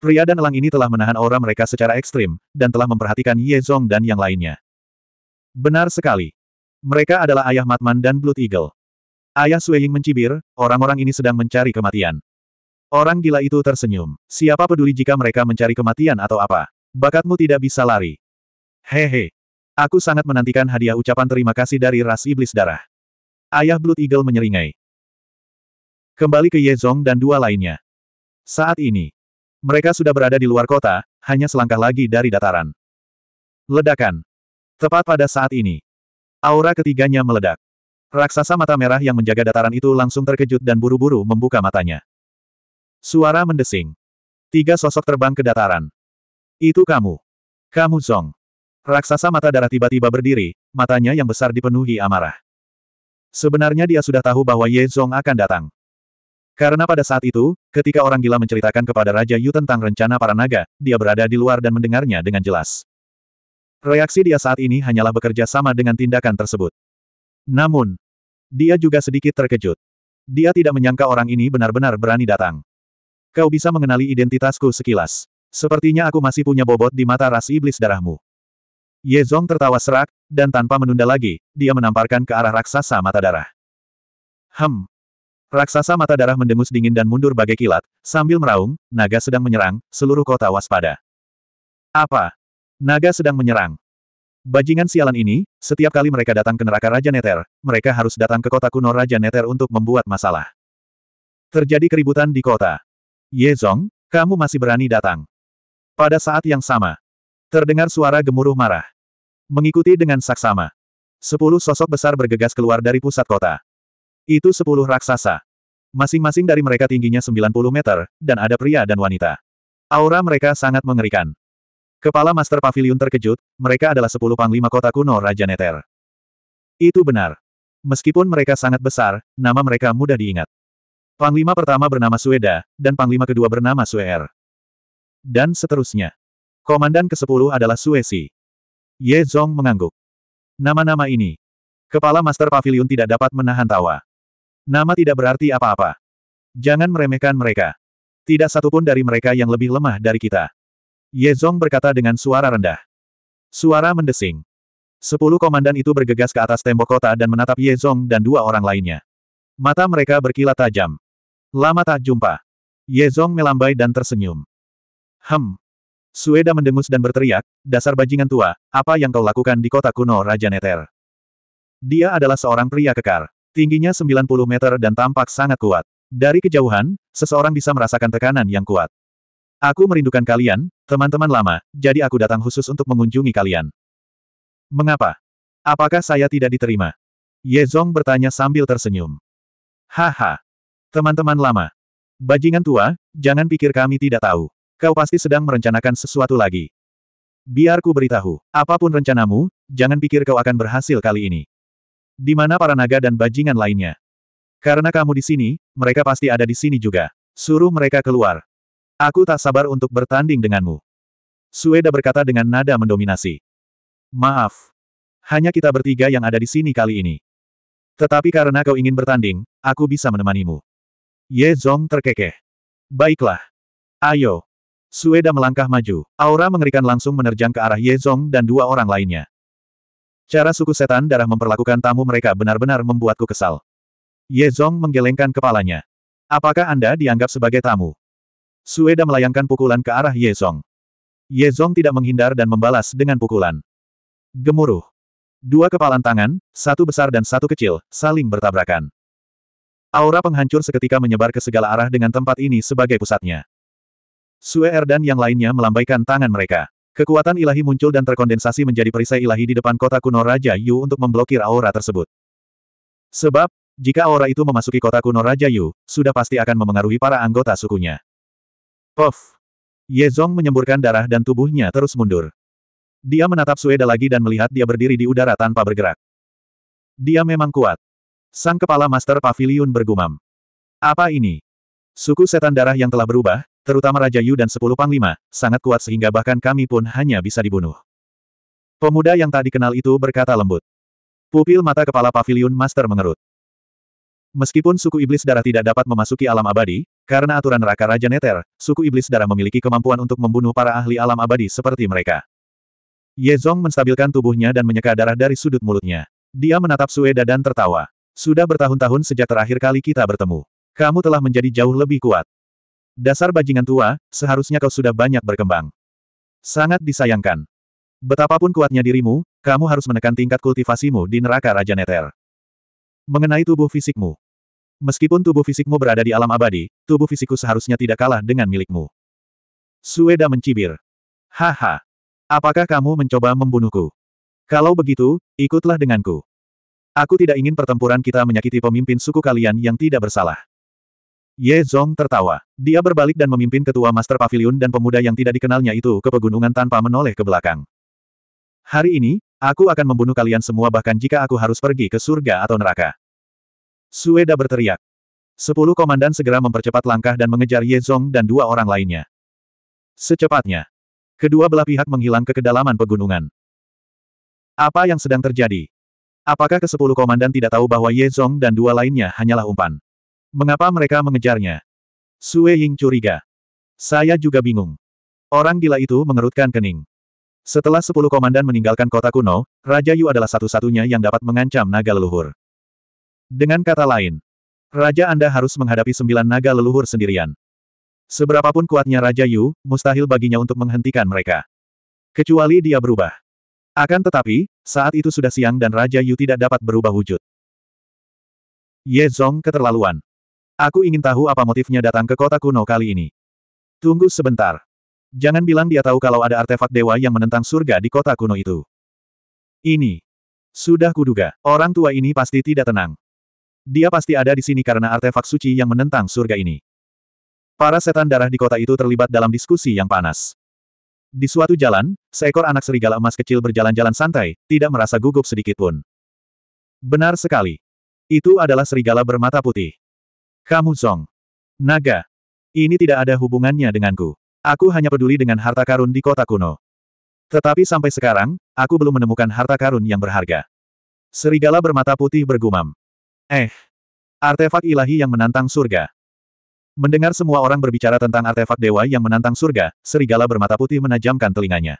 Pria dan elang ini telah menahan aura mereka secara ekstrim, dan telah memperhatikan Ye Zong dan yang lainnya. Benar sekali. Mereka adalah ayah Matman dan Blood Eagle. Ayah Sueying mencibir, orang-orang ini sedang mencari kematian. Orang gila itu tersenyum. Siapa peduli jika mereka mencari kematian atau apa? Bakatmu tidak bisa lari. Hehe. Aku sangat menantikan hadiah ucapan terima kasih dari ras iblis darah. Ayah Blood Eagle menyeringai. Kembali ke Yezong dan dua lainnya. Saat ini, mereka sudah berada di luar kota, hanya selangkah lagi dari dataran. Ledakan. Tepat pada saat ini. Aura ketiganya meledak. Raksasa mata merah yang menjaga dataran itu langsung terkejut dan buru-buru membuka matanya. Suara mendesing. Tiga sosok terbang ke dataran. Itu kamu. Kamu Zong. Raksasa mata darah tiba-tiba berdiri, matanya yang besar dipenuhi amarah. Sebenarnya dia sudah tahu bahwa Ye Zong akan datang. Karena pada saat itu, ketika orang gila menceritakan kepada Raja Yu tentang rencana para naga, dia berada di luar dan mendengarnya dengan jelas. Reaksi dia saat ini hanyalah bekerja sama dengan tindakan tersebut. Namun, dia juga sedikit terkejut. Dia tidak menyangka orang ini benar-benar berani datang. Kau bisa mengenali identitasku sekilas. Sepertinya aku masih punya bobot di mata ras iblis darahmu. Ye Zong tertawa serak, dan tanpa menunda lagi, dia menamparkan ke arah raksasa mata darah. Hem. Raksasa mata darah mendengus dingin dan mundur bagai kilat, sambil meraung, naga sedang menyerang, seluruh kota waspada. Apa? Naga sedang menyerang. Bajingan sialan ini, setiap kali mereka datang ke neraka Raja Neter, mereka harus datang ke kota kuno Raja Neter untuk membuat masalah. Terjadi keributan di kota. Ye Zong, kamu masih berani datang. Pada saat yang sama, terdengar suara gemuruh marah. Mengikuti dengan saksama. Sepuluh sosok besar bergegas keluar dari pusat kota. Itu sepuluh raksasa. Masing-masing dari mereka tingginya 90 meter, dan ada pria dan wanita. Aura mereka sangat mengerikan. Kepala Master Pavilion terkejut, mereka adalah sepuluh panglima kota kuno Raja Neter. Itu benar. Meskipun mereka sangat besar, nama mereka mudah diingat. Panglima pertama bernama Sueda, dan panglima kedua bernama Suer. Dan seterusnya. Komandan ke-10 adalah Suesi. Ye Zong mengangguk. Nama-nama ini. Kepala Master Pavilion tidak dapat menahan tawa. Nama tidak berarti apa-apa. Jangan meremehkan mereka. Tidak satupun dari mereka yang lebih lemah dari kita. Ye Zong berkata dengan suara rendah. Suara mendesing. Sepuluh komandan itu bergegas ke atas tembok kota dan menatap Ye Zong dan dua orang lainnya. Mata mereka berkilat tajam. Lama tak jumpa. Yezong melambai dan tersenyum. Hem. Sueda mendengus dan berteriak, dasar bajingan tua, apa yang kau lakukan di kota kuno Raja Neter? Dia adalah seorang pria kekar. Tingginya 90 meter dan tampak sangat kuat. Dari kejauhan, seseorang bisa merasakan tekanan yang kuat. Aku merindukan kalian, teman-teman lama, jadi aku datang khusus untuk mengunjungi kalian. Mengapa? Apakah saya tidak diterima? Yezong bertanya sambil tersenyum. Haha, Teman-teman lama. Bajingan tua, jangan pikir kami tidak tahu. Kau pasti sedang merencanakan sesuatu lagi. Biar ku beritahu, apapun rencanamu, jangan pikir kau akan berhasil kali ini. Di mana para naga dan bajingan lainnya? Karena kamu di sini, mereka pasti ada di sini juga. Suruh mereka keluar. Aku tak sabar untuk bertanding denganmu. Sueda berkata dengan nada mendominasi. Maaf. Hanya kita bertiga yang ada di sini kali ini. Tetapi karena kau ingin bertanding, aku bisa menemanimu. Ye Zong terkekeh. Baiklah. Ayo. Sueda melangkah maju. Aura mengerikan langsung menerjang ke arah Ye Zong dan dua orang lainnya. Cara suku setan darah memperlakukan tamu mereka benar-benar membuatku kesal. Ye Zong menggelengkan kepalanya. Apakah Anda dianggap sebagai tamu? Sueda melayangkan pukulan ke arah Ye Zong. Ye Zong tidak menghindar dan membalas dengan pukulan. Gemuruh. Dua kepalan tangan, satu besar dan satu kecil, saling bertabrakan. Aura penghancur seketika menyebar ke segala arah dengan tempat ini sebagai pusatnya. Sue Er dan yang lainnya melambaikan tangan mereka. Kekuatan ilahi muncul dan terkondensasi menjadi perisai ilahi di depan kota kuno Raja Yu untuk memblokir aura tersebut. Sebab, jika aura itu memasuki kota kuno Raja Yu, sudah pasti akan memengaruhi para anggota sukunya. Puff! Ye Zong menyemburkan darah dan tubuhnya terus mundur. Dia menatap Sueda lagi dan melihat dia berdiri di udara tanpa bergerak. Dia memang kuat. Sang kepala Master Pavilion bergumam. Apa ini? Suku setan darah yang telah berubah, terutama Raja Yu dan sepuluh panglima, sangat kuat sehingga bahkan kami pun hanya bisa dibunuh. Pemuda yang tak dikenal itu berkata lembut. Pupil mata kepala Pavilion Master mengerut. Meskipun suku iblis darah tidak dapat memasuki alam abadi, karena aturan Raka Raja Neter, suku iblis darah memiliki kemampuan untuk membunuh para ahli alam abadi seperti mereka. Ye Zong menstabilkan tubuhnya dan menyeka darah dari sudut mulutnya. Dia menatap Sueda dan tertawa. Sudah bertahun-tahun sejak terakhir kali kita bertemu. Kamu telah menjadi jauh lebih kuat. Dasar bajingan tua, seharusnya kau sudah banyak berkembang. Sangat disayangkan. Betapapun kuatnya dirimu, kamu harus menekan tingkat kultivasimu di neraka Raja Neter. Mengenai tubuh fisikmu. Meskipun tubuh fisikmu berada di alam abadi, tubuh fisikku seharusnya tidak kalah dengan milikmu. Sueda mencibir. Haha. Apakah kamu mencoba membunuhku? Kalau begitu, ikutlah denganku. Aku tidak ingin pertempuran kita menyakiti pemimpin suku kalian yang tidak bersalah. Ye Zong tertawa. Dia berbalik dan memimpin ketua Master Pavilion dan pemuda yang tidak dikenalnya itu ke pegunungan tanpa menoleh ke belakang. Hari ini, aku akan membunuh kalian semua bahkan jika aku harus pergi ke surga atau neraka. Sueda berteriak. Sepuluh komandan segera mempercepat langkah dan mengejar Ye Zong dan dua orang lainnya. Secepatnya, kedua belah pihak menghilang ke kedalaman pegunungan. Apa yang sedang terjadi? Apakah ke sepuluh komandan tidak tahu bahwa Ye Zong dan dua lainnya hanyalah umpan? Mengapa mereka mengejarnya? Sue Ying curiga. Saya juga bingung. Orang gila itu mengerutkan kening. Setelah sepuluh komandan meninggalkan kota kuno, Raja Yu adalah satu-satunya yang dapat mengancam naga leluhur. Dengan kata lain, Raja Anda harus menghadapi sembilan naga leluhur sendirian. Seberapapun kuatnya Raja Yu, mustahil baginya untuk menghentikan mereka. Kecuali dia berubah. Akan tetapi, saat itu sudah siang dan Raja Yu tidak dapat berubah wujud. Ye Zong keterlaluan. Aku ingin tahu apa motifnya datang ke kota kuno kali ini. Tunggu sebentar. Jangan bilang dia tahu kalau ada artefak dewa yang menentang surga di kota kuno itu. Ini. Sudah kuduga, orang tua ini pasti tidak tenang. Dia pasti ada di sini karena artefak suci yang menentang surga ini. Para setan darah di kota itu terlibat dalam diskusi yang panas. Di suatu jalan, seekor anak serigala emas kecil berjalan-jalan santai, tidak merasa gugup sedikitpun. Benar sekali. Itu adalah serigala bermata putih. Kamu Zong. Naga. Ini tidak ada hubungannya denganku. Aku hanya peduli dengan harta karun di kota kuno. Tetapi sampai sekarang, aku belum menemukan harta karun yang berharga. Serigala bermata putih bergumam. Eh. Artefak ilahi yang menantang surga. Mendengar semua orang berbicara tentang artefak dewa yang menantang surga, serigala bermata putih menajamkan telinganya.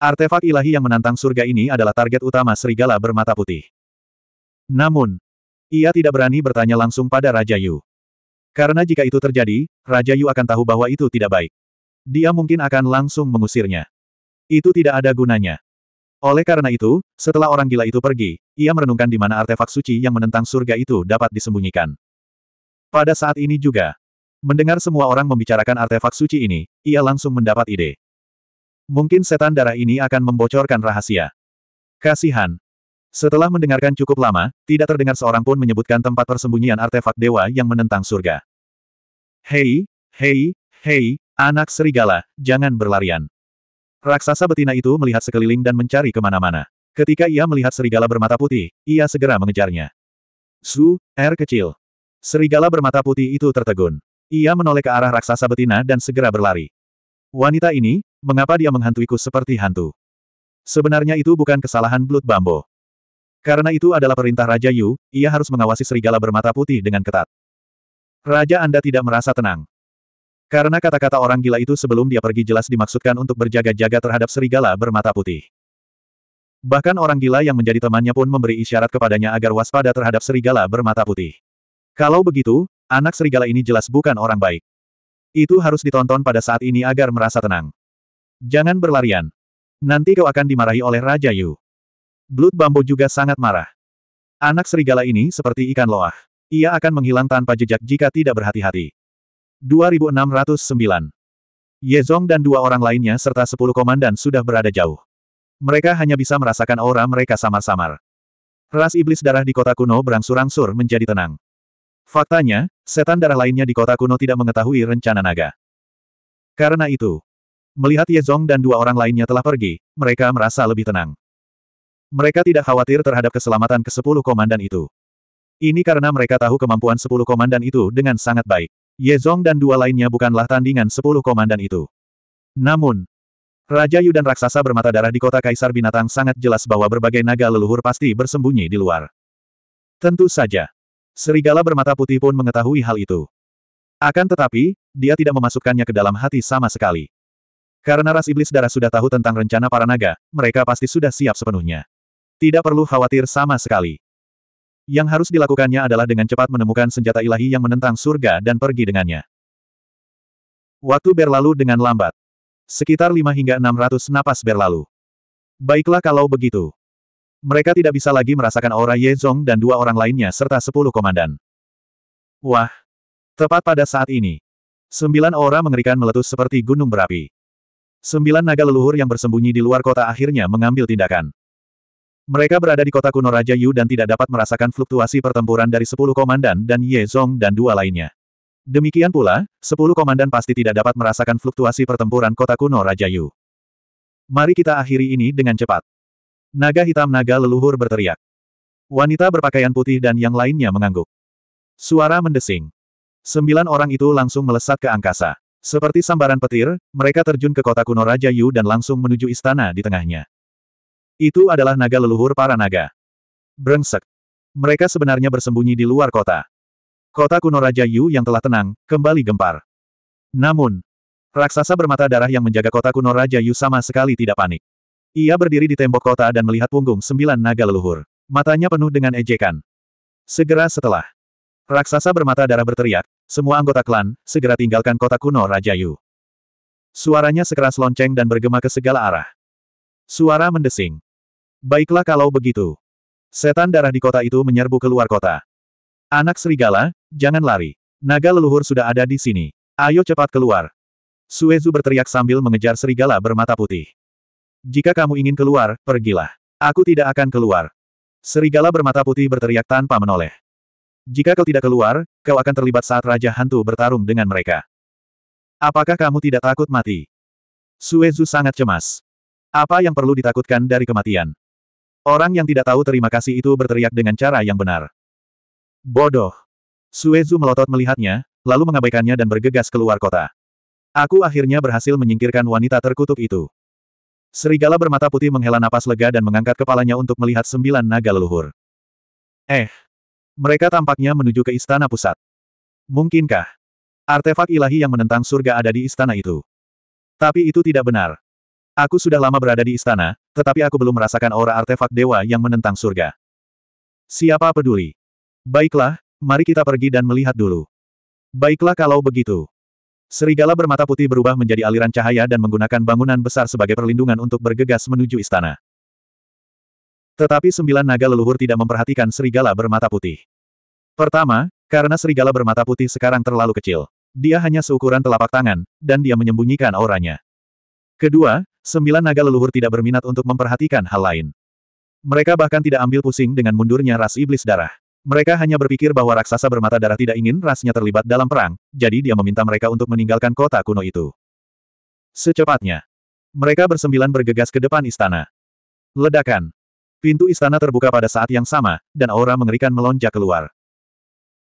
Artefak ilahi yang menantang surga ini adalah target utama serigala bermata putih. Namun, ia tidak berani bertanya langsung pada Raja Yu. Karena jika itu terjadi, Raja Yu akan tahu bahwa itu tidak baik. Dia mungkin akan langsung mengusirnya. Itu tidak ada gunanya. Oleh karena itu, setelah orang gila itu pergi, ia merenungkan di mana artefak suci yang menentang surga itu dapat disembunyikan. Pada saat ini juga, mendengar semua orang membicarakan artefak suci ini, ia langsung mendapat ide. Mungkin setan darah ini akan membocorkan rahasia. Kasihan. Setelah mendengarkan cukup lama, tidak terdengar seorang pun menyebutkan tempat persembunyian artefak dewa yang menentang surga. Hei, hei, hei, anak serigala, jangan berlarian. Raksasa betina itu melihat sekeliling dan mencari kemana-mana. Ketika ia melihat serigala bermata putih, ia segera mengejarnya. Su, air er kecil. Serigala bermata putih itu tertegun. Ia menoleh ke arah raksasa betina dan segera berlari. Wanita ini, mengapa dia menghantuiku seperti hantu? Sebenarnya itu bukan kesalahan Blood Bambo. Karena itu adalah perintah Raja Yu, ia harus mengawasi serigala bermata putih dengan ketat. Raja Anda tidak merasa tenang. Karena kata-kata orang gila itu sebelum dia pergi jelas dimaksudkan untuk berjaga-jaga terhadap serigala bermata putih. Bahkan orang gila yang menjadi temannya pun memberi isyarat kepadanya agar waspada terhadap serigala bermata putih. Kalau begitu, anak serigala ini jelas bukan orang baik. Itu harus ditonton pada saat ini agar merasa tenang. Jangan berlarian. Nanti kau akan dimarahi oleh Raja Yu. Blood Bambo juga sangat marah. Anak serigala ini seperti ikan loah. Ia akan menghilang tanpa jejak jika tidak berhati-hati. 2609 Ye Zong dan dua orang lainnya serta sepuluh komandan sudah berada jauh. Mereka hanya bisa merasakan aura mereka samar-samar. Ras iblis darah di kota kuno berangsur-angsur menjadi tenang. Faktanya, setan darah lainnya di kota kuno tidak mengetahui rencana naga. Karena itu, melihat Ye Zong dan dua orang lainnya telah pergi, mereka merasa lebih tenang. Mereka tidak khawatir terhadap keselamatan ke-10 komandan itu. Ini karena mereka tahu kemampuan 10 komandan itu dengan sangat baik. Ye Zong dan dua lainnya bukanlah tandingan 10 komandan itu. Namun, Raja Yu dan raksasa bermata darah di kota Kaisar Binatang sangat jelas bahwa berbagai naga leluhur pasti bersembunyi di luar. Tentu saja, serigala bermata putih pun mengetahui hal itu. Akan tetapi, dia tidak memasukkannya ke dalam hati sama sekali. Karena ras iblis darah sudah tahu tentang rencana para naga, mereka pasti sudah siap sepenuhnya. Tidak perlu khawatir sama sekali. Yang harus dilakukannya adalah dengan cepat menemukan senjata ilahi yang menentang surga dan pergi dengannya. Waktu berlalu dengan lambat. Sekitar 5 hingga 600 napas berlalu. Baiklah kalau begitu. Mereka tidak bisa lagi merasakan aura Ye Zong dan dua orang lainnya serta sepuluh komandan. Wah! Tepat pada saat ini. Sembilan aura mengerikan meletus seperti gunung berapi. Sembilan naga leluhur yang bersembunyi di luar kota akhirnya mengambil tindakan. Mereka berada di kota kuno Raja Yu dan tidak dapat merasakan fluktuasi pertempuran dari sepuluh komandan dan Ye Zong dan dua lainnya. Demikian pula, sepuluh komandan pasti tidak dapat merasakan fluktuasi pertempuran kota kuno Raja Yu. Mari kita akhiri ini dengan cepat. Naga hitam naga leluhur berteriak. Wanita berpakaian putih dan yang lainnya mengangguk. Suara mendesing. Sembilan orang itu langsung melesat ke angkasa. Seperti sambaran petir, mereka terjun ke kota kuno Raja Yu dan langsung menuju istana di tengahnya. Itu adalah naga leluhur para naga. Brengsek. Mereka sebenarnya bersembunyi di luar kota. Kota kuno Raja Yu yang telah tenang, kembali gempar. Namun, raksasa bermata darah yang menjaga kota kuno Raja Yu sama sekali tidak panik. Ia berdiri di tembok kota dan melihat punggung sembilan naga leluhur. Matanya penuh dengan ejekan. Segera setelah raksasa bermata darah berteriak, semua anggota klan, segera tinggalkan kota kuno Raja Yu. Suaranya sekeras lonceng dan bergema ke segala arah. Suara mendesing. Baiklah kalau begitu. Setan darah di kota itu menyerbu keluar kota. Anak serigala, jangan lari. Naga leluhur sudah ada di sini. Ayo cepat keluar. Suezu berteriak sambil mengejar serigala bermata putih. Jika kamu ingin keluar, pergilah. Aku tidak akan keluar. Serigala bermata putih berteriak tanpa menoleh. Jika kau tidak keluar, kau akan terlibat saat Raja Hantu bertarung dengan mereka. Apakah kamu tidak takut mati? Suezu sangat cemas. Apa yang perlu ditakutkan dari kematian? Orang yang tidak tahu terima kasih itu berteriak dengan cara yang benar. Bodoh. Suezu melotot melihatnya, lalu mengabaikannya dan bergegas keluar kota. Aku akhirnya berhasil menyingkirkan wanita terkutuk itu. Serigala bermata putih menghela napas lega dan mengangkat kepalanya untuk melihat sembilan naga leluhur. Eh. Mereka tampaknya menuju ke istana pusat. Mungkinkah? Artefak ilahi yang menentang surga ada di istana itu. Tapi itu tidak benar. Aku sudah lama berada di istana, tetapi aku belum merasakan aura artefak dewa yang menentang surga. Siapa peduli? Baiklah, mari kita pergi dan melihat dulu. Baiklah kalau begitu. Serigala bermata putih berubah menjadi aliran cahaya dan menggunakan bangunan besar sebagai perlindungan untuk bergegas menuju istana. Tetapi sembilan naga leluhur tidak memperhatikan serigala bermata putih. Pertama, karena serigala bermata putih sekarang terlalu kecil. Dia hanya seukuran telapak tangan, dan dia menyembunyikan auranya. Kedua, sembilan naga leluhur tidak berminat untuk memperhatikan hal lain. Mereka bahkan tidak ambil pusing dengan mundurnya ras iblis darah. Mereka hanya berpikir bahwa raksasa bermata darah tidak ingin rasnya terlibat dalam perang, jadi dia meminta mereka untuk meninggalkan kota kuno itu. Secepatnya. Mereka bersembilan bergegas ke depan istana. Ledakan. Pintu istana terbuka pada saat yang sama, dan aura mengerikan melonjak keluar.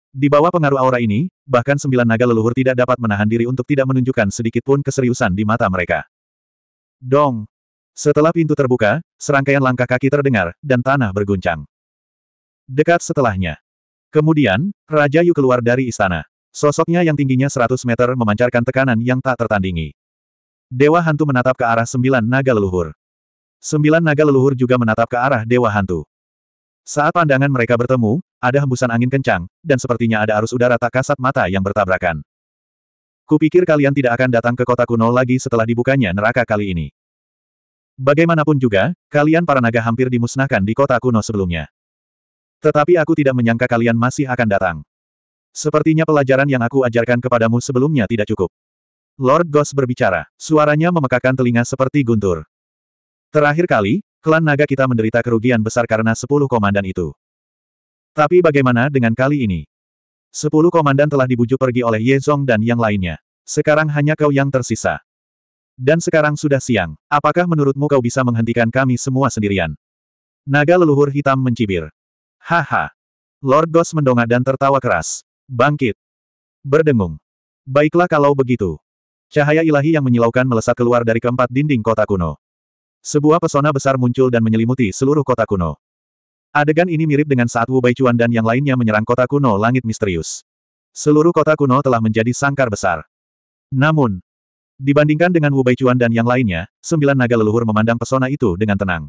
Di bawah pengaruh aura ini, bahkan sembilan naga leluhur tidak dapat menahan diri untuk tidak menunjukkan sedikitpun keseriusan di mata mereka. Dong! Setelah pintu terbuka, serangkaian langkah kaki terdengar, dan tanah berguncang. Dekat setelahnya. Kemudian, Raja Yu keluar dari istana. Sosoknya yang tingginya 100 meter memancarkan tekanan yang tak tertandingi. Dewa Hantu menatap ke arah sembilan naga leluhur. Sembilan naga leluhur juga menatap ke arah Dewa Hantu. Saat pandangan mereka bertemu, ada hembusan angin kencang, dan sepertinya ada arus udara tak kasat mata yang bertabrakan. Kupikir kalian tidak akan datang ke kota kuno lagi setelah dibukanya neraka kali ini. Bagaimanapun juga, kalian para naga hampir dimusnahkan di kota kuno sebelumnya. Tetapi aku tidak menyangka kalian masih akan datang. Sepertinya pelajaran yang aku ajarkan kepadamu sebelumnya tidak cukup. Lord Ghost berbicara, suaranya memekakan telinga seperti guntur. Terakhir kali, klan naga kita menderita kerugian besar karena sepuluh komandan itu. Tapi bagaimana dengan kali ini? Sepuluh komandan telah dibujuk pergi oleh Ye Zong dan yang lainnya. Sekarang hanya kau yang tersisa. Dan sekarang sudah siang, apakah menurutmu kau bisa menghentikan kami semua sendirian? Naga leluhur hitam mencibir. Haha. Lord Ghost mendongak dan tertawa keras. Bangkit. Berdengung. Baiklah kalau begitu. Cahaya ilahi yang menyilaukan melesat keluar dari keempat dinding kota kuno. Sebuah pesona besar muncul dan menyelimuti seluruh kota kuno. Adegan ini mirip dengan saat Wu Baichuan dan yang lainnya menyerang kota kuno langit misterius. Seluruh kota kuno telah menjadi sangkar besar. Namun, Dibandingkan dengan Wu Baichuan dan yang lainnya, sembilan naga leluhur memandang pesona itu dengan tenang.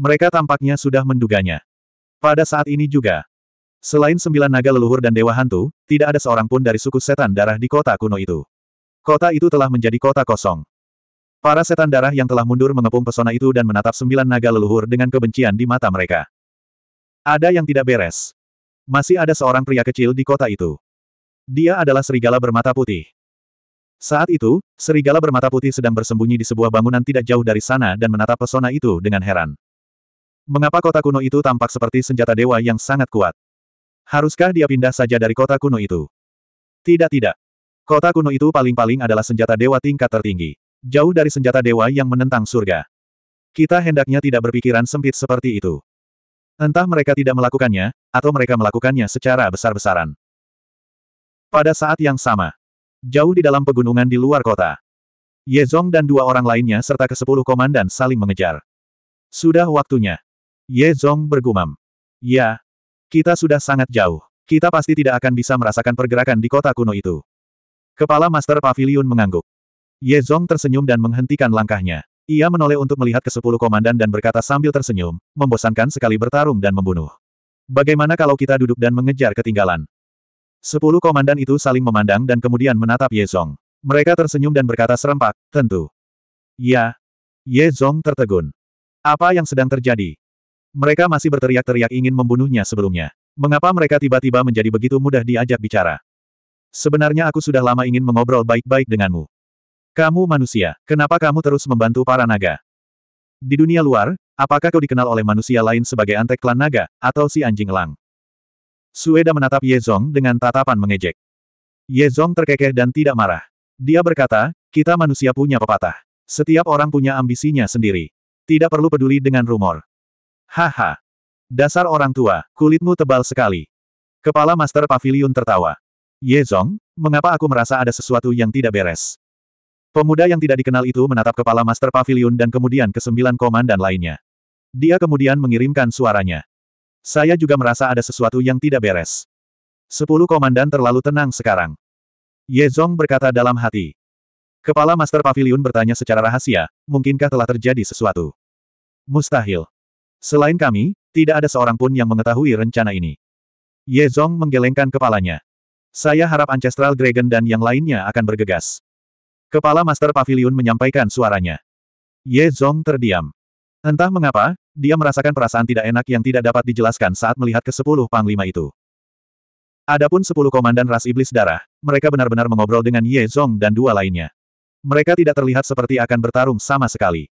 Mereka tampaknya sudah menduganya. Pada saat ini juga, selain sembilan naga leluhur dan dewa hantu, tidak ada seorang pun dari suku setan darah di kota kuno itu. Kota itu telah menjadi kota kosong. Para setan darah yang telah mundur mengepung pesona itu dan menatap sembilan naga leluhur dengan kebencian di mata mereka. Ada yang tidak beres. Masih ada seorang pria kecil di kota itu. Dia adalah serigala bermata putih. Saat itu, serigala bermata putih sedang bersembunyi di sebuah bangunan tidak jauh dari sana dan menatap pesona itu dengan heran. Mengapa kota kuno itu tampak seperti senjata dewa yang sangat kuat? Haruskah dia pindah saja dari kota kuno itu? Tidak tidak. Kota kuno itu paling-paling adalah senjata dewa tingkat tertinggi. Jauh dari senjata dewa yang menentang surga. Kita hendaknya tidak berpikiran sempit seperti itu. Entah mereka tidak melakukannya, atau mereka melakukannya secara besar-besaran. Pada saat yang sama, jauh di dalam pegunungan di luar kota, Ye Zong dan dua orang lainnya serta ke sepuluh komandan saling mengejar. Sudah waktunya. Ye Zong bergumam. Ya. Kita sudah sangat jauh. Kita pasti tidak akan bisa merasakan pergerakan di kota kuno itu. Kepala Master Pavilion mengangguk. Ye Zong tersenyum dan menghentikan langkahnya. Ia menoleh untuk melihat ke sepuluh komandan dan berkata sambil tersenyum, membosankan sekali bertarung dan membunuh. Bagaimana kalau kita duduk dan mengejar ketinggalan? Sepuluh komandan itu saling memandang dan kemudian menatap Ye Zong. Mereka tersenyum dan berkata serempak, tentu. Ya. Ye Zong tertegun. Apa yang sedang terjadi? Mereka masih berteriak-teriak ingin membunuhnya sebelumnya. Mengapa mereka tiba-tiba menjadi begitu mudah diajak bicara? Sebenarnya aku sudah lama ingin mengobrol baik-baik denganmu. Kamu manusia, kenapa kamu terus membantu para naga? Di dunia luar, apakah kau dikenal oleh manusia lain sebagai antek klan naga, atau si anjing elang? Sueda menatap Ye Zong dengan tatapan mengejek. Ye Zong terkekeh dan tidak marah. Dia berkata, kita manusia punya pepatah. Setiap orang punya ambisinya sendiri. Tidak perlu peduli dengan rumor. Haha. Dasar orang tua, kulitmu tebal sekali. Kepala Master Pavilion tertawa. Ye Zong, mengapa aku merasa ada sesuatu yang tidak beres? Pemuda yang tidak dikenal itu menatap kepala Master Pavilion dan kemudian ke sembilan komandan lainnya. Dia kemudian mengirimkan suaranya. Saya juga merasa ada sesuatu yang tidak beres. Sepuluh komandan terlalu tenang sekarang. Ye Zong berkata dalam hati. Kepala Master Pavilion bertanya secara rahasia, mungkinkah telah terjadi sesuatu? Mustahil. Selain kami, tidak ada seorang pun yang mengetahui rencana ini. Ye Zong menggelengkan kepalanya. Saya harap Ancestral Dragon dan yang lainnya akan bergegas. Kepala Master Pavilion menyampaikan suaranya. Ye Zong terdiam. Entah mengapa, dia merasakan perasaan tidak enak yang tidak dapat dijelaskan saat melihat ke sepuluh panglima itu. Adapun sepuluh komandan ras iblis darah, mereka benar-benar mengobrol dengan Ye Zong dan dua lainnya. Mereka tidak terlihat seperti akan bertarung sama sekali.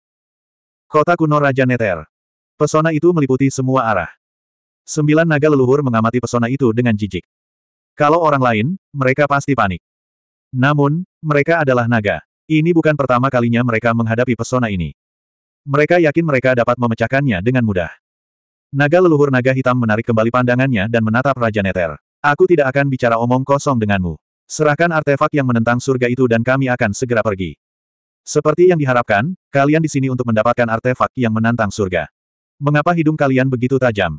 Kota kuno Raja Neter Pesona itu meliputi semua arah. Sembilan naga leluhur mengamati pesona itu dengan jijik. Kalau orang lain, mereka pasti panik. Namun, mereka adalah naga. Ini bukan pertama kalinya mereka menghadapi pesona ini. Mereka yakin mereka dapat memecahkannya dengan mudah. Naga leluhur naga hitam menarik kembali pandangannya dan menatap Raja Neter. Aku tidak akan bicara omong kosong denganmu. Serahkan artefak yang menentang surga itu dan kami akan segera pergi. Seperti yang diharapkan, kalian di sini untuk mendapatkan artefak yang menantang surga. Mengapa hidung kalian begitu tajam?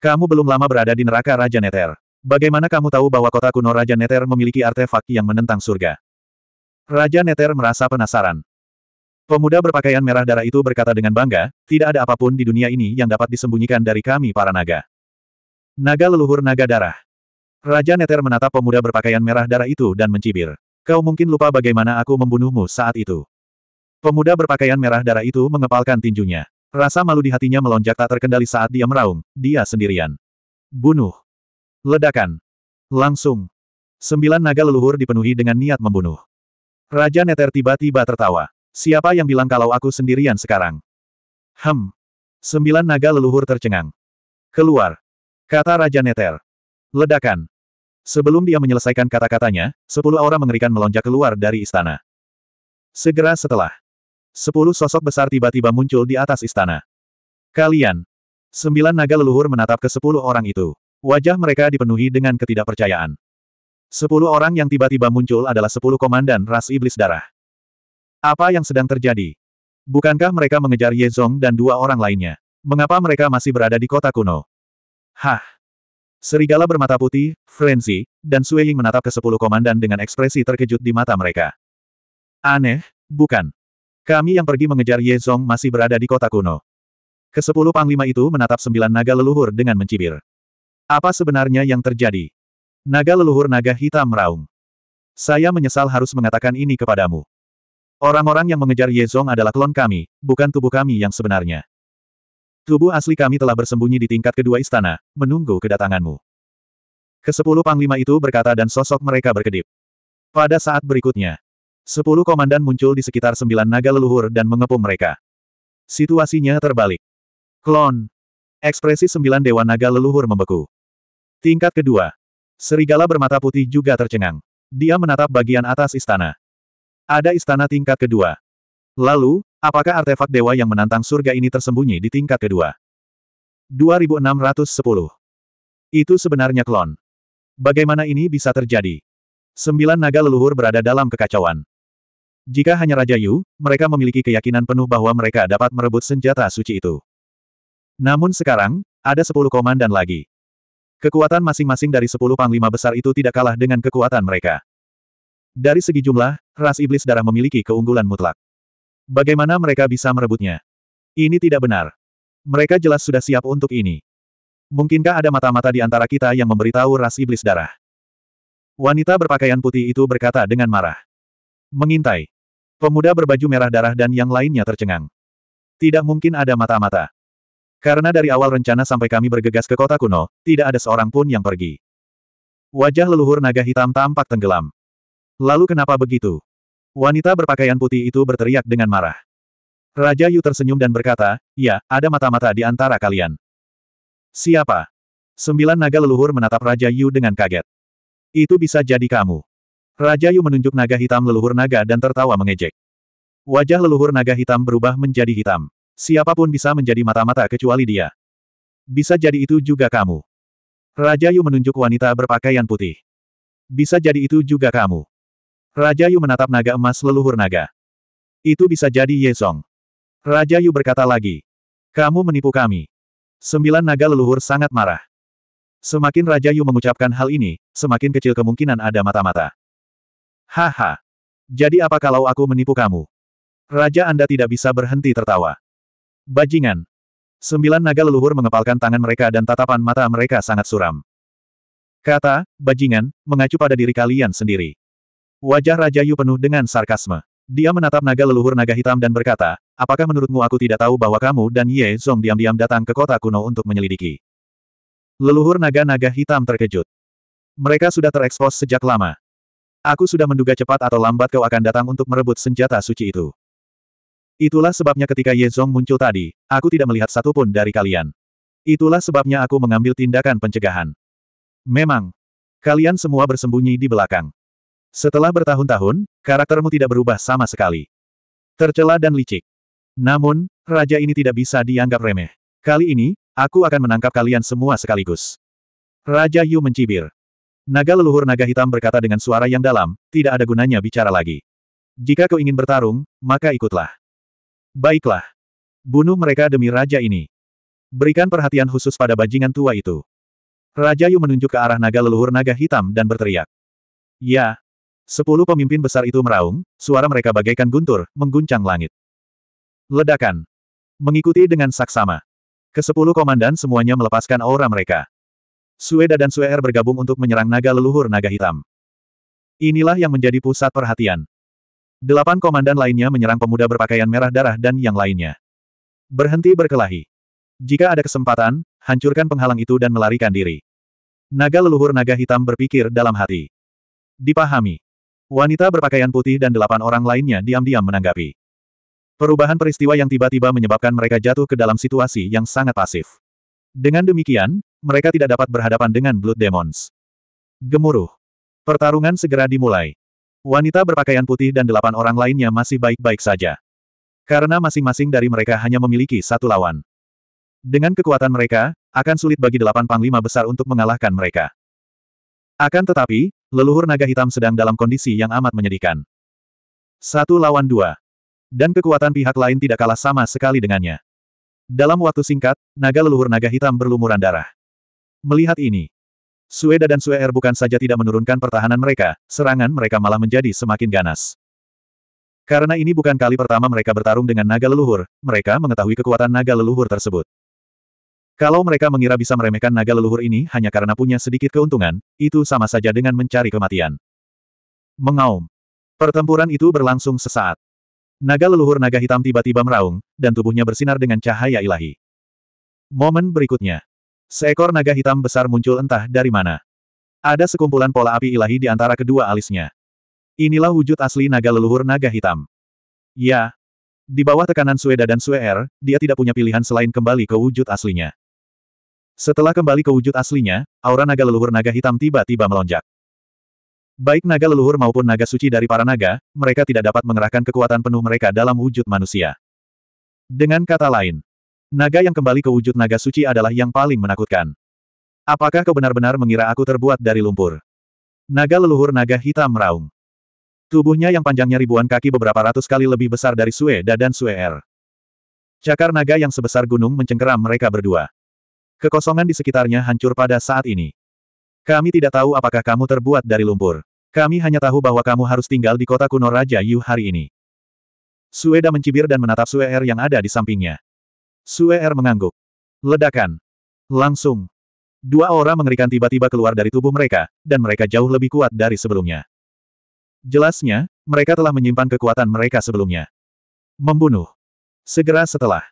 Kamu belum lama berada di neraka Raja Neter. Bagaimana kamu tahu bahwa kota kuno Raja Neter memiliki artefak yang menentang surga? Raja Neter merasa penasaran. Pemuda berpakaian merah darah itu berkata dengan bangga, tidak ada apapun di dunia ini yang dapat disembunyikan dari kami para naga. Naga leluhur naga darah. Raja Neter menatap pemuda berpakaian merah darah itu dan mencibir. Kau mungkin lupa bagaimana aku membunuhmu saat itu. Pemuda berpakaian merah darah itu mengepalkan tinjunya. Rasa malu di hatinya melonjak tak terkendali saat dia meraung, dia sendirian. Bunuh. Ledakan. Langsung. Sembilan naga leluhur dipenuhi dengan niat membunuh. Raja Neter tiba-tiba tertawa. Siapa yang bilang kalau aku sendirian sekarang? Hem. Sembilan naga leluhur tercengang. Keluar. Kata Raja Neter. Ledakan. Sebelum dia menyelesaikan kata-katanya, sepuluh aura mengerikan melonjak keluar dari istana. Segera setelah, Sepuluh sosok besar tiba-tiba muncul di atas istana. Kalian! Sembilan naga leluhur menatap ke sepuluh orang itu. Wajah mereka dipenuhi dengan ketidakpercayaan. Sepuluh orang yang tiba-tiba muncul adalah sepuluh komandan ras iblis darah. Apa yang sedang terjadi? Bukankah mereka mengejar Ye Zong dan dua orang lainnya? Mengapa mereka masih berada di kota kuno? Hah! Serigala bermata putih, frenzy, dan Sui menatap ke sepuluh komandan dengan ekspresi terkejut di mata mereka. Aneh, bukan? Kami yang pergi mengejar Ye Zong masih berada di kota kuno. Kesepuluh panglima itu menatap sembilan naga leluhur dengan mencibir. Apa sebenarnya yang terjadi? Naga leluhur naga hitam meraung. Saya menyesal harus mengatakan ini kepadamu. Orang-orang yang mengejar Ye Zong adalah klon kami, bukan tubuh kami yang sebenarnya. Tubuh asli kami telah bersembunyi di tingkat kedua istana, menunggu kedatanganmu. Kesepuluh panglima itu berkata dan sosok mereka berkedip. Pada saat berikutnya, Sepuluh komandan muncul di sekitar sembilan naga leluhur dan mengepung mereka. Situasinya terbalik. Klon. Ekspresi sembilan dewa naga leluhur membeku. Tingkat kedua. Serigala bermata putih juga tercengang. Dia menatap bagian atas istana. Ada istana tingkat kedua. Lalu, apakah artefak dewa yang menantang surga ini tersembunyi di tingkat kedua? 2610. Itu sebenarnya klon. Bagaimana ini bisa terjadi? Sembilan naga leluhur berada dalam kekacauan. Jika hanya Raja Yu, mereka memiliki keyakinan penuh bahwa mereka dapat merebut senjata suci itu. Namun sekarang, ada sepuluh komandan lagi. Kekuatan masing-masing dari sepuluh panglima besar itu tidak kalah dengan kekuatan mereka. Dari segi jumlah, ras iblis darah memiliki keunggulan mutlak. Bagaimana mereka bisa merebutnya? Ini tidak benar. Mereka jelas sudah siap untuk ini. Mungkinkah ada mata-mata di antara kita yang memberitahu ras iblis darah? Wanita berpakaian putih itu berkata dengan marah. Mengintai. Pemuda berbaju merah darah dan yang lainnya tercengang. Tidak mungkin ada mata-mata. Karena dari awal rencana sampai kami bergegas ke kota kuno, tidak ada seorang pun yang pergi. Wajah leluhur naga hitam tampak tenggelam. Lalu kenapa begitu? Wanita berpakaian putih itu berteriak dengan marah. Raja Yu tersenyum dan berkata, ya, ada mata-mata di antara kalian. Siapa? Sembilan naga leluhur menatap Raja Yu dengan kaget. Itu bisa jadi kamu. Raja Yu menunjuk naga hitam leluhur naga dan tertawa mengejek. Wajah leluhur naga hitam berubah menjadi hitam. Siapapun bisa menjadi mata-mata kecuali dia. Bisa jadi itu juga kamu. Raja Yu menunjuk wanita berpakaian putih. Bisa jadi itu juga kamu. Raja Yu menatap naga emas leluhur naga. Itu bisa jadi Yezong. Raja Yu berkata lagi. Kamu menipu kami. Sembilan naga leluhur sangat marah. Semakin Raja Yu mengucapkan hal ini, semakin kecil kemungkinan ada mata-mata. Haha. Jadi apa kalau aku menipu kamu? Raja Anda tidak bisa berhenti tertawa. Bajingan. Sembilan naga leluhur mengepalkan tangan mereka dan tatapan mata mereka sangat suram. Kata, bajingan, mengacu pada diri kalian sendiri. Wajah Raja Yu penuh dengan sarkasme. Dia menatap naga leluhur naga hitam dan berkata, apakah menurutmu aku tidak tahu bahwa kamu dan Ye Zong diam-diam datang ke kota kuno untuk menyelidiki? Leluhur naga-naga hitam terkejut. Mereka sudah terekspos sejak lama. Aku sudah menduga cepat atau lambat kau akan datang untuk merebut senjata suci itu. Itulah sebabnya ketika Ye Zong muncul tadi, aku tidak melihat satupun dari kalian. Itulah sebabnya aku mengambil tindakan pencegahan. Memang, kalian semua bersembunyi di belakang. Setelah bertahun-tahun, karaktermu tidak berubah sama sekali. Tercela dan licik. Namun, raja ini tidak bisa dianggap remeh. Kali ini, aku akan menangkap kalian semua sekaligus. Raja Yu mencibir. Naga leluhur naga hitam berkata dengan suara yang dalam, tidak ada gunanya bicara lagi. Jika kau ingin bertarung, maka ikutlah. Baiklah. Bunuh mereka demi raja ini. Berikan perhatian khusus pada bajingan tua itu. Raja Yu menunjuk ke arah naga leluhur naga hitam dan berteriak. Ya. Sepuluh pemimpin besar itu meraung, suara mereka bagaikan guntur, mengguncang langit. Ledakan. Mengikuti dengan saksama. Kesepuluh komandan semuanya melepaskan aura mereka. Sueda dan Suer bergabung untuk menyerang naga leluhur naga hitam. Inilah yang menjadi pusat perhatian. Delapan komandan lainnya menyerang pemuda berpakaian merah darah dan yang lainnya. Berhenti berkelahi. Jika ada kesempatan, hancurkan penghalang itu dan melarikan diri. Naga leluhur naga hitam berpikir dalam hati. Dipahami. Wanita berpakaian putih dan delapan orang lainnya diam-diam menanggapi. Perubahan peristiwa yang tiba-tiba menyebabkan mereka jatuh ke dalam situasi yang sangat pasif. Dengan demikian, mereka tidak dapat berhadapan dengan Blood Demons. Gemuruh. Pertarungan segera dimulai. Wanita berpakaian putih dan delapan orang lainnya masih baik-baik saja. Karena masing-masing dari mereka hanya memiliki satu lawan. Dengan kekuatan mereka, akan sulit bagi delapan panglima besar untuk mengalahkan mereka. Akan tetapi, leluhur naga hitam sedang dalam kondisi yang amat menyedihkan. Satu lawan dua. Dan kekuatan pihak lain tidak kalah sama sekali dengannya. Dalam waktu singkat, naga leluhur naga hitam berlumuran darah. Melihat ini, Sueda dan Suer bukan saja tidak menurunkan pertahanan mereka, serangan mereka malah menjadi semakin ganas. Karena ini bukan kali pertama mereka bertarung dengan naga leluhur, mereka mengetahui kekuatan naga leluhur tersebut. Kalau mereka mengira bisa meremehkan naga leluhur ini hanya karena punya sedikit keuntungan, itu sama saja dengan mencari kematian. Mengaum. Pertempuran itu berlangsung sesaat. Naga leluhur naga hitam tiba-tiba meraung, dan tubuhnya bersinar dengan cahaya ilahi. Momen berikutnya. Seekor naga hitam besar muncul entah dari mana. Ada sekumpulan pola api ilahi di antara kedua alisnya. Inilah wujud asli naga leluhur naga hitam. Ya. Di bawah tekanan Sueda dan Suer, er, dia tidak punya pilihan selain kembali ke wujud aslinya. Setelah kembali ke wujud aslinya, aura naga leluhur naga hitam tiba-tiba melonjak. Baik naga leluhur maupun naga suci dari para naga, mereka tidak dapat mengerahkan kekuatan penuh mereka dalam wujud manusia. Dengan kata lain, Naga yang kembali ke wujud naga suci adalah yang paling menakutkan. Apakah kau benar-benar mengira aku terbuat dari lumpur? Naga leluhur naga hitam meraung. Tubuhnya yang panjangnya ribuan kaki beberapa ratus kali lebih besar dari Da dan Er. Cakar naga yang sebesar gunung mencengkeram mereka berdua. Kekosongan di sekitarnya hancur pada saat ini. Kami tidak tahu apakah kamu terbuat dari lumpur. Kami hanya tahu bahwa kamu harus tinggal di kota kuno Raja Yu hari ini. Sueda mencibir dan menatap Er yang ada di sampingnya. Sue Er mengangguk. Ledakan. Langsung. Dua aura mengerikan tiba-tiba keluar dari tubuh mereka, dan mereka jauh lebih kuat dari sebelumnya. Jelasnya, mereka telah menyimpan kekuatan mereka sebelumnya. Membunuh. Segera setelah.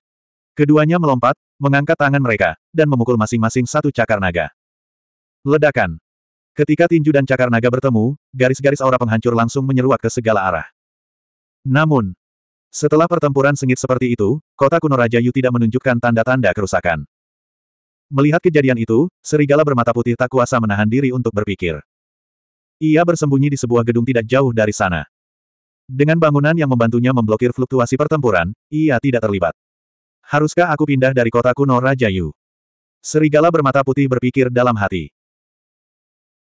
Keduanya melompat, mengangkat tangan mereka, dan memukul masing-masing satu cakar naga. Ledakan. Ketika tinju dan cakar naga bertemu, garis-garis aura penghancur langsung menyeruak ke segala arah. Namun, setelah pertempuran sengit seperti itu, kota kuno Raja Yu tidak menunjukkan tanda-tanda kerusakan. Melihat kejadian itu, serigala bermata putih tak kuasa menahan diri untuk berpikir. Ia bersembunyi di sebuah gedung tidak jauh dari sana. Dengan bangunan yang membantunya memblokir fluktuasi pertempuran, ia tidak terlibat. Haruskah aku pindah dari kota kuno Raja Yu? Serigala bermata putih berpikir dalam hati.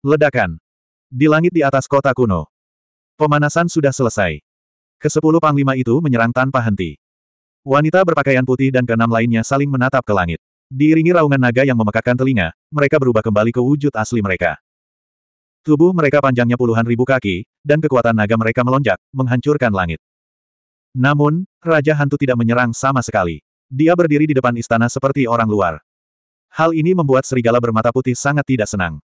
Ledakan. Di langit di atas kota kuno. Pemanasan sudah selesai. Kesepuluh panglima itu menyerang tanpa henti. Wanita berpakaian putih dan keenam lainnya saling menatap ke langit. Diiringi raungan naga yang memekakkan telinga, mereka berubah kembali ke wujud asli mereka. Tubuh mereka panjangnya puluhan ribu kaki, dan kekuatan naga mereka melonjak, menghancurkan langit. Namun, Raja Hantu tidak menyerang sama sekali. Dia berdiri di depan istana seperti orang luar. Hal ini membuat serigala bermata putih sangat tidak senang.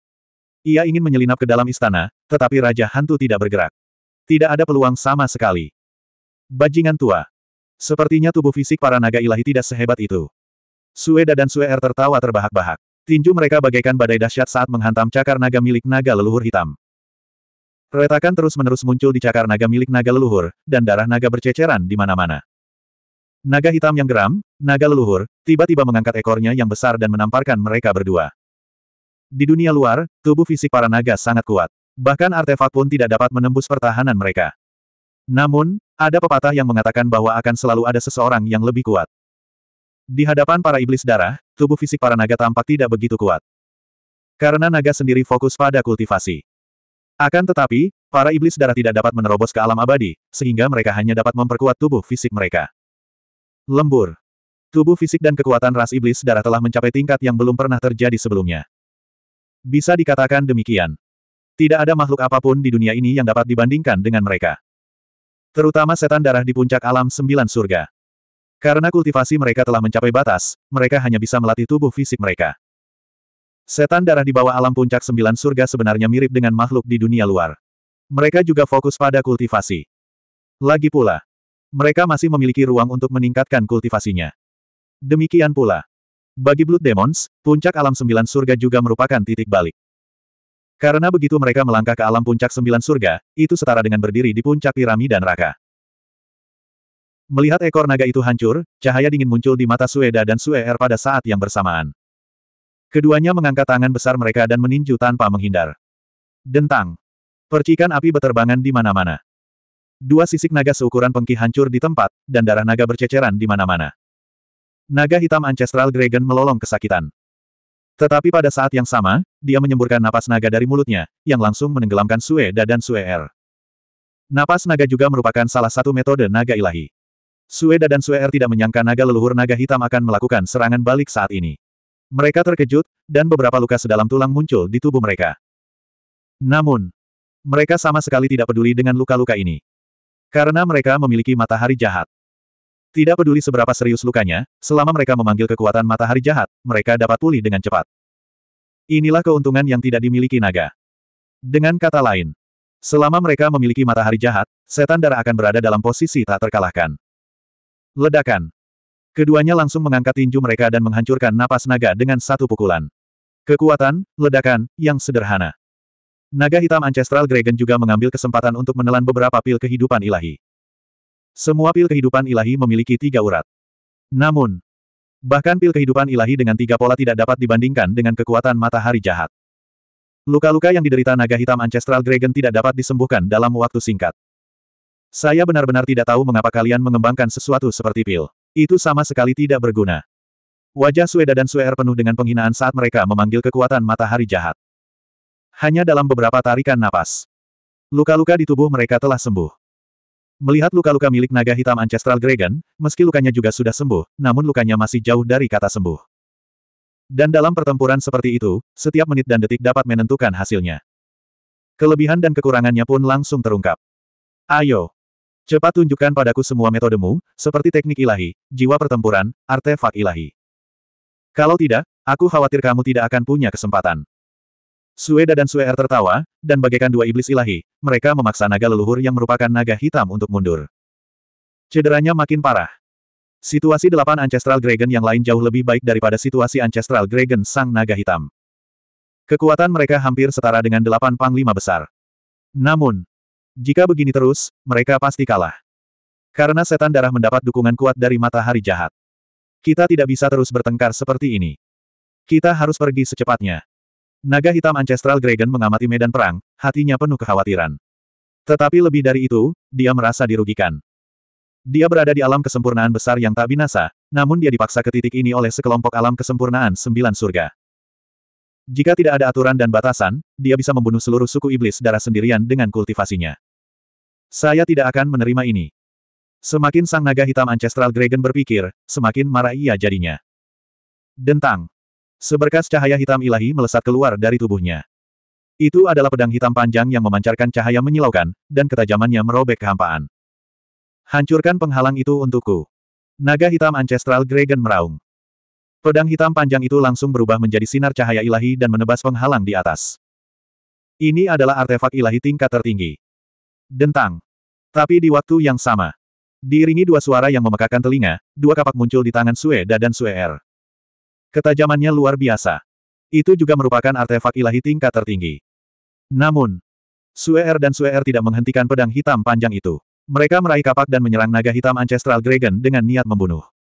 Ia ingin menyelinap ke dalam istana, tetapi Raja Hantu tidak bergerak. Tidak ada peluang sama sekali. Bajingan tua. Sepertinya tubuh fisik para naga ilahi tidak sehebat itu. Sueda dan Sueer tertawa terbahak-bahak. Tinju mereka bagaikan badai dahsyat saat menghantam cakar naga milik naga leluhur hitam. Retakan terus-menerus muncul di cakar naga milik naga leluhur, dan darah naga berceceran di mana-mana. Naga hitam yang geram, naga leluhur, tiba-tiba mengangkat ekornya yang besar dan menamparkan mereka berdua. Di dunia luar, tubuh fisik para naga sangat kuat. Bahkan artefak pun tidak dapat menembus pertahanan mereka. Namun, ada pepatah yang mengatakan bahwa akan selalu ada seseorang yang lebih kuat. Di hadapan para iblis darah, tubuh fisik para naga tampak tidak begitu kuat. Karena naga sendiri fokus pada kultivasi. Akan tetapi, para iblis darah tidak dapat menerobos ke alam abadi, sehingga mereka hanya dapat memperkuat tubuh fisik mereka. Lembur. Tubuh fisik dan kekuatan ras iblis darah telah mencapai tingkat yang belum pernah terjadi sebelumnya. Bisa dikatakan demikian. Tidak ada makhluk apapun di dunia ini yang dapat dibandingkan dengan mereka. Terutama setan darah di puncak alam sembilan surga. Karena kultivasi mereka telah mencapai batas, mereka hanya bisa melatih tubuh fisik mereka. Setan darah di bawah alam puncak sembilan surga sebenarnya mirip dengan makhluk di dunia luar. Mereka juga fokus pada kultivasi. Lagi pula, mereka masih memiliki ruang untuk meningkatkan kultivasinya. Demikian pula. Bagi Blood Demons, puncak alam sembilan surga juga merupakan titik balik. Karena begitu mereka melangkah ke alam puncak sembilan surga, itu setara dengan berdiri di puncak piramida raka. Melihat ekor naga itu hancur, cahaya dingin muncul di mata Sueda dan Suer er pada saat yang bersamaan. Keduanya mengangkat tangan besar mereka dan meninju tanpa menghindar. Dentang. Percikan api beterbangan di mana-mana. Dua sisik naga seukuran pengki hancur di tempat, dan darah naga berceceran di mana-mana. Naga hitam ancestral dragon melolong kesakitan. Tetapi pada saat yang sama, dia menyemburkan napas naga dari mulutnya, yang langsung menenggelamkan Sueda dan Suer. Er. Napas naga juga merupakan salah satu metode naga ilahi. Sueda dan Suer er tidak menyangka naga leluhur naga hitam akan melakukan serangan balik saat ini. Mereka terkejut, dan beberapa luka sedalam tulang muncul di tubuh mereka. Namun, mereka sama sekali tidak peduli dengan luka-luka ini. Karena mereka memiliki matahari jahat. Tidak peduli seberapa serius lukanya, selama mereka memanggil kekuatan matahari jahat, mereka dapat pulih dengan cepat. Inilah keuntungan yang tidak dimiliki naga. Dengan kata lain, selama mereka memiliki matahari jahat, setan darah akan berada dalam posisi tak terkalahkan. Ledakan. Keduanya langsung mengangkat tinju mereka dan menghancurkan napas naga dengan satu pukulan. Kekuatan, ledakan, yang sederhana. Naga hitam Ancestral Dragon juga mengambil kesempatan untuk menelan beberapa pil kehidupan ilahi. Semua pil kehidupan ilahi memiliki tiga urat. Namun, bahkan pil kehidupan ilahi dengan tiga pola tidak dapat dibandingkan dengan kekuatan matahari jahat. Luka-luka yang diderita naga hitam Ancestral Dragon tidak dapat disembuhkan dalam waktu singkat. Saya benar-benar tidak tahu mengapa kalian mengembangkan sesuatu seperti pil. Itu sama sekali tidak berguna. Wajah Sueda dan Suer penuh dengan penghinaan saat mereka memanggil kekuatan matahari jahat. Hanya dalam beberapa tarikan napas. Luka-luka di tubuh mereka telah sembuh. Melihat luka-luka milik naga hitam Ancestral Dragon, meski lukanya juga sudah sembuh, namun lukanya masih jauh dari kata sembuh. Dan dalam pertempuran seperti itu, setiap menit dan detik dapat menentukan hasilnya. Kelebihan dan kekurangannya pun langsung terungkap. Ayo! Cepat tunjukkan padaku semua metodemu, seperti teknik ilahi, jiwa pertempuran, artefak ilahi. Kalau tidak, aku khawatir kamu tidak akan punya kesempatan. Sueda dan Suer tertawa, dan bagaikan dua iblis ilahi, mereka memaksa naga leluhur yang merupakan naga hitam untuk mundur. Cederanya makin parah. Situasi delapan Ancestral Dragon yang lain jauh lebih baik daripada situasi Ancestral Dragon Sang Naga Hitam. Kekuatan mereka hampir setara dengan delapan panglima besar. Namun, jika begini terus, mereka pasti kalah. Karena setan darah mendapat dukungan kuat dari matahari jahat. Kita tidak bisa terus bertengkar seperti ini. Kita harus pergi secepatnya. Naga hitam Ancestral Dragon mengamati medan perang, hatinya penuh kekhawatiran. Tetapi lebih dari itu, dia merasa dirugikan. Dia berada di alam kesempurnaan besar yang tak binasa, namun dia dipaksa ke titik ini oleh sekelompok alam kesempurnaan sembilan surga. Jika tidak ada aturan dan batasan, dia bisa membunuh seluruh suku iblis darah sendirian dengan kultivasinya. Saya tidak akan menerima ini. Semakin sang naga hitam Ancestral Dragon berpikir, semakin marah ia jadinya. Dentang. Seberkas cahaya hitam ilahi melesat keluar dari tubuhnya. Itu adalah pedang hitam panjang yang memancarkan cahaya menyilaukan, dan ketajamannya merobek kehampaan. Hancurkan penghalang itu untukku. Naga hitam ancestral Dragon meraung. Pedang hitam panjang itu langsung berubah menjadi sinar cahaya ilahi dan menebas penghalang di atas. Ini adalah artefak ilahi tingkat tertinggi. Dentang. Tapi di waktu yang sama. Diiringi dua suara yang memekakan telinga, dua kapak muncul di tangan Sue Da dan Sue Er. Ketajamannya luar biasa. Itu juga merupakan artefak ilahi tingkat tertinggi. Namun, Suer er dan Suer er tidak menghentikan pedang hitam panjang itu. Mereka meraih kapak dan menyerang naga hitam Ancestral Dragon dengan niat membunuh.